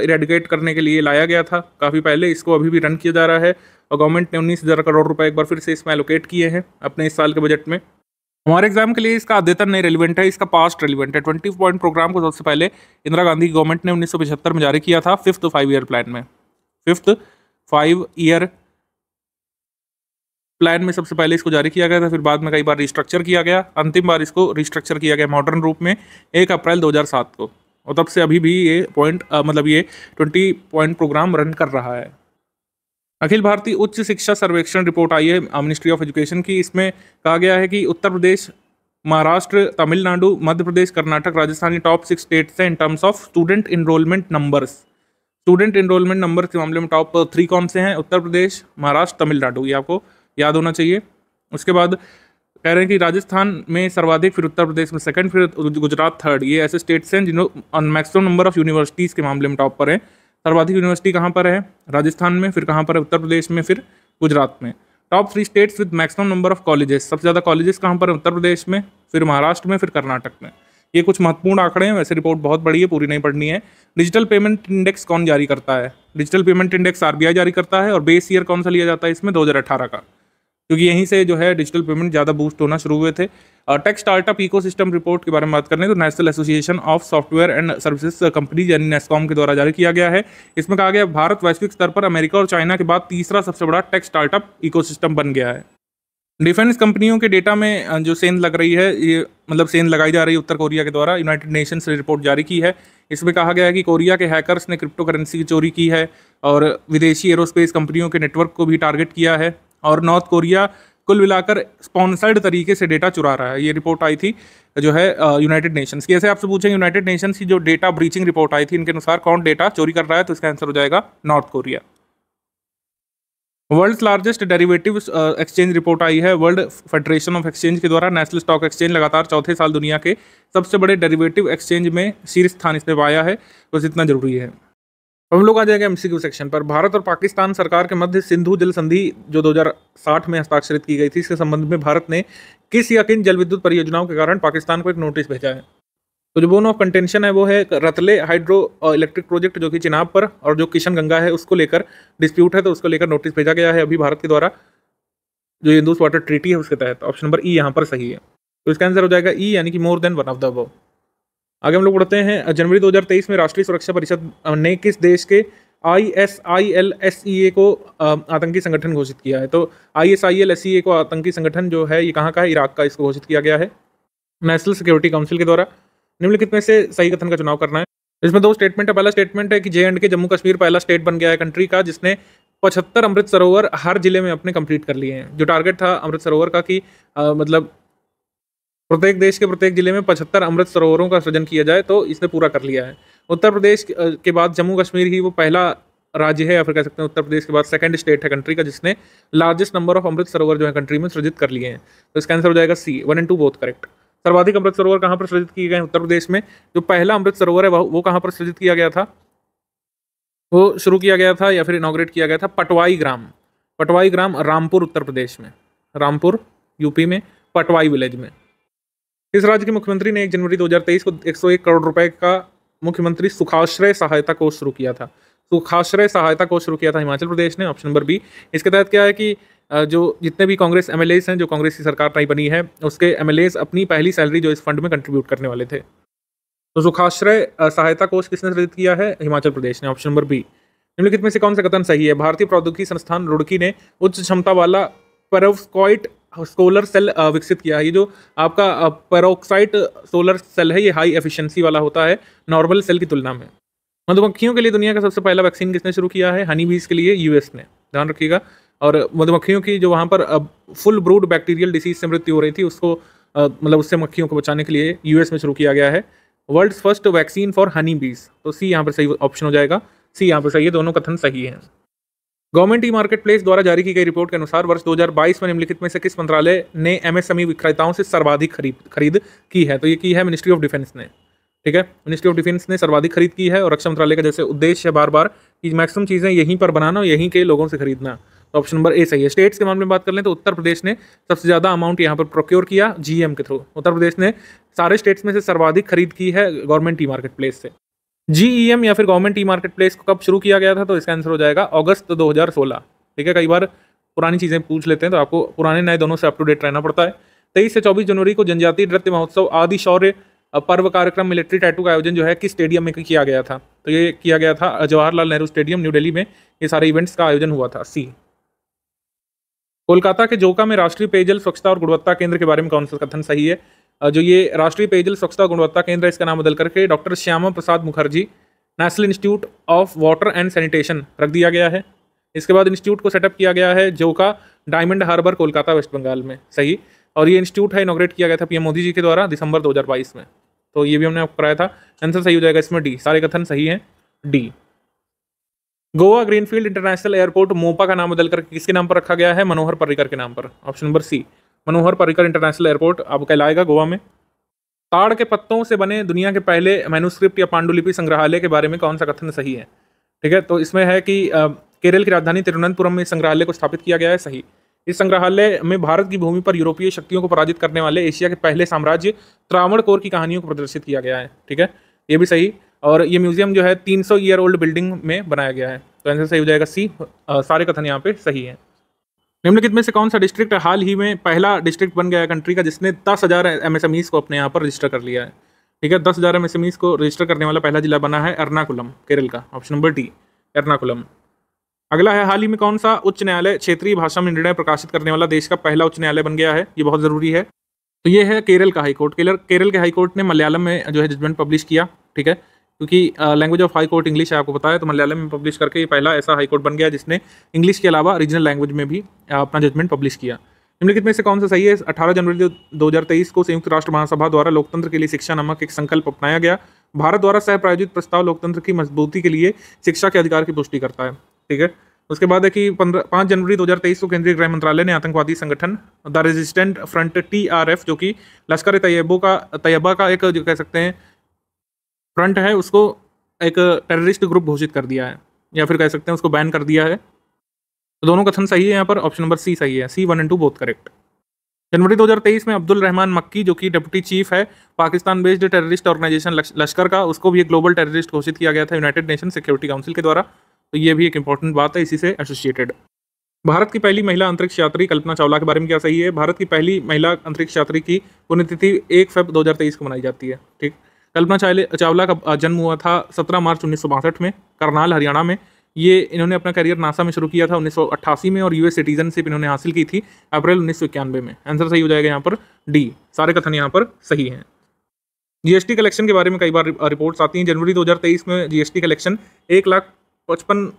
इरेडिकेट करने के लिए लाया गया था काफ़ी पहले इसको अभी भी रन किया जा रहा है और गवर्नमेंट ने उन्नीस हज़ार करोड़ रुपए एक बार फिर से इसमें एलोकेट किए हैं अपने इस साल के बजट में हमारे एग्जाम के लिए इसका अद्यतन नहीं रेलिवेंट है इसका पास्ट रेलिवेंट है ट्वेंटी पॉइंट प्रोग्राम को सबसे पहले इंदिरा गांधी गवर्नमेंट ने उन्नीस में जारी किया था फिफ्थ फाइव ईयर प्लान में फिफ्थ फाइव ईयर प्लान में सबसे पहले इसको जारी किया गया था फिर बाद में कई बार रिस्ट्रक्चर किया गया अंतिम बार इसको रिस्ट्रक्चर किया गया मॉडर्न रूप में एक अप्रैल 2007 को और तब से अभी भी ये पॉइंट मतलब ये ट्वेंटी पॉइंट प्रोग्राम रन कर रहा है अखिल भारतीय उच्च शिक्षा सर्वेक्षण रिपोर्ट आई है मिनिस्ट्री ऑफ एजुकेशन की इसमें कहा गया है कि उत्तर प्रदेश महाराष्ट्र तमिलनाडु मध्य प्रदेश कर्नाटक राजस्थान ये टॉप सिक्स स्टेट्स हैं in terms of student enrolment numbers student enrolment number के मामले में टॉप थ्री कौन से हैं उत्तर प्रदेश महाराष्ट्र तमिलनाडु ये आपको याद होना चाहिए उसके बाद कह रहे हैं कि राजस्थान में सर्वाधिक फिर उत्तर प्रदेश में सेकंड फिर गुजरात थर्ड ये ऐसे स्टेट्स हैं जिन्होंने मैक्सिमम नंबर ऑफ यूनिवर्सिटीज़ के मामले में टॉप पर हैं सर्वाधिक यूनिवर्सिटी कहाँ पर है राजस्थान में फिर कहाँ पर है उत्तर प्रदेश में फिर गुजरात में top three states with maximum number of colleges सबसे ज़्यादा कॉलेजेस कहाँ पर है उत्तर प्रदेश में फिर महाराष्ट्र में फिर कर्नाटक में ये कुछ महत्वपूर्ण आंकड़े हैं वैसे रिपोर्ट बहुत बड़ी है पूरी नहीं पढ़नी है डिजिटल पेमेंट इंडेक्स कौन जारी करता है डिजिटल पेमेंट इंडेक्स आर जारी करता है और बेस ईयर कौन सा लिया जाता है इसमें दो का क्योंकि यहीं से जो है डिजिटल पेमेंट ज़्यादा बूस्ट होना शुरू हुए थे टेक स्टार्टअप इकोसिस्टम रिपोर्ट के बारे में बात करें तो national association of software and services companies यानी नेस्कॉम के द्वारा जारी किया गया है इसमें कहा गया भारत वैश्विक स्तर पर अमेरिका और चाइना के बाद तीसरा सबसे बड़ा टेक स्टार्टअप इको बन गया है डिफेंस कंपनियों के डेटा में जो सेंध लग रही है ये मतलब सेंध लगाई जा रही है उत्तर कोरिया के द्वारा यूनाइटेड नेशंस ने रिपोर्ट जारी की है इसमें कहा गया है कि कोरिया के हैकर्स ने क्रिप्टो करेंसी की चोरी की है और विदेशी एरोस्पेस कंपनियों के नेटवर्क को भी टारगेट किया है और नॉर्थ कोरिया कुल मिलाकर स्पॉन्सर्ड तरीके से डेटा चुरा रहा है ये रिपोर्ट आई थी जो है यूनाइटेड नेशंस की ऐसे आपसे पूछें यूनाइटेड नेशंस की जो डेटा ब्रीचिंग रिपोर्ट आई थी इनके अनुसार कौन डेटा चोरी कर रहा है तो इसका आंसर हो जाएगा North Korea world largest derivative exchange report आई है वर्ल्ड फेडरेशन ऑफ एक्सचेंज के द्वारा नेशनल स्टॉक एक्सचेंज लगातार चौथे साल दुनिया के सबसे बड़े डेरिवेटिव एक्सचेंज में शीर्ष स्थान इसने पाया है बस इतना जरूरी है अब हम लोग आ जाएंगे एमसीक्यू सेक्शन पर भारत और पाकिस्तान सरकार के मध्य सिंधु जल संधि जो 2060 में हस्ताक्षरित की गई थी इसके संबंध में भारत ने किस या किन जल विद्युत परियोजनाओं के कारण पाकिस्तान को एक नोटिस भेजा है तो जो बोन ऑफ कंटेंशन है वो है रतले हाइड्रो इलेक्ट्रिक प्रोजेक्ट जो कि चिनाब पर और जो किशन गंगा है उसको लेकर डिस्प्यूट है तो उसको लेकर नोटिस भेजा गया है अभी भारत के द्वारा जो इंदूस वाटर ट्रीटी है उसके तहत ऑप्शन नंबर ई यहाँ पर सही है तो इसका आंसर हो जाएगा ई e, यानी कि more than one of the above आगे हम लोग बढ़ते हैं जनवरी 2023 में राष्ट्रीय सुरक्षा परिषद ने किस देश के I S I L S E A को आतंकी संगठन घोषित किया है तो I S I L S E A को आतंकी संगठन जो है ये कहाँ का है इराक का इसको घोषित किया गया है नेशनल सिक्योरिटी काउंसिल के द्वारा निम्नलिखित में से सही कथन का चुनाव करना है इसमें दो स्टेटमेंट है पहला स्टेटमेंट है कि जे एंड के जम्मू कश्मीर पहला स्टेट बन गया है कंट्री का जिसने पचहत्तर अमृत सरोवर हर जिले में अपने कंप्लीट कर लिए हैं जो टारगेट था अमृत सरोवर का कि मतलब प्रत्येक देश के प्रत्येक जिले में पचहत्तर अमृत सरोवरों का सृजन किया जाए तो इसने पूरा कर लिया है उत्तर प्रदेश के बाद जम्मू कश्मीर ही वो पहला राज्य है या फिर कह सकते हैं उत्तर प्रदेश के बाद सेकंड स्टेट है कंट्री का जिसने लार्जेस्ट नंबर ऑफ अमृत सरोवर जो है कंट्री में सृजित कर लिए हैं तो इसका आंसर हो जाएगा C one and two both correct सर्वाधिक अमृत सरोवर कहाँ पर सृजित किए गए हैं उत्तर प्रदेश में जो पहला अमृत सरोवर है वो कहाँ पर सृजित किया गया था वो शुरू किया गया था या फिर इनाग्रेट किया गया था पटवाई ग्राम पटवाई ग्राम रामपुर उत्तर प्रदेश में रामपुर यूपी में पटवाई विलेज में इस राज्य के मुख्यमंत्री ने 1 जनवरी 2023 को 101 करोड़ रुपए का मुख्यमंत्री सुखाश्रय सहायता कोष शुरू किया था सुखाश्रय सहायता कोष शुरू किया था हिमाचल प्रदेश ने ऑप्शन नंबर बी इसके तहत क्या है कि जो जितने भी कांग्रेस एम हैं जो कांग्रेस की सरकार नहीं बनी है उसके एम अपनी पहली सैलरी जो इस फंड में कंट्रीब्यूट करने वाले थे तो सुखाश्रय सहायता कोष किसने सृजित किया है हिमाचल प्रदेश ने ऑप्शन नंबर बी निम्नलिखित में से कौन सा कथन सही है भारतीय प्रौद्योगिकी संस्थान रुड़की ने उच्च क्षमता वाला परवस्कॉइट सोलर सेल विकसित किया है ये जो आपका पेरोक्साइड सोलर सेल है ये हाई एफिशिएंसी वाला होता है नॉर्मल सेल की तुलना में मधुमक्खियों के लिए दुनिया का सबसे पहला वैक्सीन किसने शुरू किया है हनी बीज के लिए यूएस ने ध्यान रखिएगा और मधुमक्खियों की जो वहाँ पर फुल ब्रूड बैक्टीरियल डिसीज से मृत्यु हो रही थी उसको मतलब उससे मक्खियों को बचाने के लिए यूएस में शुरू किया गया है world first vaccine for honey bees तो सी यहाँ पर सही ऑप्शन हो जाएगा सी यहाँ पर सही है दोनों कथन सही है गवर्नमेंट ई मार्केट प्लेस द्वारा जारी की गई रिपोर्ट के अनुसार वर्ष 2022 में निम्नलिखित में से किस मंत्रालय ने एमएसएमई विक्रेताओं से सर्वाधिक खरीद खरीद की है तो ये की है मिनिस्ट्री ऑफ डिफेंस ने ठीक है मिनिस्ट्री ऑफ डिफेंस ने सर्वाधिक खरीद की है और रक्षा मंत्रालय का जैसे उद्देश्य है बार बार कि मैक्सिमम चीज़ें यहीं पर बनाना और यहीं के लोगों से खरीदना तो ऑप्शन नंबर ए सही है स्टेट्स के मामले में बात कर लें तो उत्तर प्रदेश ने सबसे ज़्यादा अमाउंट यहाँ पर प्रोक्योर किया जीएम के थ्रू उत्तर प्रदेश ने सारे स्टेट्स में से सर्वाधिक खरीद की है गवर्नमेंट ई मार्केट प्लेस से जीईएम e या फिर गवर्नमेंट ई मार्केट प्लेस को कब शुरू किया गया था तो इसका आंसर हो जाएगा अगस्त 2016 ठीक है कई बार पुरानी चीज़ें पूछ लेते हैं तो आपको पुराने नए दोनों से अप टू डेट रहना पड़ता है तेईस से चौबीस जनवरी को जनजातीय नृत्य महोत्सव आदि शौर्य पर्व कार्यक्रम मिलिट्री टैटू का आयोजन जो है किस स्टेडियम में किया गया था तो ये किया गया था जवाहरलाल नेहरू स्टेडियम न्यू डेली में ये सारे इवेंट्स का आयोजन हुआ था सी कोलकाता के जोका में राष्ट्रीय पेयजल स्वच्छता और गुणवत्ता केंद्र के बारे में कौन सा कथन सही है जो ये राष्ट्रीय पेयजल स्वच्छता गुणवत्ता केंद्र है इसका नाम बदल करके doctor Shyama Prasad Mukherjee national institute of water and sanitation रख दिया गया है इसके बाद इंस्टीट्यूट को सेटअप किया गया है जो का Diamond Harbour Kolkata West Bengal में सही और ये इंस्टीट्यूट है इनोग्रेट किया गया था पीएम मोदी जी के द्वारा दिसंबर 2022 में तो ये भी हमने आपको कराया था आंसर सही हो जाएगा इसमें डी सारे कथन सही है D Goa greenfield international airport Mopa का नाम बदल किसके नाम पर रखा गया है मनोहर पर्रिकर के नाम पर option number C Manohar Parrikar international airport अब कहलाएगा गोवा में ताड़ के पत्तों से बने दुनिया के पहले मैनुस्क्रिप्ट या पांडुलिपि संग्रहालय के बारे में कौन सा कथन सही है ठीक है तो इसमें है कि केरल की राजधानी तिरुवनंतपुरम में संग्रहालय को स्थापित किया गया है सही इस संग्रहालय में भारत की भूमि पर यूरोपीय शक्तियों को पराजित करने वाले एशिया के पहले साम्राज्य त्रावण कोर की कहानियों को प्रदर्शित किया गया है ठीक है ये भी सही और ये म्यूजियम जो है 300 ईयर ओल्ड बिल्डिंग में बनाया गया है तो आंसर सही हो जाएगा सी आ, सारे कथन यहाँ पे सही हैं निम्नलिखित में से कौन सा डिस्ट्रिक्ट हाल ही में पहला डिस्ट्रिक्ट बन गया है कंट्री का जिसने दस हज़ार एम को अपने यहाँ पर रजिस्टर कर लिया है ठीक है दस हज़ार एम को रजिस्टर करने वाला पहला जिला बना है एर्नाकुलम केरल का ऑप्शन नंबर डी एर्नाकुलम अगला है हाल ही में कौन सा उच्च न्यायालय क्षेत्रीय भाषा में निर्णय प्रकाशित करने वाला देश का पहला उच्च न्यायालय बन गया है ये बहुत ज़रूरी है तो ये है केरल का हाईकोर्ट केरल केरल के हाईकोर्ट ने मलयालम में जो है जजमेंट पब्लिश किया ठीक है क्योंकि language of high court English है आपको है तो मलयालम में पब्लिश करके ये पहला ऐसा हाई कोर्ट बन गया जिसने इंग्लिश के अलावा रीजनल लैंग्वेज में भी अपना जजमेंट पब्लिश किया निम्नलिखित में से कौन सा सही है 18 जनवरी 2023 को संयुक्त राष्ट्र महासभा द्वारा लोकतंत्र के लिए शिक्षा नामक एक संकल्प अपनाया गया भारत द्वारा सह प्रायोजित प्रस्ताव लोकतंत्र की मजबूती के लिए शिक्षा के अधिकार की पुष्टि करता है ठीक है उसके बाद है कि पंद्रह पाँच जनवरी 2023 को केंद्रीय गृह मंत्रालय ने आतंकवादी संगठन the resistant front T R F जो कि लश्कर तैयबों का तैयबा का एक जो कह सकते हैं फ्रंट है उसको एक टेररिस्ट ग्रुप घोषित कर दिया है या फिर कह सकते हैं उसको बैन कर दिया है तो दोनों कथन सही है यहाँ पर ऑप्शन नंबर सी सही है C one and two both correct जनवरी 2023 में अब्दुल रहमान मक्की जो कि डिप्टी चीफ है पाकिस्तान बेस्ड टेररिस्ट ऑर्गेनाइजेशन लश्कर का उसको भी एक ग्लोबल टेररिस्ट घोषित किया गया था यूनाइटेड नेशन सिक्योरिटी काउंसिल के द्वारा तो ये भी एक इंपॉर्टेंट बात है इसी से एसोसिएटेड भारत की पहली महिला अंतरिक्ष यात्री कल्पना चावला के बारे में क्या सही है भारत की पहली महिला अंतरिक्ष यात्री की पुण्यतिथि एक फेब दो को मनाई जाती है ठीक कल्पना चावला का जन्म हुआ था 17 मार्च उन्नीस में करनाल हरियाणा में ये इन्होंने अपना करियर नासा में शुरू किया था 1988 में और यूएस सिटीजनशिप इन्होंने हासिल की थी अप्रैल उन्नीस में आंसर सही हो जाएगा यहाँ पर डी सारे कथन यहाँ पर सही हैं जीएसटी कलेक्शन के बारे में कई बार रिपोर्ट्स आती हैं जनवरी 2023 में जीएसटी कलेक्शन एक लाख पचपन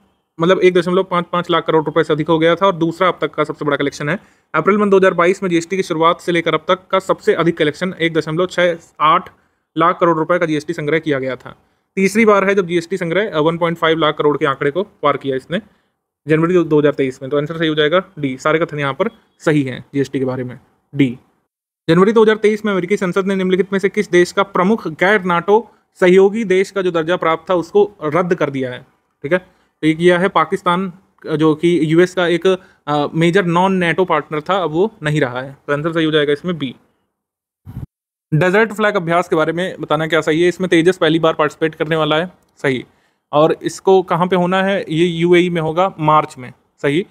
मतलब एक दशमलव पाँच पाँच लाख करोड़ रुपए से अधिक हो गया था और दूसरा अब तक का सबसे बड़ा कलेक्शन है अप्रैल में 2022 में जीएसटी की शुरुआत से लेकर अब तक का सबसे अधिक कलेक्शन एक दशमलव छः आठ लाख करोड़ रुपए का जीएसटी संग्रह किया गया था तीसरी बार है जब जीएसटी संग्रह 1.5 लाख करोड़ के आंकड़े को पार किया इसने जनवरी 2023 में तो आंसर सही हो जाएगा डी सारे कथन यहाँ पर सही हैं जीएसटी के बारे में डी जनवरी 2023 में अमेरिकी संसद ने निम्नलिखित में से किस देश का प्रमुख गैर नाटो सहयोगी देश का जो दर्जा प्राप्त था उसको रद्द कर दिया है ठीक है तो ये किया है पाकिस्तान जो कि यूएस का एक मेजर नॉन नेटो पार्टनर था अब वो नहीं रहा है तो आंसर सही हो जाएगा इसमें बी डेजर्ट फ्लैग अभ्यास के बारे में बताना क्या सही है इसमें तेजस पहली बार पार्टिसिपेट करने वाला है सही और इसको कहाँ पे होना है ये यूएई e में होगा मार्च में सही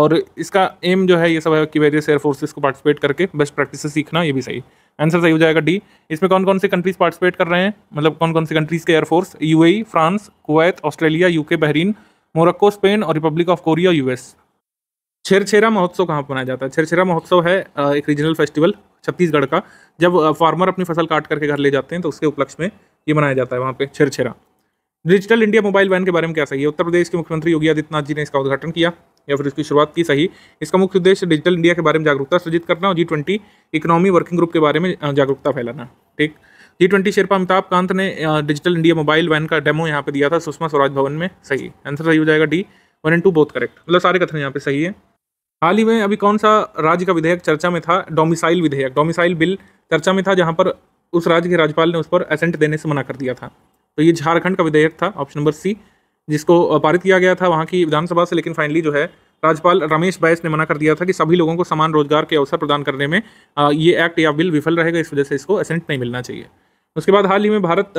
और इसका एम जो है ये सब है कि वेरियस एयरफोर्सेज को पार्टिसिपेट करके बेस्ट प्रैक्टिस सीखना ये भी सही आंसर सही हो जाएगा डी इसमें कौन कौन से कंट्रीज पार्टिसिपेट कर रहे हैं मतलब कौन कौन से कंट्रीज के air force UAE France Kuwait Australia के बहरीन मोरक्को स्पेन और रिपब्लिक ऑफ कोरिया यू छेरछेरा महोत्सव कहाँ पर मनाया जाता है छेरछेरा महोत्सव है एक रीजनल फेस्टिवल छत्तीसगढ़ का जब फार्मर अपनी फसल काट करके घर ले जाते हैं तो उसके उपलक्ष्य में ये मनाया जाता है वहाँ पे Chherchhera digital India mobile van के बारे में क्या सही है उत्तर प्रदेश के मुख्यमंत्री योगी आदित्यनाथ जी ने इसका उद्घाटन किया या फिर इसकी शुरुआत की सही इसका मुख्य उद्देश्य डिजिटल इंडिया के बारे में जागरूकता सृजित करना और G twenty economy working group के बारे में जागरूकता फैलाना ठीक G twenty sherpa Amitabh Kant ने डिजिटल इंडिया मोबाइल वैन का डेमो यहाँ पे दिया था सुषमा स्वराज भवन में सही आंसर सही हो जाएगा D one and two both correct मतलब सारे कथन यहाँ पे सही है हाल ही में अभी कौन सा राज्य का विधेयक चर्चा में था डोमिसाइल विधेयक डोमिसाइल बिल चर्चा में था जहाँ पर उस राज्य के राज्यपाल ने उस पर एसेंट देने से मना कर दिया था तो ये झारखंड का विधेयक था ऑप्शन नंबर सी जिसको पारित किया गया था वहाँ की विधानसभा से लेकिन फाइनली जो है राज्यपाल रमेश बैस ने मना कर दिया था कि सभी लोगों को समान रोजगार के अवसर प्रदान करने में ये एक्ट या बिल विफल रहेगा इस वजह से इसको एसेंट नहीं मिलना चाहिए उसके बाद हाल ही में भारत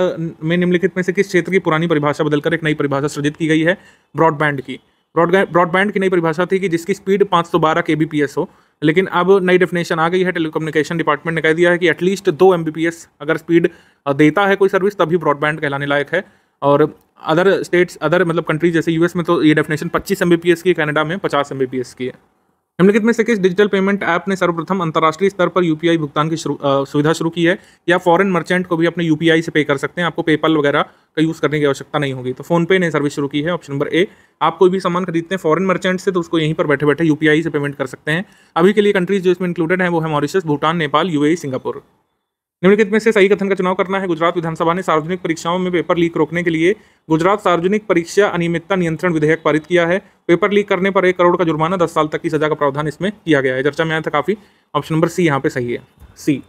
में निम्नलिखित में से किस क्षेत्र की पुरानी परिभाषा बदलकर एक नई परिभाषा सृजित की गई है ब्रॉडबैंड की ब्रॉडबैंड की नई परिभाषा थी कि जिसकी स्पीड पाँच सौ बारह के पी एस हो लेकिन अब नई डेफिनेशन आ गई है टेलीकम्युनिकेशन डिपार्टमेंट ने कह दिया है कि एटलीस्ट दो एम बी पी एस अगर स्पीड देता है कोई सर्विस तभी ब्रॉडबैंड कहलाने लायक है और अदर स्टेट्स अदर मतलब कंट्रीज जैसे यूएस में तो ये डेफिनेशन पच्चीस एम बी पी एस की कनाडा में पचास एम बी पी एस की है निम्नलिखित में से किस डिजिटल पेमेंट ऐप ने सर्वप्रथम अंतर्राष्ट्रीय स्तर पर यूपीआई भुगतान की सुविधा शुरू की है या फॉरेन मर्चेंट को भी अपने यूपीआई से पे कर सकते हैं आपको पेपल वगैरह का यूज़ करने की आवश्यकता नहीं होगी तो फोनपे ने सर्विस शुरू की है ऑप्शन नंबर ए आप कोई भी सामान खरीदते हैं फॉरन मर्चेंट से तो उसको यहीं पर बैठे बैठे यूपीआई से पेमेंट कर सकते हैं अभी के लिए कंट्रीज जो इसमें इंक्लूडेड है वो है मॉरिशस भूटान नेपाल यू सिंगापुर निम्नलिखित में से सही कथन का चुनाव करना है गुजरात विधानसभा ने सार्वजनिक परीक्षाओं में पेपर लीक रोकने के लिए गुजरात सार्वजनिक परीक्षा अनियमितता नियंत्रण विधेयक पारित किया है पेपर लीक करने पर एक करोड़ का जुर्माना दस साल तक की सजा का प्रावधान इसमें किया गया है चर्चा में आया था काफी ऑप्शन नंबर सी यहाँ पे सही है सी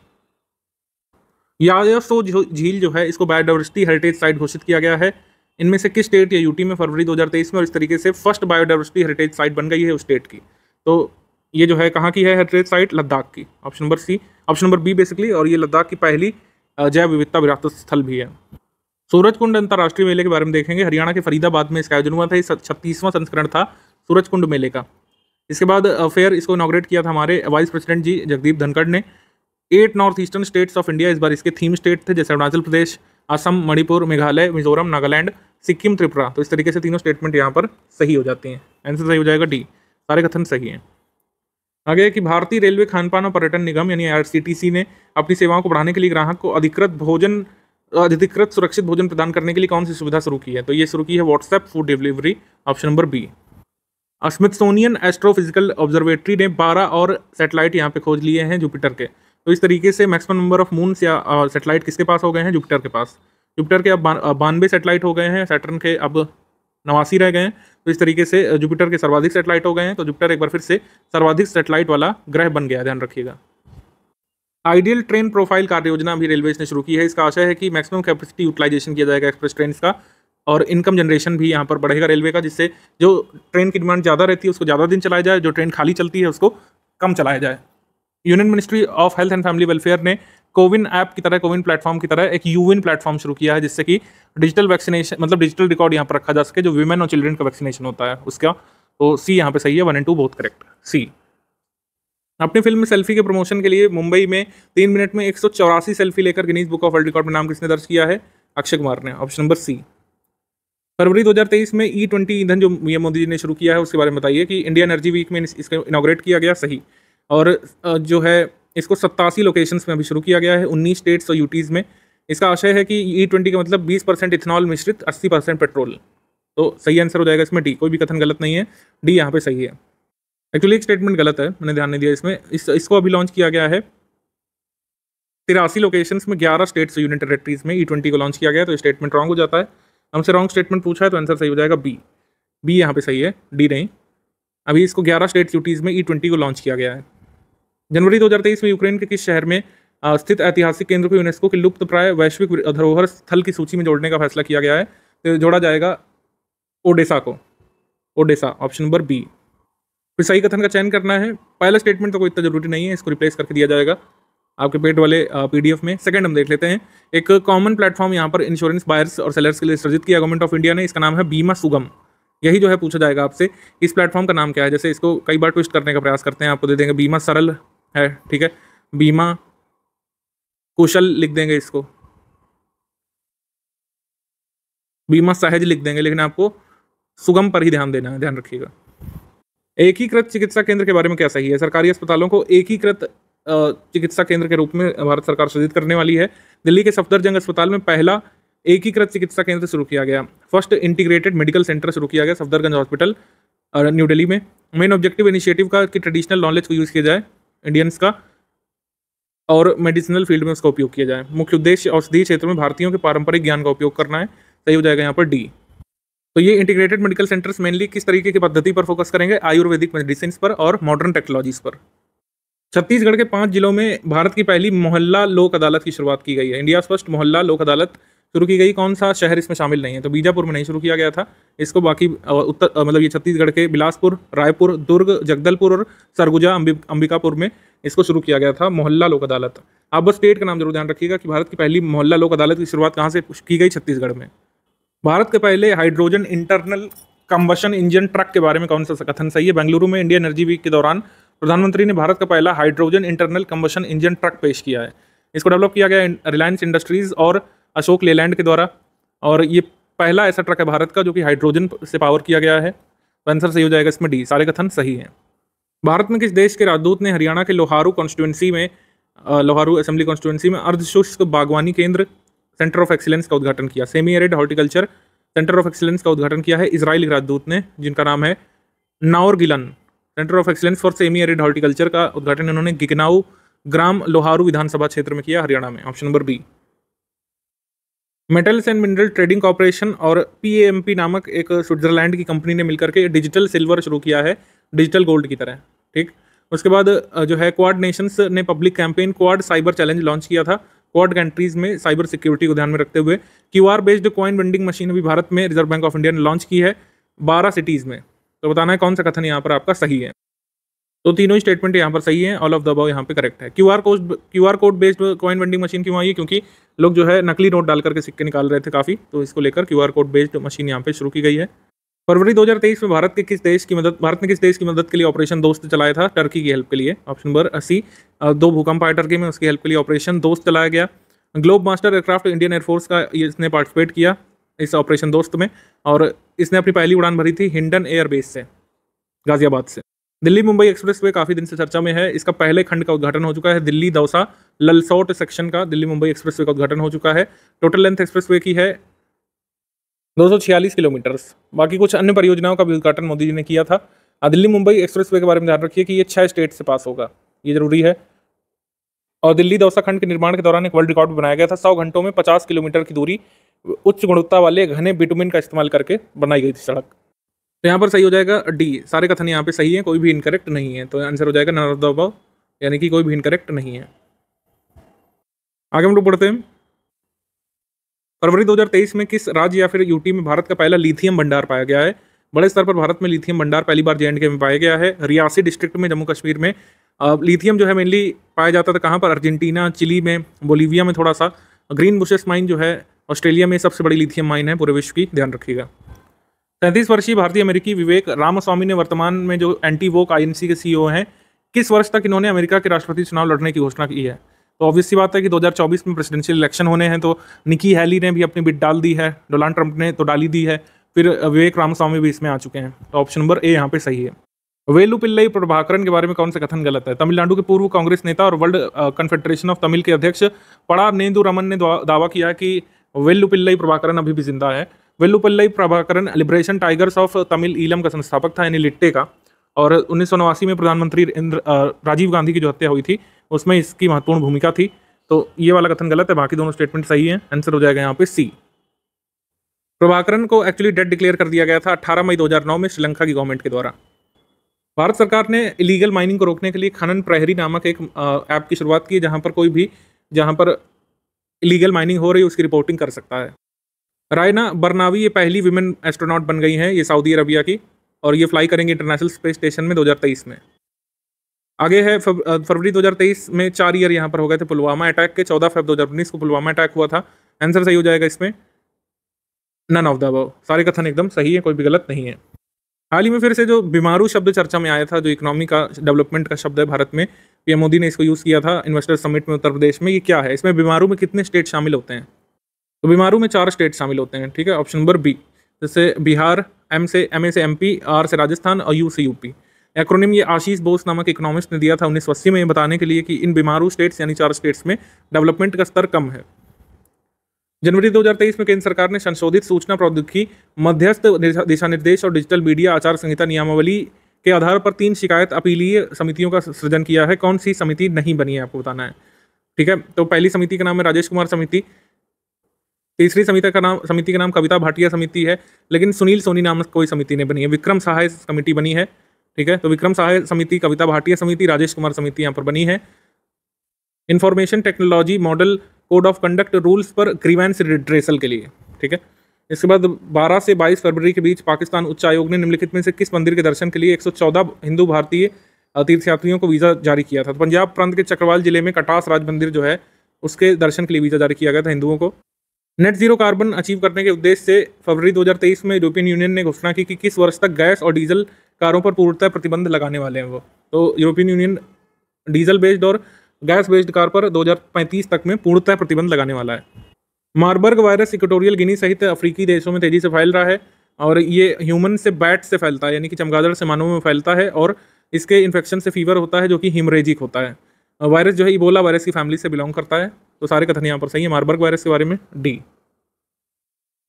यादव झील जो है इसको बायोडाइवर्सिटी हेरिटेज साइट घोषित किया गया है इनमें से किस स्टेट या यूटी में फरवरी 2023 में और इस तरीके से फर्स्ट बायोडाइवर्सिटी हेरिटेज साइट बन गई है उस स्टेट की तो ये जो है कहाँ की है हेरिटेज साइट लद्दाख की option number C option number B basically और ये लद्दाख की पहली जैव विविधता विरासत स्थल भी है सूरज कुंड अंतर्राष्ट्रीय मेले के बारे में देखेंगे हरियाणा के फरीदाबाद में इसका आयोजन हुआ था छत्तीसवां संस्करण था सूरज कुंड मेले का इसके बाद फेयर इसको इनाग्रेट किया था हमारे वाइस प्रेसिडेंट जी जगदीप धनखड़ ने eight north eastern states of India इस बार इसके थीम स्टेट थे जैसे अरुणाचल प्रदेश असम मणिपुर मेघालय मिजोरम नागालैंड सिक्किम त्रिपुरा तो इस तरीके से तीनों स्टेटमेंट यहाँ पर सही हो जाती हैं आंसर सही हो जाएगा डी सारे कथन सही हैं आगे कि भारतीय रेलवे खानपान और पर्यटन निगम यानी आर ने अपनी सेवाओं को बढ़ाने के लिए ग्राहक को अधिकृत भोजन अधिकृत सुरक्षित भोजन प्रदान करने के लिए कौन सी सुविधा शुरू की है तो ये शुरू की है WhatsApp food delivery option number B Smithsonian astrophysical observatory ने 12 और सैटेलाइट यहाँ पे खोज लिए हैं जुपिटर के तो इस तरीके से मैक्सिमम नंबर ऑफ मून या सैटेलाइट किसके पास हो गए हैं जुपिटर के पास जुपिटर के अब बानवे सेटेलाइट हो गए हैं सैटर्न के अब नवासी रह गए हैं तो इस तरीके से जुपिटर के सर्वाधिक सेटेलाइट हो गए हैं तो जुपिटर एक बार फिर से सर्वाधिक सेटेलाइट वाला ग्रह बन गया ध्यान रखिएगा आइडियल ट्रेन प्रोफाइल कार्य योजना भी रेलवे ने शुरू की है इसका आशय है कि मैक्सिमम कैपेसिटी यूटिलाइजेशन किया जाएगा एक्सप्रेस ट्रेन का और इनकम जनरेशन भी यहाँ पर बढ़ेगा रेलवे का जिससे जो ट्रेन की डिमांड ज़्यादा रहती है उसको ज़्यादा दिन चलाया जाए जो ट्रेन खाली चलती है उसको कम चलाया जाए union ministry of health and family welfare ने कोविन ऐप की तरह कोविन प्लेटफॉर्म की तरह एक यूविन प्लेटफॉर्म शुरू किया है जिससे कि डिजिटल वैक्सीनेशन मतलब डिजिटल रिकॉर्ड यहाँ पर रखा जा सके जो वुमेन और चिल्ड्रन का वैक्सीनेशन होता है उसका तो सी यहाँ पे सही है वन एंड टू बहुत करेक्ट सी अपनी फिल्म में सेल्फी के प्रमोशन के लिए मुंबई में तीन मिनट में एक सेल्फी लेकर Guinness book of world record में नाम किसने दर्ज किया है अक्षय कुमार ने ऑप्शन नंबर सी फरवरी 2023 में ई e ट्वेंटी ईंधन जो पीएम मोदी जी ने शुरू किया है उसके बारे में बताइए कि इंडिया एनर्जी वीक में इसका इनाग्रेट किया गया सही और जो है इसको सत्तासी लोकेशंस में अभी शुरू किया गया है उन्नीस स्टेट्स और यूटीज़ में इसका आशय है कि ई e ट्वेंटी का मतलब बीस परसेंट इथेनॉल मिश्रित अस्सी परसेंट पेट्रोल तो सही आंसर हो जाएगा इसमें डी कोई भी कथन गलत नहीं है डी यहाँ पे सही है एक्चुअली एक स्टेटमेंट गलत है मैंने ध्यान नहीं दिया इसमें इस इसको अभी लॉन्च किया गया है तिरासी लोकेशंस में ग्यारह स्टेट्स यूनियन टेरेटरीज में ई e ट्वेंटी को लॉन्च किया गया तो स्टेटमेंट रॉन्ग हो जाता है हमसे रॉन्ग स्टेटमेंट पूछा है तो आंसर सही हो जाएगा बी बी यहाँ पे सही है डी नहीं अभी इसको ग्यारह स्टेट्स यूटीज़ में ई e ट्वेंटी को लॉन्च किया गया है जनवरी 2023 में यूक्रेन के किस शहर में स्थित ऐतिहासिक केंद्र को यूनेस्को के लुप्त प्राय वैश्विक धरोहर स्थल की सूची में जोड़ने का फैसला किया गया है तो जोड़ा जाएगा ओडेसा को ओडेसा ऑप्शन नंबर बी फिर सही कथन का चयन करना है पहला स्टेटमेंट तो कोई इतना जरूरी नहीं है इसको रिप्लेस करके दिया जाएगा आपके पेट वाले पीडीएफ में सेकंड हम देख लेते हैं एक कॉमन प्लेटफॉर्म यहाँ पर इंश्योरेंस बायर्स और सेलर्स के लिए सृजित किया गवर्नमेंट ऑफ इंडिया ने इसका नाम है बीमा सुगम यही जो है पूछा जाएगा आपसे इस प्लेटफॉर्म का नाम क्या है जैसे इसको कई बार ट्विस्ट करने का प्रयास करते हैं आपको दे देंगे बीमा सरल है ठीक है बीमा कुशल लिख देंगे इसको बीमा सहज लिख देंगे लेकिन आपको सुगम पर ही ध्यान देना है ध्यान रखिएगा एकीकृत चिकित्सा केंद्र के बारे में क्या सही है सरकारी अस्पतालों को एकीकृत चिकित्सा केंद्र के रूप में भारत सरकार सृजित करने वाली है दिल्ली के सफदरजंग अस्पताल में पहला एकीकृत चिकित्सा केंद्र शुरू किया गया फर्स्ट इंटीग्रेटेड मेडिकल सेंटर शुरू किया गया सफदरगंज हॉस्पिटल न्यू दिल्ली में मेन ऑब्जेक्टिव इनिशिएटिव का कि ट्रेडिशनल नॉलेज को यूज़ किया जाए इंडियंस का और मेडिसिनल फील्ड में उसका उपयोग किया जाए मुख्य उद्देश्य औषधि क्षेत्र में भारतीयों के पारंपरिक ज्ञान का उपयोग करना है सही हो जाएगा यहाँ पर डी तो ये इंटीग्रेटेड मेडिकल सेंटर्स मेनली किस तरीके की पद्धति पर फोकस करेंगे आयुर्वेदिक मेडिसिन पर और मॉडर्न टेक्नोलॉजीज पर छत्तीसगढ़ के पांच जिलों में भारत की पहली मोहल्ला लोक अदालत की शुरुआत की गई है इंडिया फर्स्ट मोहल्ला लोक अदालत शुरू की गई कौन सा शहर इसमें शामिल नहीं है तो बीजापुर में नहीं शुरू किया गया था इसको बाकी उत्तर मतलब ये छत्तीसगढ़ के बिलासपुर रायपुर दुर्ग जगदलपुर और सरगुजा अंबिकापुर में इसको शुरू किया गया था मोहल्ला लोक अदालत आप बस स्टेट का नाम जरूर ध्यान रखिएगा कि भारत की पहली मोहल्ला लोक अदालत की शुरुआत कहाँ से की गई छत्तीसगढ़ में भारत के पहले hydrogen internal combustion engine truck के बारे में कौन सा कथन सही है बेंगलुरु में इंडियन एनर्जी वीक के दौरान प्रधानमंत्री ने भारत का पहला hydrogen internal combustion engine truck पेश किया है इसको डेवलप किया गया रिलायंस इंडस्ट्रीज और अशोक लेलैंड के द्वारा और ये पहला ऐसा ट्रक है भारत का जो कि हाइड्रोजन से पावर किया गया है तो आंसर सही हो जाएगा इसमें डी सारे कथन सही है भारत में किस देश के राजदूत ने हरियाणा के लोहारू कॉन्स्टिट्युएंसी में लोहारू असेंबली कॉन्स्टिट्युएंसी में अर्धशुष्क बागवानी केंद्र सेंटर ऑफ एक्सीलेंस का उद्घाटन किया semi arid horticulture centre of excellence का उद्घाटन किया है इसराइल के राजदूत ने जिनका नाम है नावर गिलन centre of excellence for semi arid horticulture का उद्घाटन इन्होंने गिगनाऊ ग्राम लोहारू विधानसभा क्षेत्र में किया हरियाणा में option number B metals and mineral trading corporation और पी नामक एक स्विट्जरलैंड की कंपनी ने मिलकर के डिजिटल सिल्वर शुरू किया है डिजिटल गोल्ड की तरह ठीक उसके बाद जो है क्वाड नेशंस ने public campaign Quad cyber challenge launch किया था क्वाड कंट्रीज में साइबर सिक्योरिटी को ध्यान में रखते हुए Q R based coin vending machine अभी भारत में रिजर्व बैंक ऑफ इंडिया ने लॉन्च की है बारह सिटीज़ में तो बताना है कौन सा कथन यहाँ पर आपका सही है तो तीनों ही स्टेटमेंट यहाँ पर सही है ऑल ऑफ द अबाव यहाँ पे करेक्ट है Q R code Q R code based coin vending machine क्यों आई क्योंकि लोग जो है नकली नोट डाल करके सिक्के निकाल रहे थे काफ़ी तो इसको लेकर Q R code based machine यहाँ पे शुरू की गई है फरवरी 2023 में भारत के किस देश की मदद भारत ने किस देश की मदद के लिए ऑपरेशन दोस्त चलाया था टर्की की हेल्प के लिए ऑप्शन नंबर अस्सी दो भूकंप आए टर्की में उसकी हेल्प के लिए ऑपरेशन दोस्त चलाया गया Globemaster aircraft Indian air force का इसने पार्टिसिपेट किया इस ऑपरेशन दोस्त में और इसने अपनी पहली उड़ान भरी थी हिंडन एयरबेस से गाजियाबाद से दिल्ली मुंबई एक्सप्रेस वे काफ़ी दिन से चर्चा में है इसका पहले खंड का उद्घाटन हो चुका है दिल्ली दौसा ललसौट सेक्शन का दिल्ली मुंबई एक्सप्रेस वे का उद्घाटन हो चुका है टोटल लेंथ एक्सप्रेस वे की है दो किलोमीटर बाकी कुछ अन्य परियोजनाओं का भी उद्घाटन मोदी जी ने किया था हाँ, दिल्ली मुंबई एक्सप्रेस वे के बारे में ध्यान रखिए कि ये छह स्टेट से पास होगा ये जरूरी है और दिल्ली दौसा खंड के निर्माण के दौरान एक वर्ल्ड रिकॉर्ड बनाया गया था सौ घंटों में पचास किलोमीटर की दूरी उच्च गुणवत्ता वाले घने बिटुमिन का इस्तेमाल करके बनाई गई थी सड़क तो यहाँ पर सही हो जाएगा डी सारे कथन यहाँ पे सही है कोई भी इनकरेक्ट नहीं है तो आंसर हो जाएगा नन ऑफ द अबव यानी कि कोई भी इनकरेक्ट नहीं है आगे हम लोग पढ़ते हैं फरवरी 2023 में किस राज्य या फिर यूटी में भारत का पहला लिथियम भंडार पाया गया है बड़े स्तर पर भारत में लिथियम भंडार पहली बार जे में पाया गया है रियासी डिस्ट्रिक्ट में जम्मू कश्मीर में लिथियम जो है मेनली पाया जाता था कहाँ पर अर्जेंटीना चिली में बोलीविया में थोड़ा सा ग्रीन बुशेस माइन जो है ऑस्ट्रेलिया में सबसे बड़ी लिथियम माइन है पूरे विश्व की ध्यान रखिएगा तैंतीस वर्षीय भारतीय अमेरिकी विवेक रामास्वामी ने वर्तमान में जो एंटी वोक आईएनसी के सीईओ e हैं किस वर्ष तक इन्होंने अमेरिका के राष्ट्रपति चुनाव लड़ने की घोषणा की है तो ऑब्वियस बात है कि 2024 में प्रेसिडेंशियल इलेक्शन होने हैं तो निकी हैली ने भी अपनी बिट डाल दी है डोनाल्ड ट्रंप ने तो डाली दी है फिर विवेक रामस्वामी भी इसमें आ चुके हैं तो ऑप्शन नंबर ए यहाँ पे सही है वेलू पिल्लई प्रभाकरण के बारे में कौन सा कथन गलत है तमिलनाडु के पूर्व कांग्रेस नेता और वर्ल्ड कन्फेडरेशन ऑफ तमिल के अध्यक्ष पड़ा नेंदू रमन ने दावा किया कि वेलू पिल्लई प्रभाकरण अभी भी जिंदा है Velupillai Prabhakaran Liberation Tigers of Tamil Eelam का संस्थापक था यानी लिट्टे का और उन्नीस में प्रधानमंत्री इंद्र राजीव गांधी की जो हत्या हुई थी उसमें इसकी महत्वपूर्ण भूमिका थी तो ये वाला कथन गलत है बाकी दोनों स्टेटमेंट सही है आंसर हो जाएगा यहाँ पे सी प्रभाकरन को एक्चुअली डेड डिक्लेयर कर दिया गया था 18 मई 2009 में श्रीलंका की गवर्नमेंट के द्वारा भारत सरकार ने इलीगल माइनिंग को रोकने के लिए खनन प्रहरी नामक एक ऐप की शुरुआत की जहाँ पर कोई भी जहाँ पर इलीगल माइनिंग हो रही है उसकी रिपोर्टिंग कर सकता है रायना बरनावी ये पहली विमेन एस्ट्रोनॉट बन गई हैं ये सऊदी अरबिया की और ये फ्लाई करेंगे इंटरनेशनल स्पेस स्टेशन में 2023 में आगे है फरवरी 2023 में चार ईयर यहाँ पर हो गए थे पुलवामा अटैक के 14 फेब 2019 को पुलवामा अटैक हुआ था आंसर सही हो जाएगा इसमें नन ऑफ द वो सारे कथन एकदम सही है कोई भी गलत नहीं है हाल ही में फिर से जो बीमारू शब्द चर्चा में आया था जो इकोनॉमी का डेवलपमेंट का शब्द है भारत में पीएम मोदी ने इसको यूज़ किया था इन्वेस्टर समिट में उत्तर प्रदेश में ये क्या है इसमें बीमारू में कितने स्टेट शामिल होते हैं तो बीमारू में चार स्टेट शामिल होते हैं ठीक है ऑप्शन नंबर बी जैसे बिहार एम से एम ए से एम पी आर से राजस्थान और यू से यूपी एक्रोनिम ये आशीष बोस नामक इकोनॉमिस्ट ने दिया था उन्नीस सौ में बताने के लिए कि इन बीमारू स्टेट्स यानी चार स्टेट्स में डेवलपमेंट का स्तर कम है जनवरी 2023 में केंद्र सरकार ने संशोधित सूचना प्रौद्योगिकी मध्यस्थ दिशा निर्देश और डिजिटल मीडिया आचार संहिता नियमावली के आधार पर तीन शिकायत अपीलीय समितियों का सृजन किया है कौन सी समिति नहीं बनी है आपको बताना है ठीक है तो पहली समिति का नाम है राजेश कुमार समिति तीसरी समिति का नाम समिति का नाम कविता भाटिया समिति है लेकिन सुनील सोनी नाम कोई समिति नहीं बनी है विक्रम सहाय कमेटी बनी है ठीक है तो विक्रम सहाय समिति कविता भाटिया समिति राजेश कुमार समिति यहाँ पर बनी है information technology model code of conduct rules पर ग्रीवेंस रिड्रेसल के लिए ठीक है इसके बाद 12 से 22 फरवरी के बीच पाकिस्तान उच्च आयोग ने निम्नलिखित में से किस मंदिर के दर्शन के लिए 114 हिंदू भारतीय तीर्थयात्रियों को वीज़ा जारी किया था तो पंजाब प्रांत के चक्रवाल जिले में कटास राज मंदिर जो है उसके दर्शन के लिए वीज़ा जारी किया गया था हिंदुओं को नेट जीरो कार्बन अचीव करने के उद्देश्य से फरवरी 2023 में यूरोपियन यूनियन ने घोषणा की कि किस वर्ष तक गैस और डीजल कारों पर पूर्णतः प्रतिबंध लगाने वाले हैं वो तो यूरोपियन यूनियन डीजल बेस्ड और गैस बेस्ड कार पर 2035 तक में पूर्णतः प्रतिबंध लगाने वाला है मार्बर्ग वायरस इक्वेटोरियल गिनी सहित अफ्रीकी देशों में तेजी से फैल रहा है और ये ह्यूमन से बैट से फैलता है यानी कि चमगादड़ से मानवों में फैलता है और इसके इन्फेक्शन से फीवर होता है जो कि हिमरेजिक होता है वायरस जो है इबोला वायरस की फैमिली से बिलोंग करता है तो सारे कथन यहाँ पर सही है मार्बर्ग वायरस के बारे में डी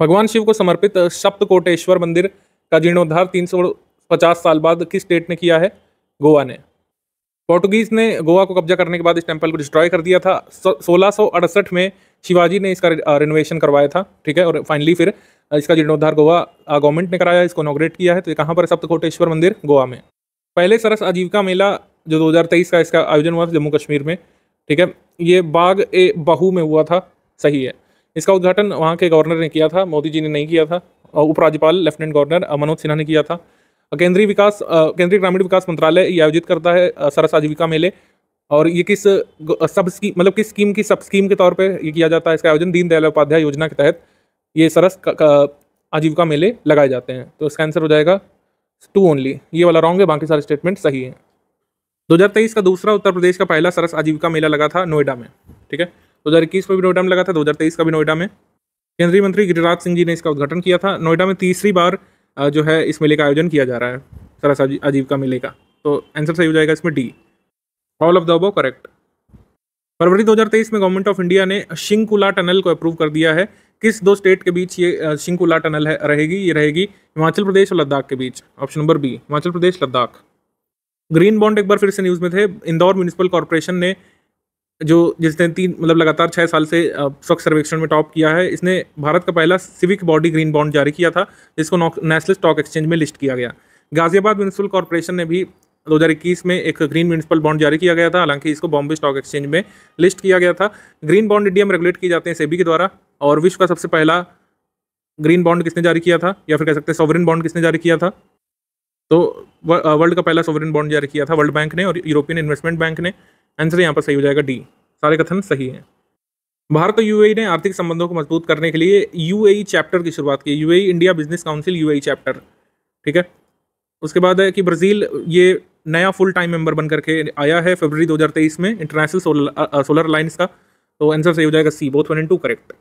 भगवान शिव को समर्पित सप्त कोटेश्वर मंदिर का जीर्णोद्धार तीन सौ पचास साल बाद किस स्टेट ने किया है गोवा ने पोर्टुगीज ने गोवा को कब्जा करने के बाद इस टेम्पल को डिस्ट्रॉय कर दिया था सोलह में शिवाजी ने इसका रिनोवेशन करवाया था ठीक है और फाइनली फिर इसका जीर्णोद्धार गोवा गवर्नमेंट ने कराया इसको इनोग्रेट किया है तो कहाँ पर सप्तकोटेश्वर मंदिर गोवा में पहले सरस आजीविका मेला जो 2023 का इसका आयोजन हुआ था जम्मू कश्मीर में ठीक है ये बाग ए बहू में हुआ था सही है इसका उद्घाटन वहाँ के गवर्नर ने किया था मोदी जी ने नहीं किया था उपराज्यपाल लेफ्टिनेंट गवर्नर मनोज सिन्हा ने किया था केंद्रीय विकास केंद्रीय ग्रामीण विकास मंत्रालय ये आयोजित करता है सरस आजीविका मेले और ये किस सब स्कीम मतलब किस स्कीम की सब स्कीम के तौर पे ये किया जाता है इसका आयोजन दीनदयाल उपाध्याय योजना के तहत ये सरस आजीविका मेले लगाए जाते हैं तो इसका आंसर हो जाएगा टू ओनली ये वाला रॉन्ग है बाकी सारे स्टेटमेंट सही है 2023 का दूसरा उत्तर प्रदेश का पहला सरस आजीविका मेला लगा था नोएडा में ठीक है दो हज़ार इक्कीस में भी नोएडा में लगा था दो हज़ार तेईस का भी नोएडा में केंद्रीय मंत्री गिरिराज सिंह जी ने इसका उद्घाटन किया था नोएडा में तीसरी बार जो है इस मेले का आयोजन किया जा रहा है सरस आजीविका मेले का तो आंसर सही हो जाएगा इसमें D all of the above correct फरवरी 2023 में गवर्नमेंट ऑफ इंडिया ने शिंकुला टनल को अप्रूव कर दिया है किस दो स्टेट के बीच ये शिंकुला टनल है रहेगी ये रहेगी हिमाचल प्रदेश और लद्दाख के बीच option number B Himachal Pradesh Ladakh green bond एक बार फिर से न्यूज़ में थे इंदौर म्यूनिसिपल कॉरपोरेशन ने जो जिसने तीन मतलब लगातार छः साल से स्वच्छ सर्वेक्षण में टॉप किया है इसने भारत का पहला सिविक बॉडी ग्रीन बॉन्ड जारी किया था जिसको नेशनल स्टॉक एक्सचेंज में लिस्ट किया गया गाजियाबाद म्यूनसिपल कॉरपोरेशन ने भी 2021 में एक ग्रीन म्यूनसिपल बॉन्ड जारी किया गया था हालांकि इसको बॉम्बे स्टॉक एक्सचेंज में लिस्ट किया गया था ग्रीन बॉन्ड में रेगुलेट किए जाते हैं सेबी के द्वारा और विश्व का सबसे पहला ग्रीन बॉन्ड किसने जारी किया था या फिर कह सकते हैं सॉवरिन बॉन्ड किसने जारी किया था तो वर्ल्ड का पहला सोवरेन बॉन्ड जारी किया था वर्ल्ड बैंक ने और यूरोपियन इन्वेस्टमेंट बैंक ने आंसर यहाँ पर सही हो जाएगा डी सारे कथन सही हैं भारत और यूएई e ने आर्थिक संबंधों को मजबूत करने के लिए यूएई चैप्टर e की शुरुआत की UAE India Business Council UAE chapter ठीक है उसके बाद है कि ब्राज़ील ये नया फुल टाइम मेंबर बन करके आया है फरवरी 2023 में इंटरनेशनल सोलर सोलर अलाइंस का तो आंसर सही हो जाएगा C both one and two correct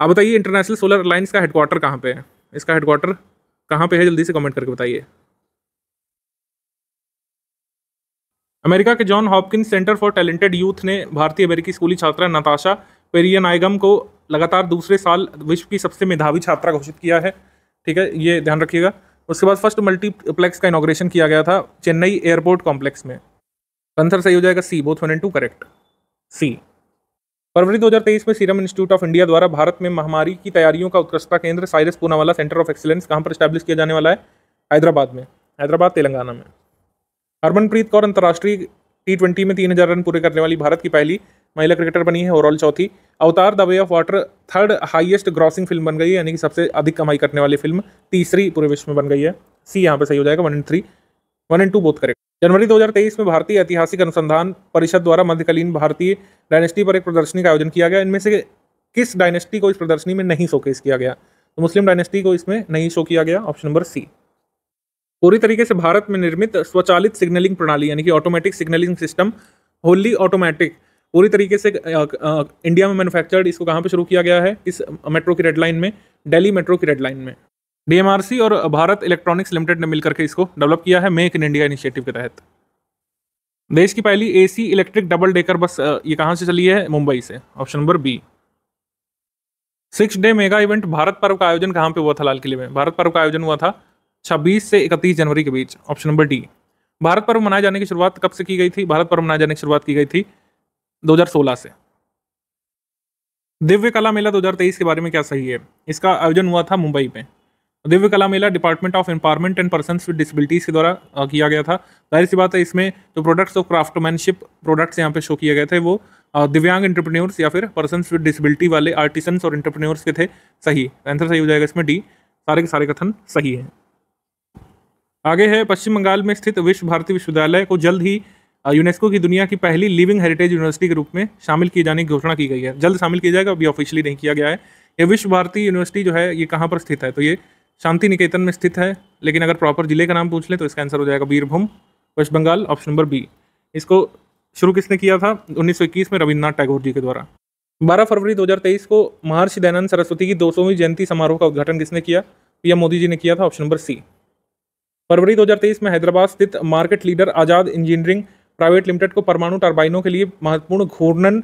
आप बताइए इंटरनेशनल सोलर अलाइंस का हेडक्वार्टर कहाँ पर है इसका हेडक्वार्टर कहाँ पर है जल्दी से कमेंट करके बताइए अमेरिका के John Hopkins Center for Talented Youth ने भारतीय अमेरिकी स्कूली छात्रा नताशा पेरियन आइगम को लगातार दूसरे साल विश्व की सबसे मेधावी छात्रा घोषित किया है ठीक है ये ध्यान रखिएगा उसके बाद फर्स्ट मल्टीप्लेक्स का इनोग्रेशन किया गया था चेन्नई एयरपोर्ट कॉम्प्लेक्स में आंसर सही हो जाएगा C both one and two correct C फरवरी 2023 में सीरम इंस्टीट्यूट ऑफ इंडिया द्वारा भारत में महामारी की तैयारियों का उत्कृष्टता केंद्र Cyrus Poonawalla centre of excellence कहाँ पर स्टैब्लिश किया जाने वाला है हैदराबाद में हैदराबाद तेलंगाना में हरमनप्रीत कौर अंतर्राष्ट्रीय टी ट्वेंटी में तीन हजार रन पूरे करने वाली भारत की पहली महिला क्रिकेटर बनी है ओवरऑल चौथी Avatar the way of water third highest grossing film बन गई है यानी कि सबसे अधिक कमाई करने वाली फिल्म तीसरी पूरे विश्व में बन गई है सी यहाँ पर सही हो जाएगा one and three one and two both correct जनवरी 2023 में भारतीय ऐतिहासिक अनुसंधान परिषद द्वारा मध्यकालीन भारतीय डायनेस्टी पर एक प्रदर्शनी का आयोजन किया गया इनमें से किस डायनेस्टी को इस प्रदर्शनी में नहीं शोकेस किया गया तो मुस्लिम डायनेस्टी को इसमें नहीं शो किया गया ऑप्शन नंबर सी पूरी तरीके से भारत में निर्मित स्वचालित सिग्नलिंग प्रणाली यानी कि automatic signalling system wholly automatic पूरी तरीके से इंडिया में मैन्युफैक्चर्ड इसको कहाँ पे शुरू किया गया है इस मेट्रो की रेड लाइन में दिल्ली मेट्रो की रेड लाइन में डीएमआरसी और भारत इलेक्ट्रॉनिक्स लिमिटेड ने मिलकर के इसको डेवलप किया है मेक इन इंडिया इनिशिएटिव के तहत देश की पहली AC electric double decker bus ये कहाँ से चली है मुंबई से option number B six day mega event Bharat Parv का आयोजन कहाँ पे हुआ था लाल किले में भारत पर्व का आयोजन हुआ था छब्बीस से इकतीस जनवरी के बीच option number D Bharat Parv मनाए जाने की शुरुआत कब से की गई थी भारत पर्व मनाए जाने की शुरुआत की गई थी 2016 से दिव्य कला मेला 2023 के बारे में क्या सही है इसका आयोजन हुआ था मुंबई में Divya Kala Mela department of empowerment and person with disabilities के द्वारा किया गया था जाहिर सी बात है इसमें जो प्रोडक्ट्स और क्राफ्टमैनशिप प्रोडक्ट्स यहाँ पे शो किए गए थे वो दिव्यांग इंटरप्रेन्योर्स या फिर पर्सन विद डिसबिलिटी वाले आर्टिसन्स और इंटरप्रेन्योर्स के थे सही आंसर सही हो जाएगा इसमें डी सारे के सारे कथन सही है आगे है पश्चिम बंगाल में स्थित विश्व भारती विश्वविद्यालय को जल्द ही यूनेस्को की दुनिया की पहली लिविंग हेरिटेज यूनिवर्सिटी के रूप में शामिल किए जाने की घोषणा की गई है जल्द शामिल किया जाएगा अभी ऑफिशियली नहीं किया गया है ये विश्व भारती यूनिवर्सिटी जो है ये कहाँ पर स्थित है तो ये शांति निकेतन में स्थित है लेकिन अगर प्रॉपर जिले का नाम पूछ लें तो इसका आंसर हो जाएगा Birbhum west Bengal option number B इसको शुरू किसने किया था 1921 में रविन्द्रनाथ टैगोर जी के द्वारा 12 फरवरी 2023 को महर्षि दयानंद सरस्वती की 200वीं जयंती समारोह का उद्घाटन किसने किया पीएम मोदी जी ने किया था ऑप्शन नंबर सी फरवरी 2023 में हैदराबाद स्थित market leader Azad engineering private limited को परमाणु टर्बाइनों के लिए महत्वपूर्ण घूर्णन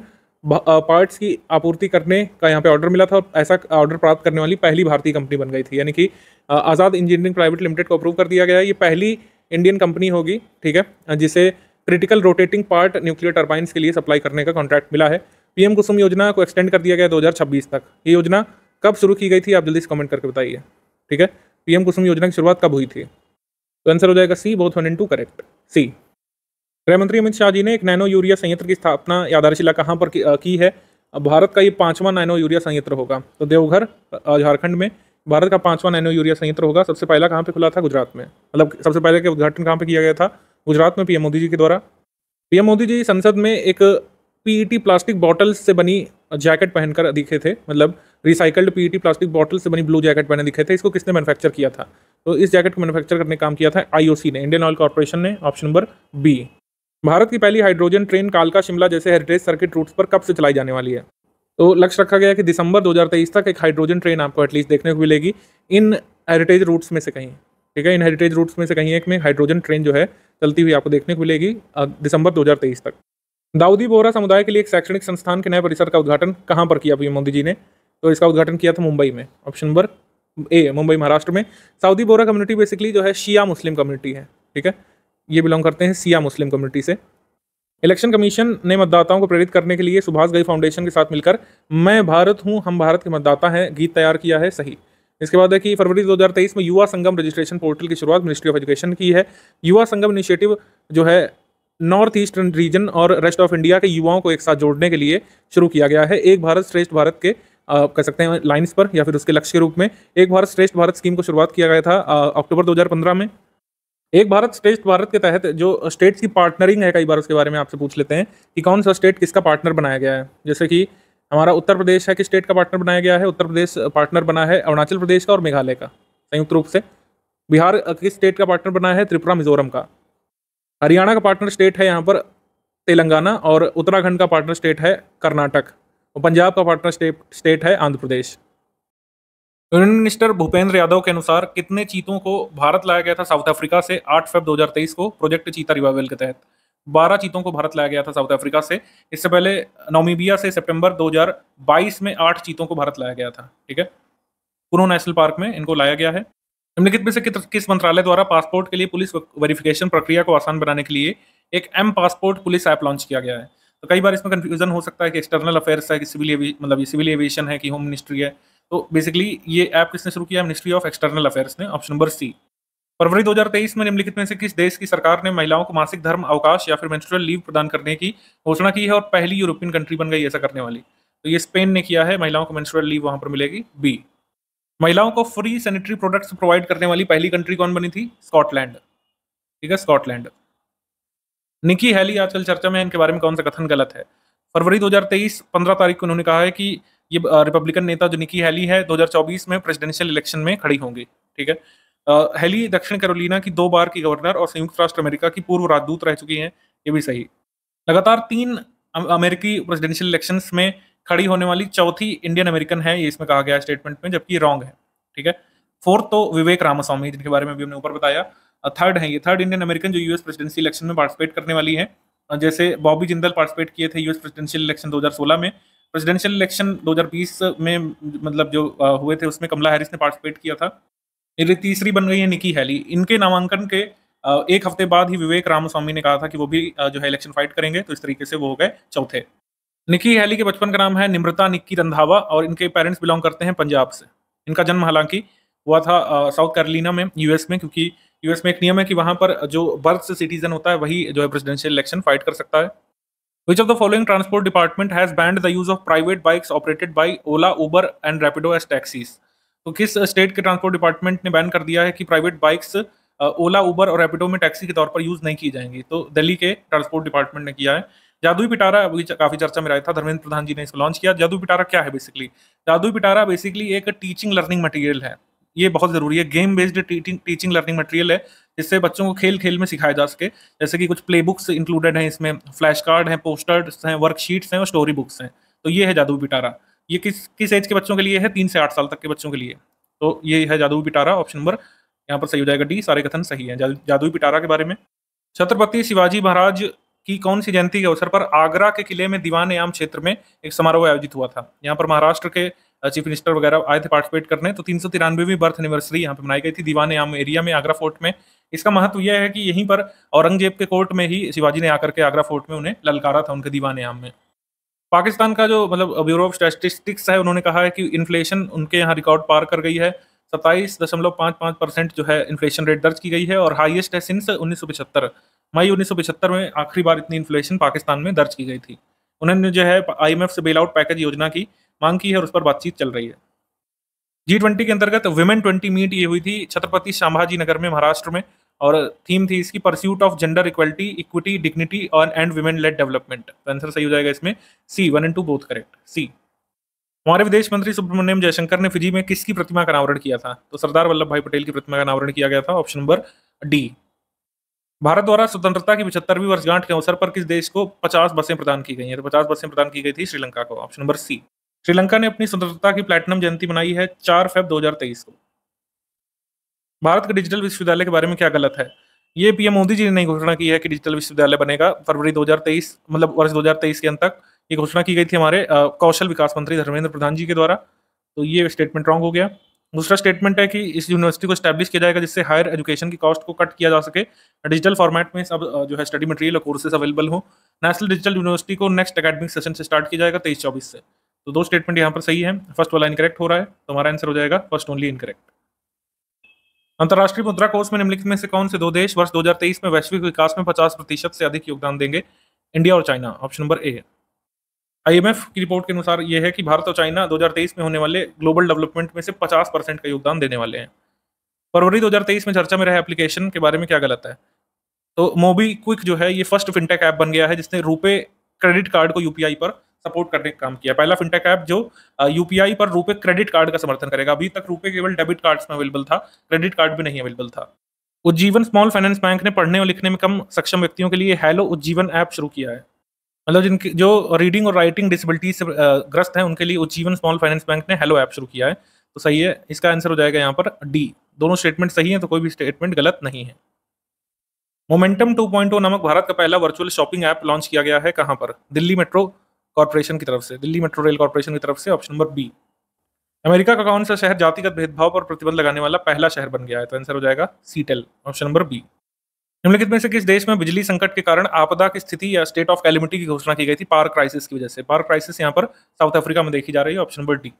पार्ट्स की आपूर्ति करने का यहाँ पे ऑर्डर मिला था और ऐसा ऑर्डर प्राप्त करने वाली पहली भारतीय कंपनी बन गई थी यानी कि आज़ाद इंजीनियरिंग प्राइवेट लिमिटेड को अप्रूव कर दिया गया ये पहली इंडियन कंपनी होगी ठीक है जिसे critical rotating part nuclear turbines के लिए सप्लाई करने का कॉन्ट्रैक्ट मिला है पीएम कुसुम योजना को एक्सटेंड कर दिया गया 2026 तक ये योजना कब शुरू की गई थी आप जल्दी से कमेंट करके बताइए ठीक है पीएम कुसुम योजना की शुरुआत कब हुई थी तो आंसर हो जाएगा C both one and two correct C गृह मंत्री अमित शाह जी ने एक नैनो यूरिया संयंत्र की स्थापना आधारशिला कहाँ पर की, आ, की है भारत का ये पांचवा नैनो यूरिया संयंत्र होगा तो देवघर झारखंड में भारत का पांचवा नैनो यूरिया संयंत्र होगा सबसे पहला कहाँ पे खुला था गुजरात में मतलब सबसे पहले के उद्घाटन कहाँ पे किया गया था गुजरात में पीएम मोदी जी के द्वारा पीएम मोदी जी संसद में एक पीईटी प्लास्टिक बॉटल से बनी जैकेट पहनकर दिखे थे मतलब रिसाइकल्ड पीईटी प्लास्टिक बॉटल से बनी ब्लू जैकेट पहने दिखे थे इसको किसने मैनुफैक्चर किया था तो इस जैकेट को मैन्युफैक्चर करने काम किया था आईओसी ने इंडियन ऑयल कॉरपोरेशन ने ऑप्शन नंबर बी भारत की पहली हाइड्रोजन ट्रेन कालका शिमला जैसे हेरिटेज सर्किट रूट्स पर कब से चलाई जाने वाली है तो लक्ष्य रखा गया कि दिसंबर 2023 तक एक हाइड्रोजन ट्रेन आपको एटलीस्ट देखने को मिलेगी इन हेरिटेज रूट्स में से कहीं ठीक है इन हेरिटेज रूट्स में से कहीं एक में हाइड्रोजन ट्रेन जो है चलती हुई आपको देखने को मिलेगी दिसंबर दो तक दाऊदी बोरा समुदाय के लिए एक शैक्षणिक संस्थान के नए परिसर का उद्घाटन कहाँ पर किया मोदी जी ने तो इसका उद्घाटन किया था मुंबई में option number A Mumbai Maharashtra में सऊदी बोरा कम्युनिटी बेसिकली जो है शिया मुस्लिम कम्युनिटी है ठीक है ये बिलोंग करते हैं सिया मुस्लिम कम्युनिटी से इलेक्शन कमीशन ने मतदाताओं को प्रेरित करने के लिए सुभाष गई फाउंडेशन के साथ मिलकर मैं भारत हूँ हम भारत के मतदाता हैं गीत तैयार किया है सही इसके बाद है कि फरवरी 2023 में युवा संगम रजिस्ट्रेशन पोर्टल की शुरुआत मिनिस्ट्री ऑफ एजुकेशन की है युवा संगम इनिशिएटिव जो है नॉर्थ ईस्टर्न रीजन और रेस्ट ऑफ इंडिया के युवाओं को एक साथ जोड़ने के लिए शुरू किया गया है एक भारत श्रेष्ठ भारत के कह सकते हैं लाइन्स पर या फिर उसके लक्ष्य के रूप में एक भारत श्रेष्ठ भारत स्कीम को शुरुआत किया गया था अक्टूबर 2015 में एक भारत श्रेष्ठ भारत के तहत जो स्टेट्स की पार्टनरिंग है कई बार उसके बारे में आपसे पूछ लेते हैं कि कौन सा स्टेट किसका पार्टनर बनाया गया है जैसे कि हमारा उत्तर प्रदेश है कि स्टेट का पार्टनर बनाया गया है उत्तर प्रदेश पार्टनर बना है अरुणाचल प्रदेश का और मेघालय का संयुक्त रूप से बिहार किस स्टेट का पार्टनर बना है त्रिपुरा मिजोरम का हरियाणा का पार्टनर स्टेट है यहाँ पर तेलंगाना और उत्तराखंड का पार्टनर स्टेट है कर्नाटक और पंजाब का पार्टनर स्टेट स्टेट है आंध्र प्रदेश यूनियन मिनिस्टर भूपेंद्र यादव के अनुसार कितने चीतों को भारत लाया गया था साउथ अफ्रीका से 8 फेब 2023 को प्रोजेक्ट चीता रिवाइवल के तहत 12 चीतों को भारत लाया गया था साउथ अफ्रीका से इससे पहले नोमीबिया से सितंबर 2022 में 8 चीतों को भारत लाया गया था ठीक है कुनो नेशनल पार्क में इनको लाया गया है निम्नलिखित में से किस मंत्रालय द्वारा पासपोर्ट के लिए पुलिस वेरिफिकेशन प्रक्रिया को आसान बनाने के लिए एक M passport police app launch किया गया है तो कई बार इसमें कन्फ्यूजन हो सकता है कि एक्सटर्नल अफेयर्स है कि सिविल मतलब ये सिविल एविएशन है कि होम मिनिस्ट्री है तो बेसिकली ये ऐप किसने शुरू किया मिनिस्ट्री ऑफ एक्सटर्नल अफेयर्स ने ऑप्शन नंबर सी फरवरी 2023 में निम्नलिखित में से किस देश की सरकार ने महिलाओं को मासिक धर्म अवकाश या फिर मेंस्ट्रुअल लीव प्रदान करने की घोषणा की है और पहली यूरोपियन कंट्री बन गई ऐसा करने वाली तो ये स्पेन ने किया है महिलाओं को मेंस्ट्रुअल लीव वहां पर मिलेगी बी महिलाओं को फ्री सैनिटरी प्रोडक्ट्स प्रोवाइड करने वाली पहली कंट्री कौन बनी थी स्कॉटलैंड ठीक है स्कॉटलैंड निकी हैली आजकल चर्चा में इनके बारे में कौन सा कथन गलत है फरवरी 2023 15 तारीख को उन्होंने कहा है कि ये रिपब्लिकन नेता जो निकी हैली है 2024 में प्रेसिडेंशियल इलेक्शन में खड़ी होंगी ठीक है हैली दक्षिण कैरोलिना की दो बार की गवर्नर और संयुक्त राष्ट्र अमेरिका की पूर्व राजदूत रह चुकी हैं ये भी सही लगातार तीन अमेरिकी प्रेसिडेंशियल इलेक्शन में खड़ी होने वाली चौथी इंडियन अमेरिकन है ये इसमें कहा गया स्टेटमेंट में जबकि रॉन्ग है ठीक है फोर्थ तो विवेक रामास्वामी जिनके बारे में भी हमने ऊपर बताया थर्ड हैं ये थर्ड इंडियन अमेरिकन जो यूएस प्रेसिडेंसी इलेक्शन में पार्टिसिपेट करने वाली है जैसे बॉबी जिंदल पार्टिसिपेट किए थे यूएस प्रेसिडेंशियल इलेक्शन 2016 में प्रेसिडेंशियल इलेक्शन 2020 में मतलब जो हुए थे उसमें कमला हैरिस ने पार्टिसिपेट किया था तीसरी बन गई है निकी हैली इनके नामांकन के एक हफ्ते बाद ही विवेक रामस्वामी ने कहा था कि वो भी जो है इलेक्शन फाइट करेंगे तो इस तरीके से वो हो गए चौथे निकी हैली के बचपन का नाम है निम्रता निक्की रंधावा और इनके पेरेंट्स बिलोंग करते हैं पंजाब से इनका जन्म हालांकि हुआ था साउथ कैरोलिना में यूएस में क्योंकि यूएस में एक नियम है कि वहां पर जो बर्थ से सिटीजन होता है वही जो है प्रेसिडेंशियल इलेक्शन फाइट कर सकता है which of the following transport department has banned the use of private bikes operated by Ola Uber and Rapido as taxis तो किस स्टेट के ट्रांसपोर्ट डिपार्टमेंट ने बैन कर दिया है कि प्राइवेट बाइक्स ओला उबर और रेपिडो में टैक्सी के तौर पर यूज नहीं की जाएंगी तो दिल्ली के ट्रांसपोर्ट डिपार्टमेंट ने किया है जादुई पिटारा अभी काफी चर्चा में रहा था धर्मेंद्र प्रधान जी ने इसको लॉन्च किया जादुई पिटारा क्या है बेसिकली जादुई पिटारा बेसिकली एक टीचिंग लर्निंग मटेरियल है ये बहुत ज़रूरी है game based teaching learning material है जिससे बच्चों को खेल खेल में सिखाया जा सके जैसे कि कुछ प्ले बुक्स इंक्लूडेड हैं इसमें फ्लैश कार्ड हैं पोस्टर्स हैं वर्कशीट्स हैं और स्टोरी बुक्स हैं तो ये है जादू पिटारा ये किस किस एज के बच्चों के लिए है तीन से आठ साल तक के बच्चों के लिए तो ये है जादू पिटारा ऑप्शन नंबर यहाँ पर सही हो जाएगा डी सारे कथन सही है जादू पिटारा के बारे में छत्रपति शिवाजी महाराज की कौन सी जयंती के अवसर पर आगरा के किले में दीवान आम क्षेत्र में एक समारोह आयोजित हुआ था यहाँ पर महाराष्ट्र के चीफ मिनिस्टर वगैरह आए थे पार्टिसिपेट करने तो तीन सौ तिरानवेवीं बर्थ एनिवर्सरी यहाँ पे मनाई गई थी दीवाने आम एरिया में आगरा फोर्ट में इसका महत्व यह है कि यहीं पर औरंगजेब के कोर्ट में ही शिवाजी ने आकर के आगरा फोर्ट में उन्हें ललकारा था उनके दीवाने आम में पाकिस्तान का जो मतलब ब्यूरो ऑफ स्टैटिस्टिक्स है उन्होंने कहा है कि इन्फ्लेशन उनके यहाँ रिकॉर्ड पार कर गई है सत्ताईस दशमलव पाँच पाँच परसेंट जो है इन्फ्लेशन रेट दर्ज की गई है और हाईएस्ट है सिंस उन्नीस सौ पिछहत्तर मई उन्नीस सौ पिछहत्तर में आखिरी बार इतनी इन्फ्लेशन पाकिस्तान में दर्ज की गई थी उन्होंने जो है आईएमएफ से बेल आउट पैकेज योजना की मांग की है और उस पर बातचीत चल रही है जी ट्वेंटी के अंतर्गत वुमेन ट्वेंटी मीट ये हुई थी छत्रपति संभाजी नगर में महाराष्ट्र में और थीम थी इसकी pursuit of gender equality equity dignity और एंड वुमेन लेड डेवलपमेंट तो आंसर सही हो जाएगा इसमें C one and two both correct C हमारे विदेश मंत्री सुब्रमण्यम जयशंकर ने फिजी में किसकी प्रतिमा का अनावरण किया था तो सरदार वल्लभ भाई पटेल की प्रतिमा का अनावरण किया गया था ऑप्शन नंबर डी भारत द्वारा स्वतंत्रता की पचहत्तरवीं वर्षगांठ के अवसर पर किस देश को 50 बसें प्रदान की गई हैं तो 50 बसें प्रदान की गई थी श्रीलंका को ऑप्शन नंबर सी श्रीलंका ने अपनी स्वतंत्रता की प्लैटिनम जयंती मनाई है चार फेब तेईस को भारत के डिजिटल विश्वविद्यालय के बारे में क्या गलत है ये पीएम मोदी जी ने घोषणा की है कि डिजिटल विश्वविद्यालय बनेगा फरवरी 2023 मतलब वर्ष 2023 के अंत तक ये घोषणा की गई थी हमारे आ, कौशल विकास मंत्री धर्मेंद्र प्रधान जी के द्वारा तो ये स्टेटमेंट रॉन्ग हो गया दूसरा स्टेटमेंट है कि इस यूनिवर्सिटी को स्टैब्लिश किया जाएगा जिससे हायर एजुकेशन की कॉस्ट को कट किया जा सके डिजिटल फॉर्मेट में सब जो है स्टडी मटेरियल और कोर्सेज अवेलेबल हो नेशनल डिजिटल यूनिवर्सिटी को नेक्स्ट अकेडमिक सेशन से स्टार्ट किया जाएगा तेईस चौबीस से तो दो स्टेटमेंट यहाँ पर सही है फर्स्ट वाला इनकरेक्ट हो रहा है तो हमारा आंसर हो जाएगा फर्स्ट ओनली इनकरेक्ट अंतर्राष्ट्रीय मुद्रा कोष में निम्नलिखित में से कौन से दो देश वर्ष 2023 में वैश्विक विकास में 50 प्रतिशत से अधिक योगदान देंगे इंडिया और चाइना ऑप्शन नंबर ए है आईएमएफ की रिपोर्ट के अनुसार यह है कि भारत और चाइना 2023 में होने वाले ग्लोबल डेवलपमेंट में से 50 परसेंट का योगदान देने वाले हैं फरवरी दो में चर्चा में रहे एप्लीकेशन के बारे में क्या गलत है तो मोबी क्विक जो है ये फर्स्ट फिनटेक ऐप बन गया है जिसने रुपए क्रेडिट कार्ड को यूपीआई पर सपोर्ट करने का काम किया पहला फिनटेक ऐप जो यूपीआई पर रुपए क्रेडिट कार्ड का समर्थन करेगा अभी तक रुपए केवल डेबिट कार्ड्स में अवेलेबल था क्रेडिट कार्ड भी नहीं अवेलेबल था उज्जीवन स्मॉल फाइनेंस बैंक ने पढ़ने और लिखने में कम सक्षम व्यक्तियों के लिए हेलो उज्जीवन ऐप शुरू किया है मतलब जिनकी जो रीडिंग और राइटिंग डिसेबिलिटीज से ग्रस्त है उनके लिए उज्जीवन स्मॉल फाइनेंस बैंक ने हेलो ऐप शुरू किया है तो सही है इसका आंसर हो जाएगा यहाँ पर डी दोनों स्टेटमेंट सही है तो कोई भी स्टेटमेंट गलत नहीं है मोमेंटम 2.0 नामक भारत का पहला वर्चुअल शॉपिंग ऐप लॉन्च किया गया है कहां पर दिल्ली मेट्रो कॉरपोरेशन की तरफ से दिल्ली मेट्रो रेल कॉरपोरेशन की तरफ से ऑप्शन नंबर बी अमेरिका का कौन सा शहर जातिगत भेदभाव पर प्रतिबंध लगाने वाला पहला शहर बन गया है तो आंसर हो जाएगा सीटेल ऑप्शन नंबर बी निम्नलिखित में से किस देश में बिजली संकट के कारण आपदा की स्थिति या स्टेट ऑफ कैलिमिटी की घोषणा की गई थी पार क्राइसिस की वजह से पार क्राइसिस यहाँ पर साउथ अफ्रीका में देखी जा रही है ऑप्शन नंबर डी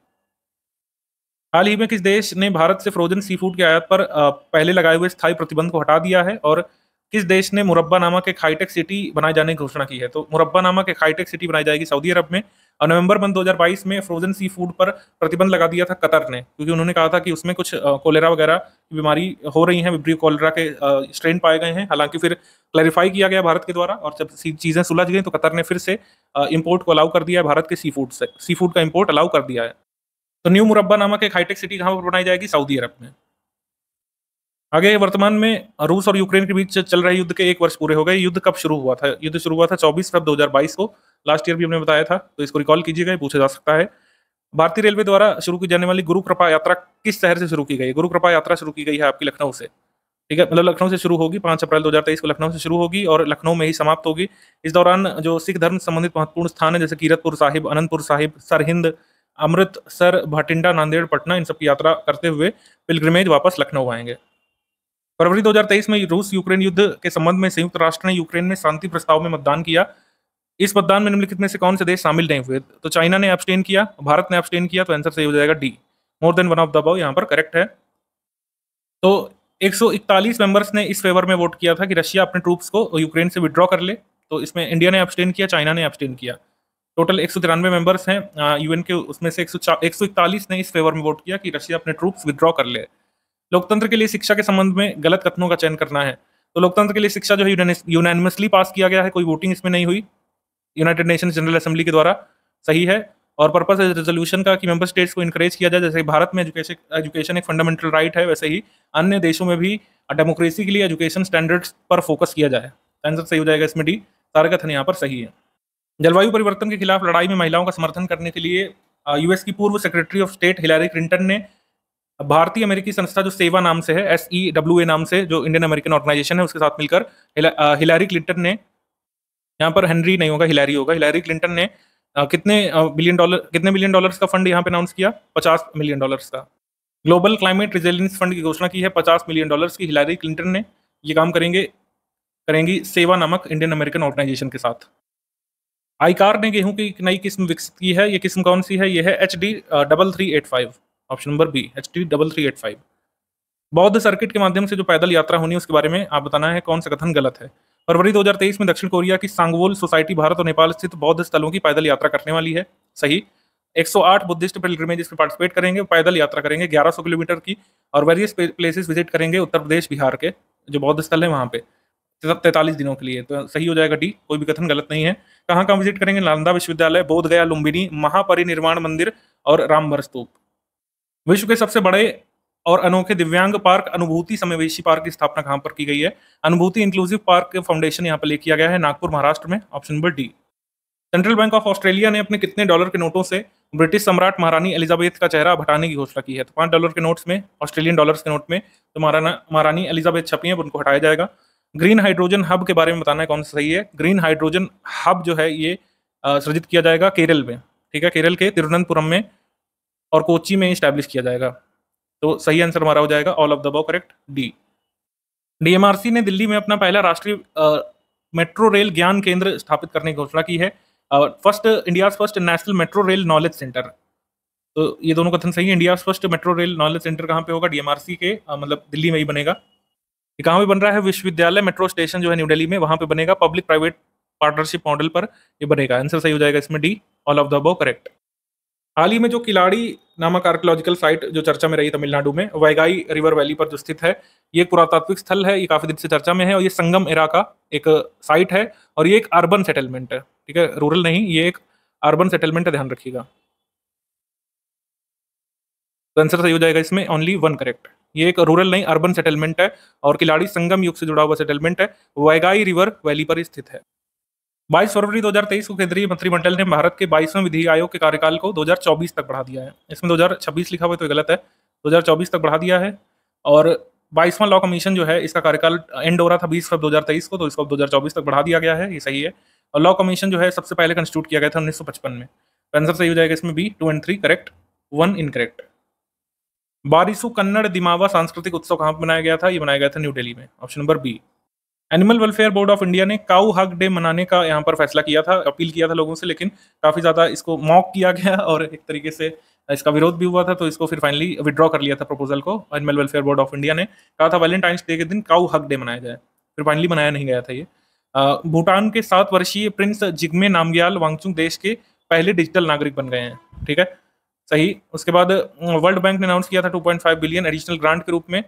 हाल ही में किस देश ने भारत से फ्रोजन सी फूड के आयात पर पहले लगाए हुए स्थायी प्रतिबंध को हटा दिया है और किस देश ने मुरब्बा नामक एक हाईटेक सिटी बनाए जाने की घोषणा की है तो मुरब्बा नामक एक हाईटेक सिटी बनाई जाएगी सऊदी अरब में और नवंबर वन 2022 में फ्रोजन सी फूड पर प्रतिबंध लगा दिया था कतर ने क्योंकि उन्होंने कहा था कि उसमें कुछ कोलेरा वगैरह की बीमारी हो रही है विपरीत कोलेरा के स्ट्रेन पाए गए हैं हालांकि फिर क्लैरिफाई किया गया भारत के द्वारा और जब चीज़ें सुलझ गई तो कतर ने फिर से इम्पोर्ट को अलाउ कर दिया है भारत के सी फूड से सी फूड का इम्पोर्ट अलाउ कर दिया है तो न्यू मुरब्बा नामक एक हाईटेक सिटी कहाँ पर बनाई जाएगी सऊदी अरब में आगे वर्तमान में रूस और यूक्रेन के बीच चल रहे युद्ध के एक वर्ष पूरे हो गए युद्ध कब शुरू हुआ था युद्ध शुरू हुआ था चौबीस फरवरी 2022 को लास्ट ईयर भी हमने बताया था तो इसको रिकॉल कीजिएगा पूछा जा सकता है भारतीय रेलवे द्वारा शुरू की जाने वाली गुरु कृपा यात्रा किस शहर से शुरू की गई गुरु कृपा यात्रा शुरू की गई है आपकी लखनऊ से ठीक है मतलब लखनऊ से शुरू होगी पांच अप्रैल तेईस को लखनऊ से शुरू होगी और लखनऊ में ही समाप्त होगी इस दौरान जो सिख धर्म संबंधित महत्वपूर्ण स्थान है जैसे कीरतपुर साहिब अनंतपुर साहिब सरहिंद अमृतसर भटिंडा नांदेड़ पटना इन सबकी यात्रा करते हुए पिलग्रिमेज वापस लखनऊ आएंगे फरवरी 2023 में रूस यूक्रेन युद्ध के संबंध में संयुक्त राष्ट्र ने यूक्रेन में शांति प्रस्ताव में मतदान किया इस मतदान में निम्नलिखित में से कौन से देश शामिल नहीं हुए तो चाइना ने एब्सटेन किया भारत ने एब्सटेन किया तो आंसर सही हो जाएगा D more than one of the above यहाँ पर करेक्ट है तो 141 मेंबर्स ने इस फेवर में वोट किया था कि रशिया अपने ट्रूप्स को यूक्रेन से विड्रॉ कर ले तो इसमें इंडिया ने एब्सटेन किया चाइना ने एब्सटेन किया टोटल एक मेंबर्स हैं यूएन के उसमें से एक ने इस फेवर में वोट किया कि रशिया अपने ट्रूप्स विद्रॉ कर ले लोकतंत्र के लिए शिक्षा के संबंध में गलत कथनों का चयन करना है तो लोकतंत्र के लिए शिक्षा जो है यूनानिमसली पास किया गया है कोई वोटिंग इसमें नहीं हुई यूनाइटेड नेशन जनरल असेंबली के द्वारा सही है और पर्पस है रेजोल्यूशन का कि मेंबर स्टेट्स को इंकरेज किया जाए जैसे भारत में एजुकेशन एजुकेशन एक फंडामेंटल राइट है वैसे ही अन्य देशों में भी डेमोक्रेसी के लिए एजुकेशन स्टैंडर्ड्स पर फोकस किया जाए आंसर सही हो जाएगा इसमें डी सारा कथन यहाँ पर सही है जलवायु परिवर्तन के खिलाफ लड़ाई में महिलाओं का समर्थन करने के लिए यूएस की पूर्व secretary of state Hillary Clinton ने भारतीय अमेरिकी संस्था जो सेवा नाम से है एस ई डब्ल्यू ए नाम से जो इंडियन अमेरिकन ऑर्गेनाइजेशन है उसके साथ मिलकर हिलारी क्लिंटन ने यहाँ पर हेनरी नहीं होगा हिलारी होगा हिलारी क्लिंटन ने आ, कितने बिलियन डॉलर कितने बिलियन डॉलर्स का फंड यहाँ पे अनाउंस किया पचास मिलियन डॉलर्स का ग्लोबल क्लाइमेट रिजिलियंस फंड की घोषणा की है पचास मिलियन डॉलर्स की हिलारी क्लिंटन ने ये काम करेंगे करेंगी सेवा नामक इंडियन अमेरिकन ऑर्गेनाइजेशन के साथ आईकार ने गेहूं की नई किस्म विकसित की है ये किस्म कौन सी है ये है H D double three eight five option number B H T double three eight five बौद्ध सर्किट के माध्यम से जो पैदल यात्रा होनी है उसके बारे में आप बताना है कौन सा कथन गलत है फरवरी 2023 में दक्षिण कोरिया की सांगवोल सोसाइटी भारत और नेपाल स्थित बौद्ध स्थलों की पैदल यात्रा करने वाली है सही 108 बुद्धिस्ट पिलग्रिमेज इसमें पार्टिसिपेट करेंगे पैदल यात्रा करेंगे 1100 किलोमीटर की और वेरियस प्लेसेस विजिट करेंगे उत्तर प्रदेश बिहार के जो बौद्ध स्थल है वहाँ पे तैतालीस दिनों के लिए तो सही हो जाएगा डी कोई भी कथन गलत नहीं है कहाँ कहाँ विजिट करेंगे नालंदा विश्वविद्यालय बोधगया लुम्बिनी महापरिनिर्वाण मंदिर और रामभर स्तूप विश्व के सबसे बड़े और अनोखे दिव्यांग पार्क अनुभूति समावेशी पार्क की स्थापना कहाँ पर की गई है अनुभूति इंक्लूसिव पार्क फाउंडेशन यहाँ पर ले किया गया है नागपुर महाराष्ट्र में option number D central bank of Australia ने अपने कितने डॉलर के नोटों से ब्रिटिश सम्राट महारानी एलिजाबेथ का चेहरा हटाने की घोषणा की है तो पांच डॉलर के नोट्स में ऑस्ट्रेलियन डॉलर्स के नोट में तो महाराना महारानी एलिजाबेथ छपी है उनको हटाया जाएगा ग्रीन हाइड्रोजन हब के बारे में बताना है कौन सा सही है ग्रीन हाइड्रोजन हब जो है ये सृजित किया जाएगा केरल में ठीक है केरल के तिरुवनंतपुरम में और कोची में इस्टेब्लिश किया जाएगा तो सही आंसर हमारा हो जाएगा all of the above correct D DMRC ने दिल्ली में अपना पहला राष्ट्रीय मेट्रो रेल ज्ञान केंद्र स्थापित करने की घोषणा की है first India first national metro rail knowledge centre तो ये दोनों कथन सही है India first metro rail knowledge centre कहाँ पे होगा डीएमआरसी के मतलब दिल्ली में ही बनेगा ये कहाँ पे बन रहा है विश्वविद्यालय मेट्रो स्टेशन जो है न्यू दिल्ली में वहाँ पे बनेगा पब्लिक प्राइवेट पार्टनरशिप मॉडल पर ये बनेगा आंसर सही हो जाएगा इसमें D all of the above correct हाल ही में जो किलाड़ी नामक आर्कोलॉजिकल साइट जो चर्चा में रही तमिलनाडु में वैगाई रिवर वैली पर जो स्थित है ये पुरातात्विक स्थल है ये काफी दिन से चर्चा में है और ये संगम एरा का एक साइट है और ये एक अर्बन सेटलमेंट है ठीक है रूरल नहीं ये एक अर्बन सेटलमेंट है ध्यान रखिएगा तो आंसर सही हो जाएगा इसमें ओनली वन करेक्ट ये एक रूरल नहीं अर्बन सेटलमेंट है और किलाड़ी संगम युग से जुड़ा हुआ सेटलमेंट है वैगाई रिवर वैली पर स्थित है 22 फरवरी 2023 को केंद्रीय मंत्रिमंडल ने भारत के 22वें विधि आयोग के कार्यकाल को 2024 तक बढ़ा दिया है इसमें 2026 लिखा हुआ तो गलत है 2024 तक बढ़ा दिया है और बाईसवां लॉ कमीशन जो है इसका कार्यकाल एंड हो रहा था बीस फरवरी 2023 को तो इसको अब 2024 तक बढ़ा दिया गया है ये सही है और लॉ कमीशन जो है सबसे पहले कंस्टिट्यूट किया गया था उन्नीस में आंसर सही हो जाएगा इसमें B two and three correct one incorrect Barishu Kannada Dimava सांस्कृतिक उत्सव कहाँ पर मनाया गया था ये मनाया गया था न्यू डेली में option number B animal welfare board of India ने काउ हक डे मनाने का यहाँ पर फैसला किया था अपील किया था लोगों से लेकिन काफी ज्यादा इसको मॉक किया गया और एक तरीके से इसका विरोध भी हुआ था तो इसको फिर फाइनली विड्रॉ कर लिया था प्रपोजल को animal welfare board of India ने कहा था वैलेंटाइंस डे के दिन काउ हक डे मनाया जाए फिर फाइनली मनाया नहीं गया था ये भूटान के सात वर्षीय प्रिंस जिग्मे नामग्याल वांगचुंग देश के पहले डिजिटल नागरिक बन गए हैं ठीक है सही उसके बाद वर्ल्ड बैंक ने अनाउंस किया था 2.5 बिलियन एडिशनल ग्रांट के रूप में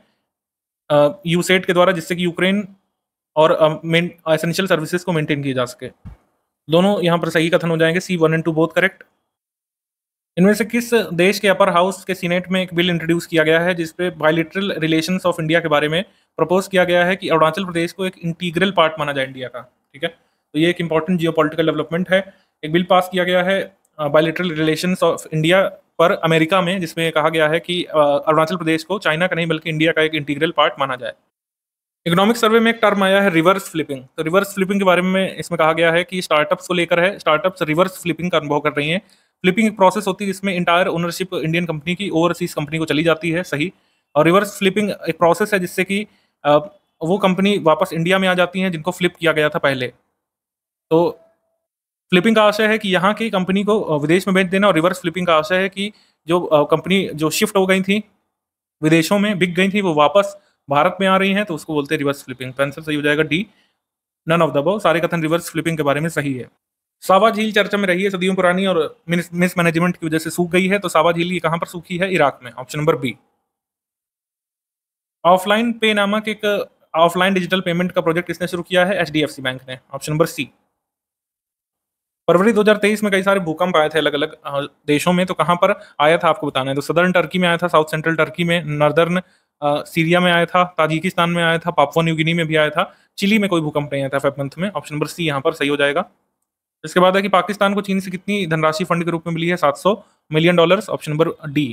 यूसेट के द्वारा जिससे कि यूक्रेन और एसेंशियल सर्विसेज को मेंटेन किया जा सके दोनों यहाँ पर सही कथन हो जाएंगे C one and two both correct इनमें से किस देश के अपर हाउस के सीनेट में एक बिल इंट्रोड्यूस किया गया है जिसपे बायोलिट्रल रिलेशन ऑफ इंडिया के बारे में प्रपोज किया गया है कि अरुणाचल प्रदेश को एक इंटीग्रल पार्ट माना जाए इंडिया का ठीक है तो ये एक इंपॉर्टेंट जियो डेवलपमेंट है एक बिल पास किया गया है बायोलिट्रल रिलेशन ऑफ इंडिया पर अमेरिका में जिसमें कहा गया है कि अरुणाचल प्रदेश को चाइना का नहीं बल्कि इंडिया का एक इंटीग्रल पार्ट माना जाए इकोनॉमिक सर्वे में एक टर्म आया है रिवर्स फ्लिपिंग तो रिवर्स फ्लिपिंग के बारे में इसमें कहा गया है कि स्टार्टअप्स को लेकर है स्टार्टअप्स रिवर्स फ्लिपिंग का अनुभव कर रही हैं फ्लिपिंग एक प्रोसेस होती है जिसमें इंटायर ओनरशिप इंडियन कंपनी की ओवरसीज कंपनी को चली जाती है सही और रिवर्स फ्लिपिंग एक प्रोसेस है जिससे कि वो कंपनी वापस इंडिया में आ जाती हैं जिनको फ्लिप किया गया था पहले तो फ्लिपिंग का आशय है कि यहाँ की कंपनी को विदेश में बेच देना और रिवर्स फ्लिपिंग का आशय है कि जो कंपनी जो शिफ्ट हो गई थी विदेशों में बिक गई थी वो वापस भारत में आ रही हैं तो उसको बोलते हैं रिवर्स फ्लिपिंग तो आंसर सही हो जाएगा डी नन ऑफ द बव सारे कथन रिवर्स फ्लिपिंग के बारे में सही है सावा झील चर्चा में रही है सदियों पुरानी और मिस मैनेजमेंट की वजह से सूख गई है तो सावा झील कहां पर सूखी है इराक में option number B offline pay नामक एक ऑफलाइन डिजिटल पेमेंट का प्रोजेक्ट किसने शुरू किया है एच बैंक ने ऑप्शन नंबर सी फरवरी 2023 में कई सारे भूकंप आए थे अलग अलग देशों में तो कहां पर आया था आपको बताना है तो सदर्न टर्की में आया था साउथ सेंट्रल टर्की में नॉर्दर्न सीरिया में आया था ताजिकिस्तान में आया था पापुआ न्यू गिनी में भी आया था चिली में कोई भूकंप नहीं आया था फाइव मंथ में ऑप्शन नंबर सी यहाँ पर सही हो जाएगा इसके बाद है कि पाकिस्तान को चीन से कितनी धनराशि फंड के रूप में मिली है 700 million dollars option number D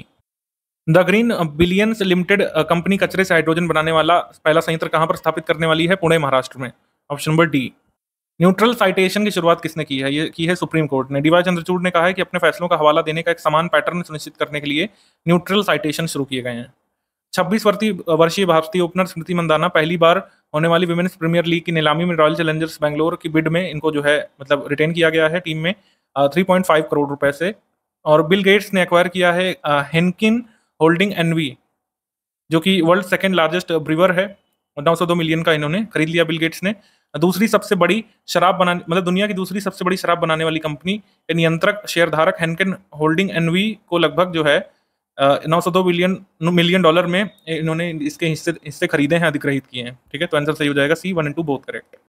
the green billions limited company कचरे से हाइड्रोजन बनाने वाला पहला संयंत्र कहाँ पर स्थापित करने वाली है पुणे महाराष्ट्र में option number D neutral citation की शुरुआत किसने की है ये की है सुप्रीम कोर्ट ने डीवाई चंद्रचूड़ ने कहा है कि अपने फैसलों का हवाला देने का एक समान पैटर्न सुनिश्चित करने के लिए न्यूट्रल साइटेशन शुरू किए गए हैं छब्बीस वर्षीय भारतीय ओपनर स्मृति मंदाना पहली बार होने वाली वुमेन्स प्रीमियर लीग की नीलामी में रॉयल चैलेंजर्स बैंगलोर की बिड में इनको जो है मतलब रिटेन किया गया है टीम में थ्री पॉइंट फाइव करोड़ रुपए से और बिल गेट्स ने एक्वायर किया है हेनकिन होल्डिंग एनवी जो कि वर्ल्ड सेकेंड लार्जेस्ट ब्रिवर है नौ सौ दो मिलियन का इन्होंने खरीद लिया बिल गेट्स ने दूसरी सबसे बड़ी शराब बनाने मतलब दुनिया की दूसरी सबसे बड़ी शराब बनाने वाली कंपनी के नियंत्रक शेयरधारक हेनकिन होल्डिंग एनवी को लगभग जो है नौ सौ दो बिलियन मिलियन डॉलर में इन्होंने इसके हिस्से हिस्से खरीदे हैं अधिग्रहित किए हैं ठीक है तो आंसर सही हो जाएगा सी वन एंड टू बहुत करेक्ट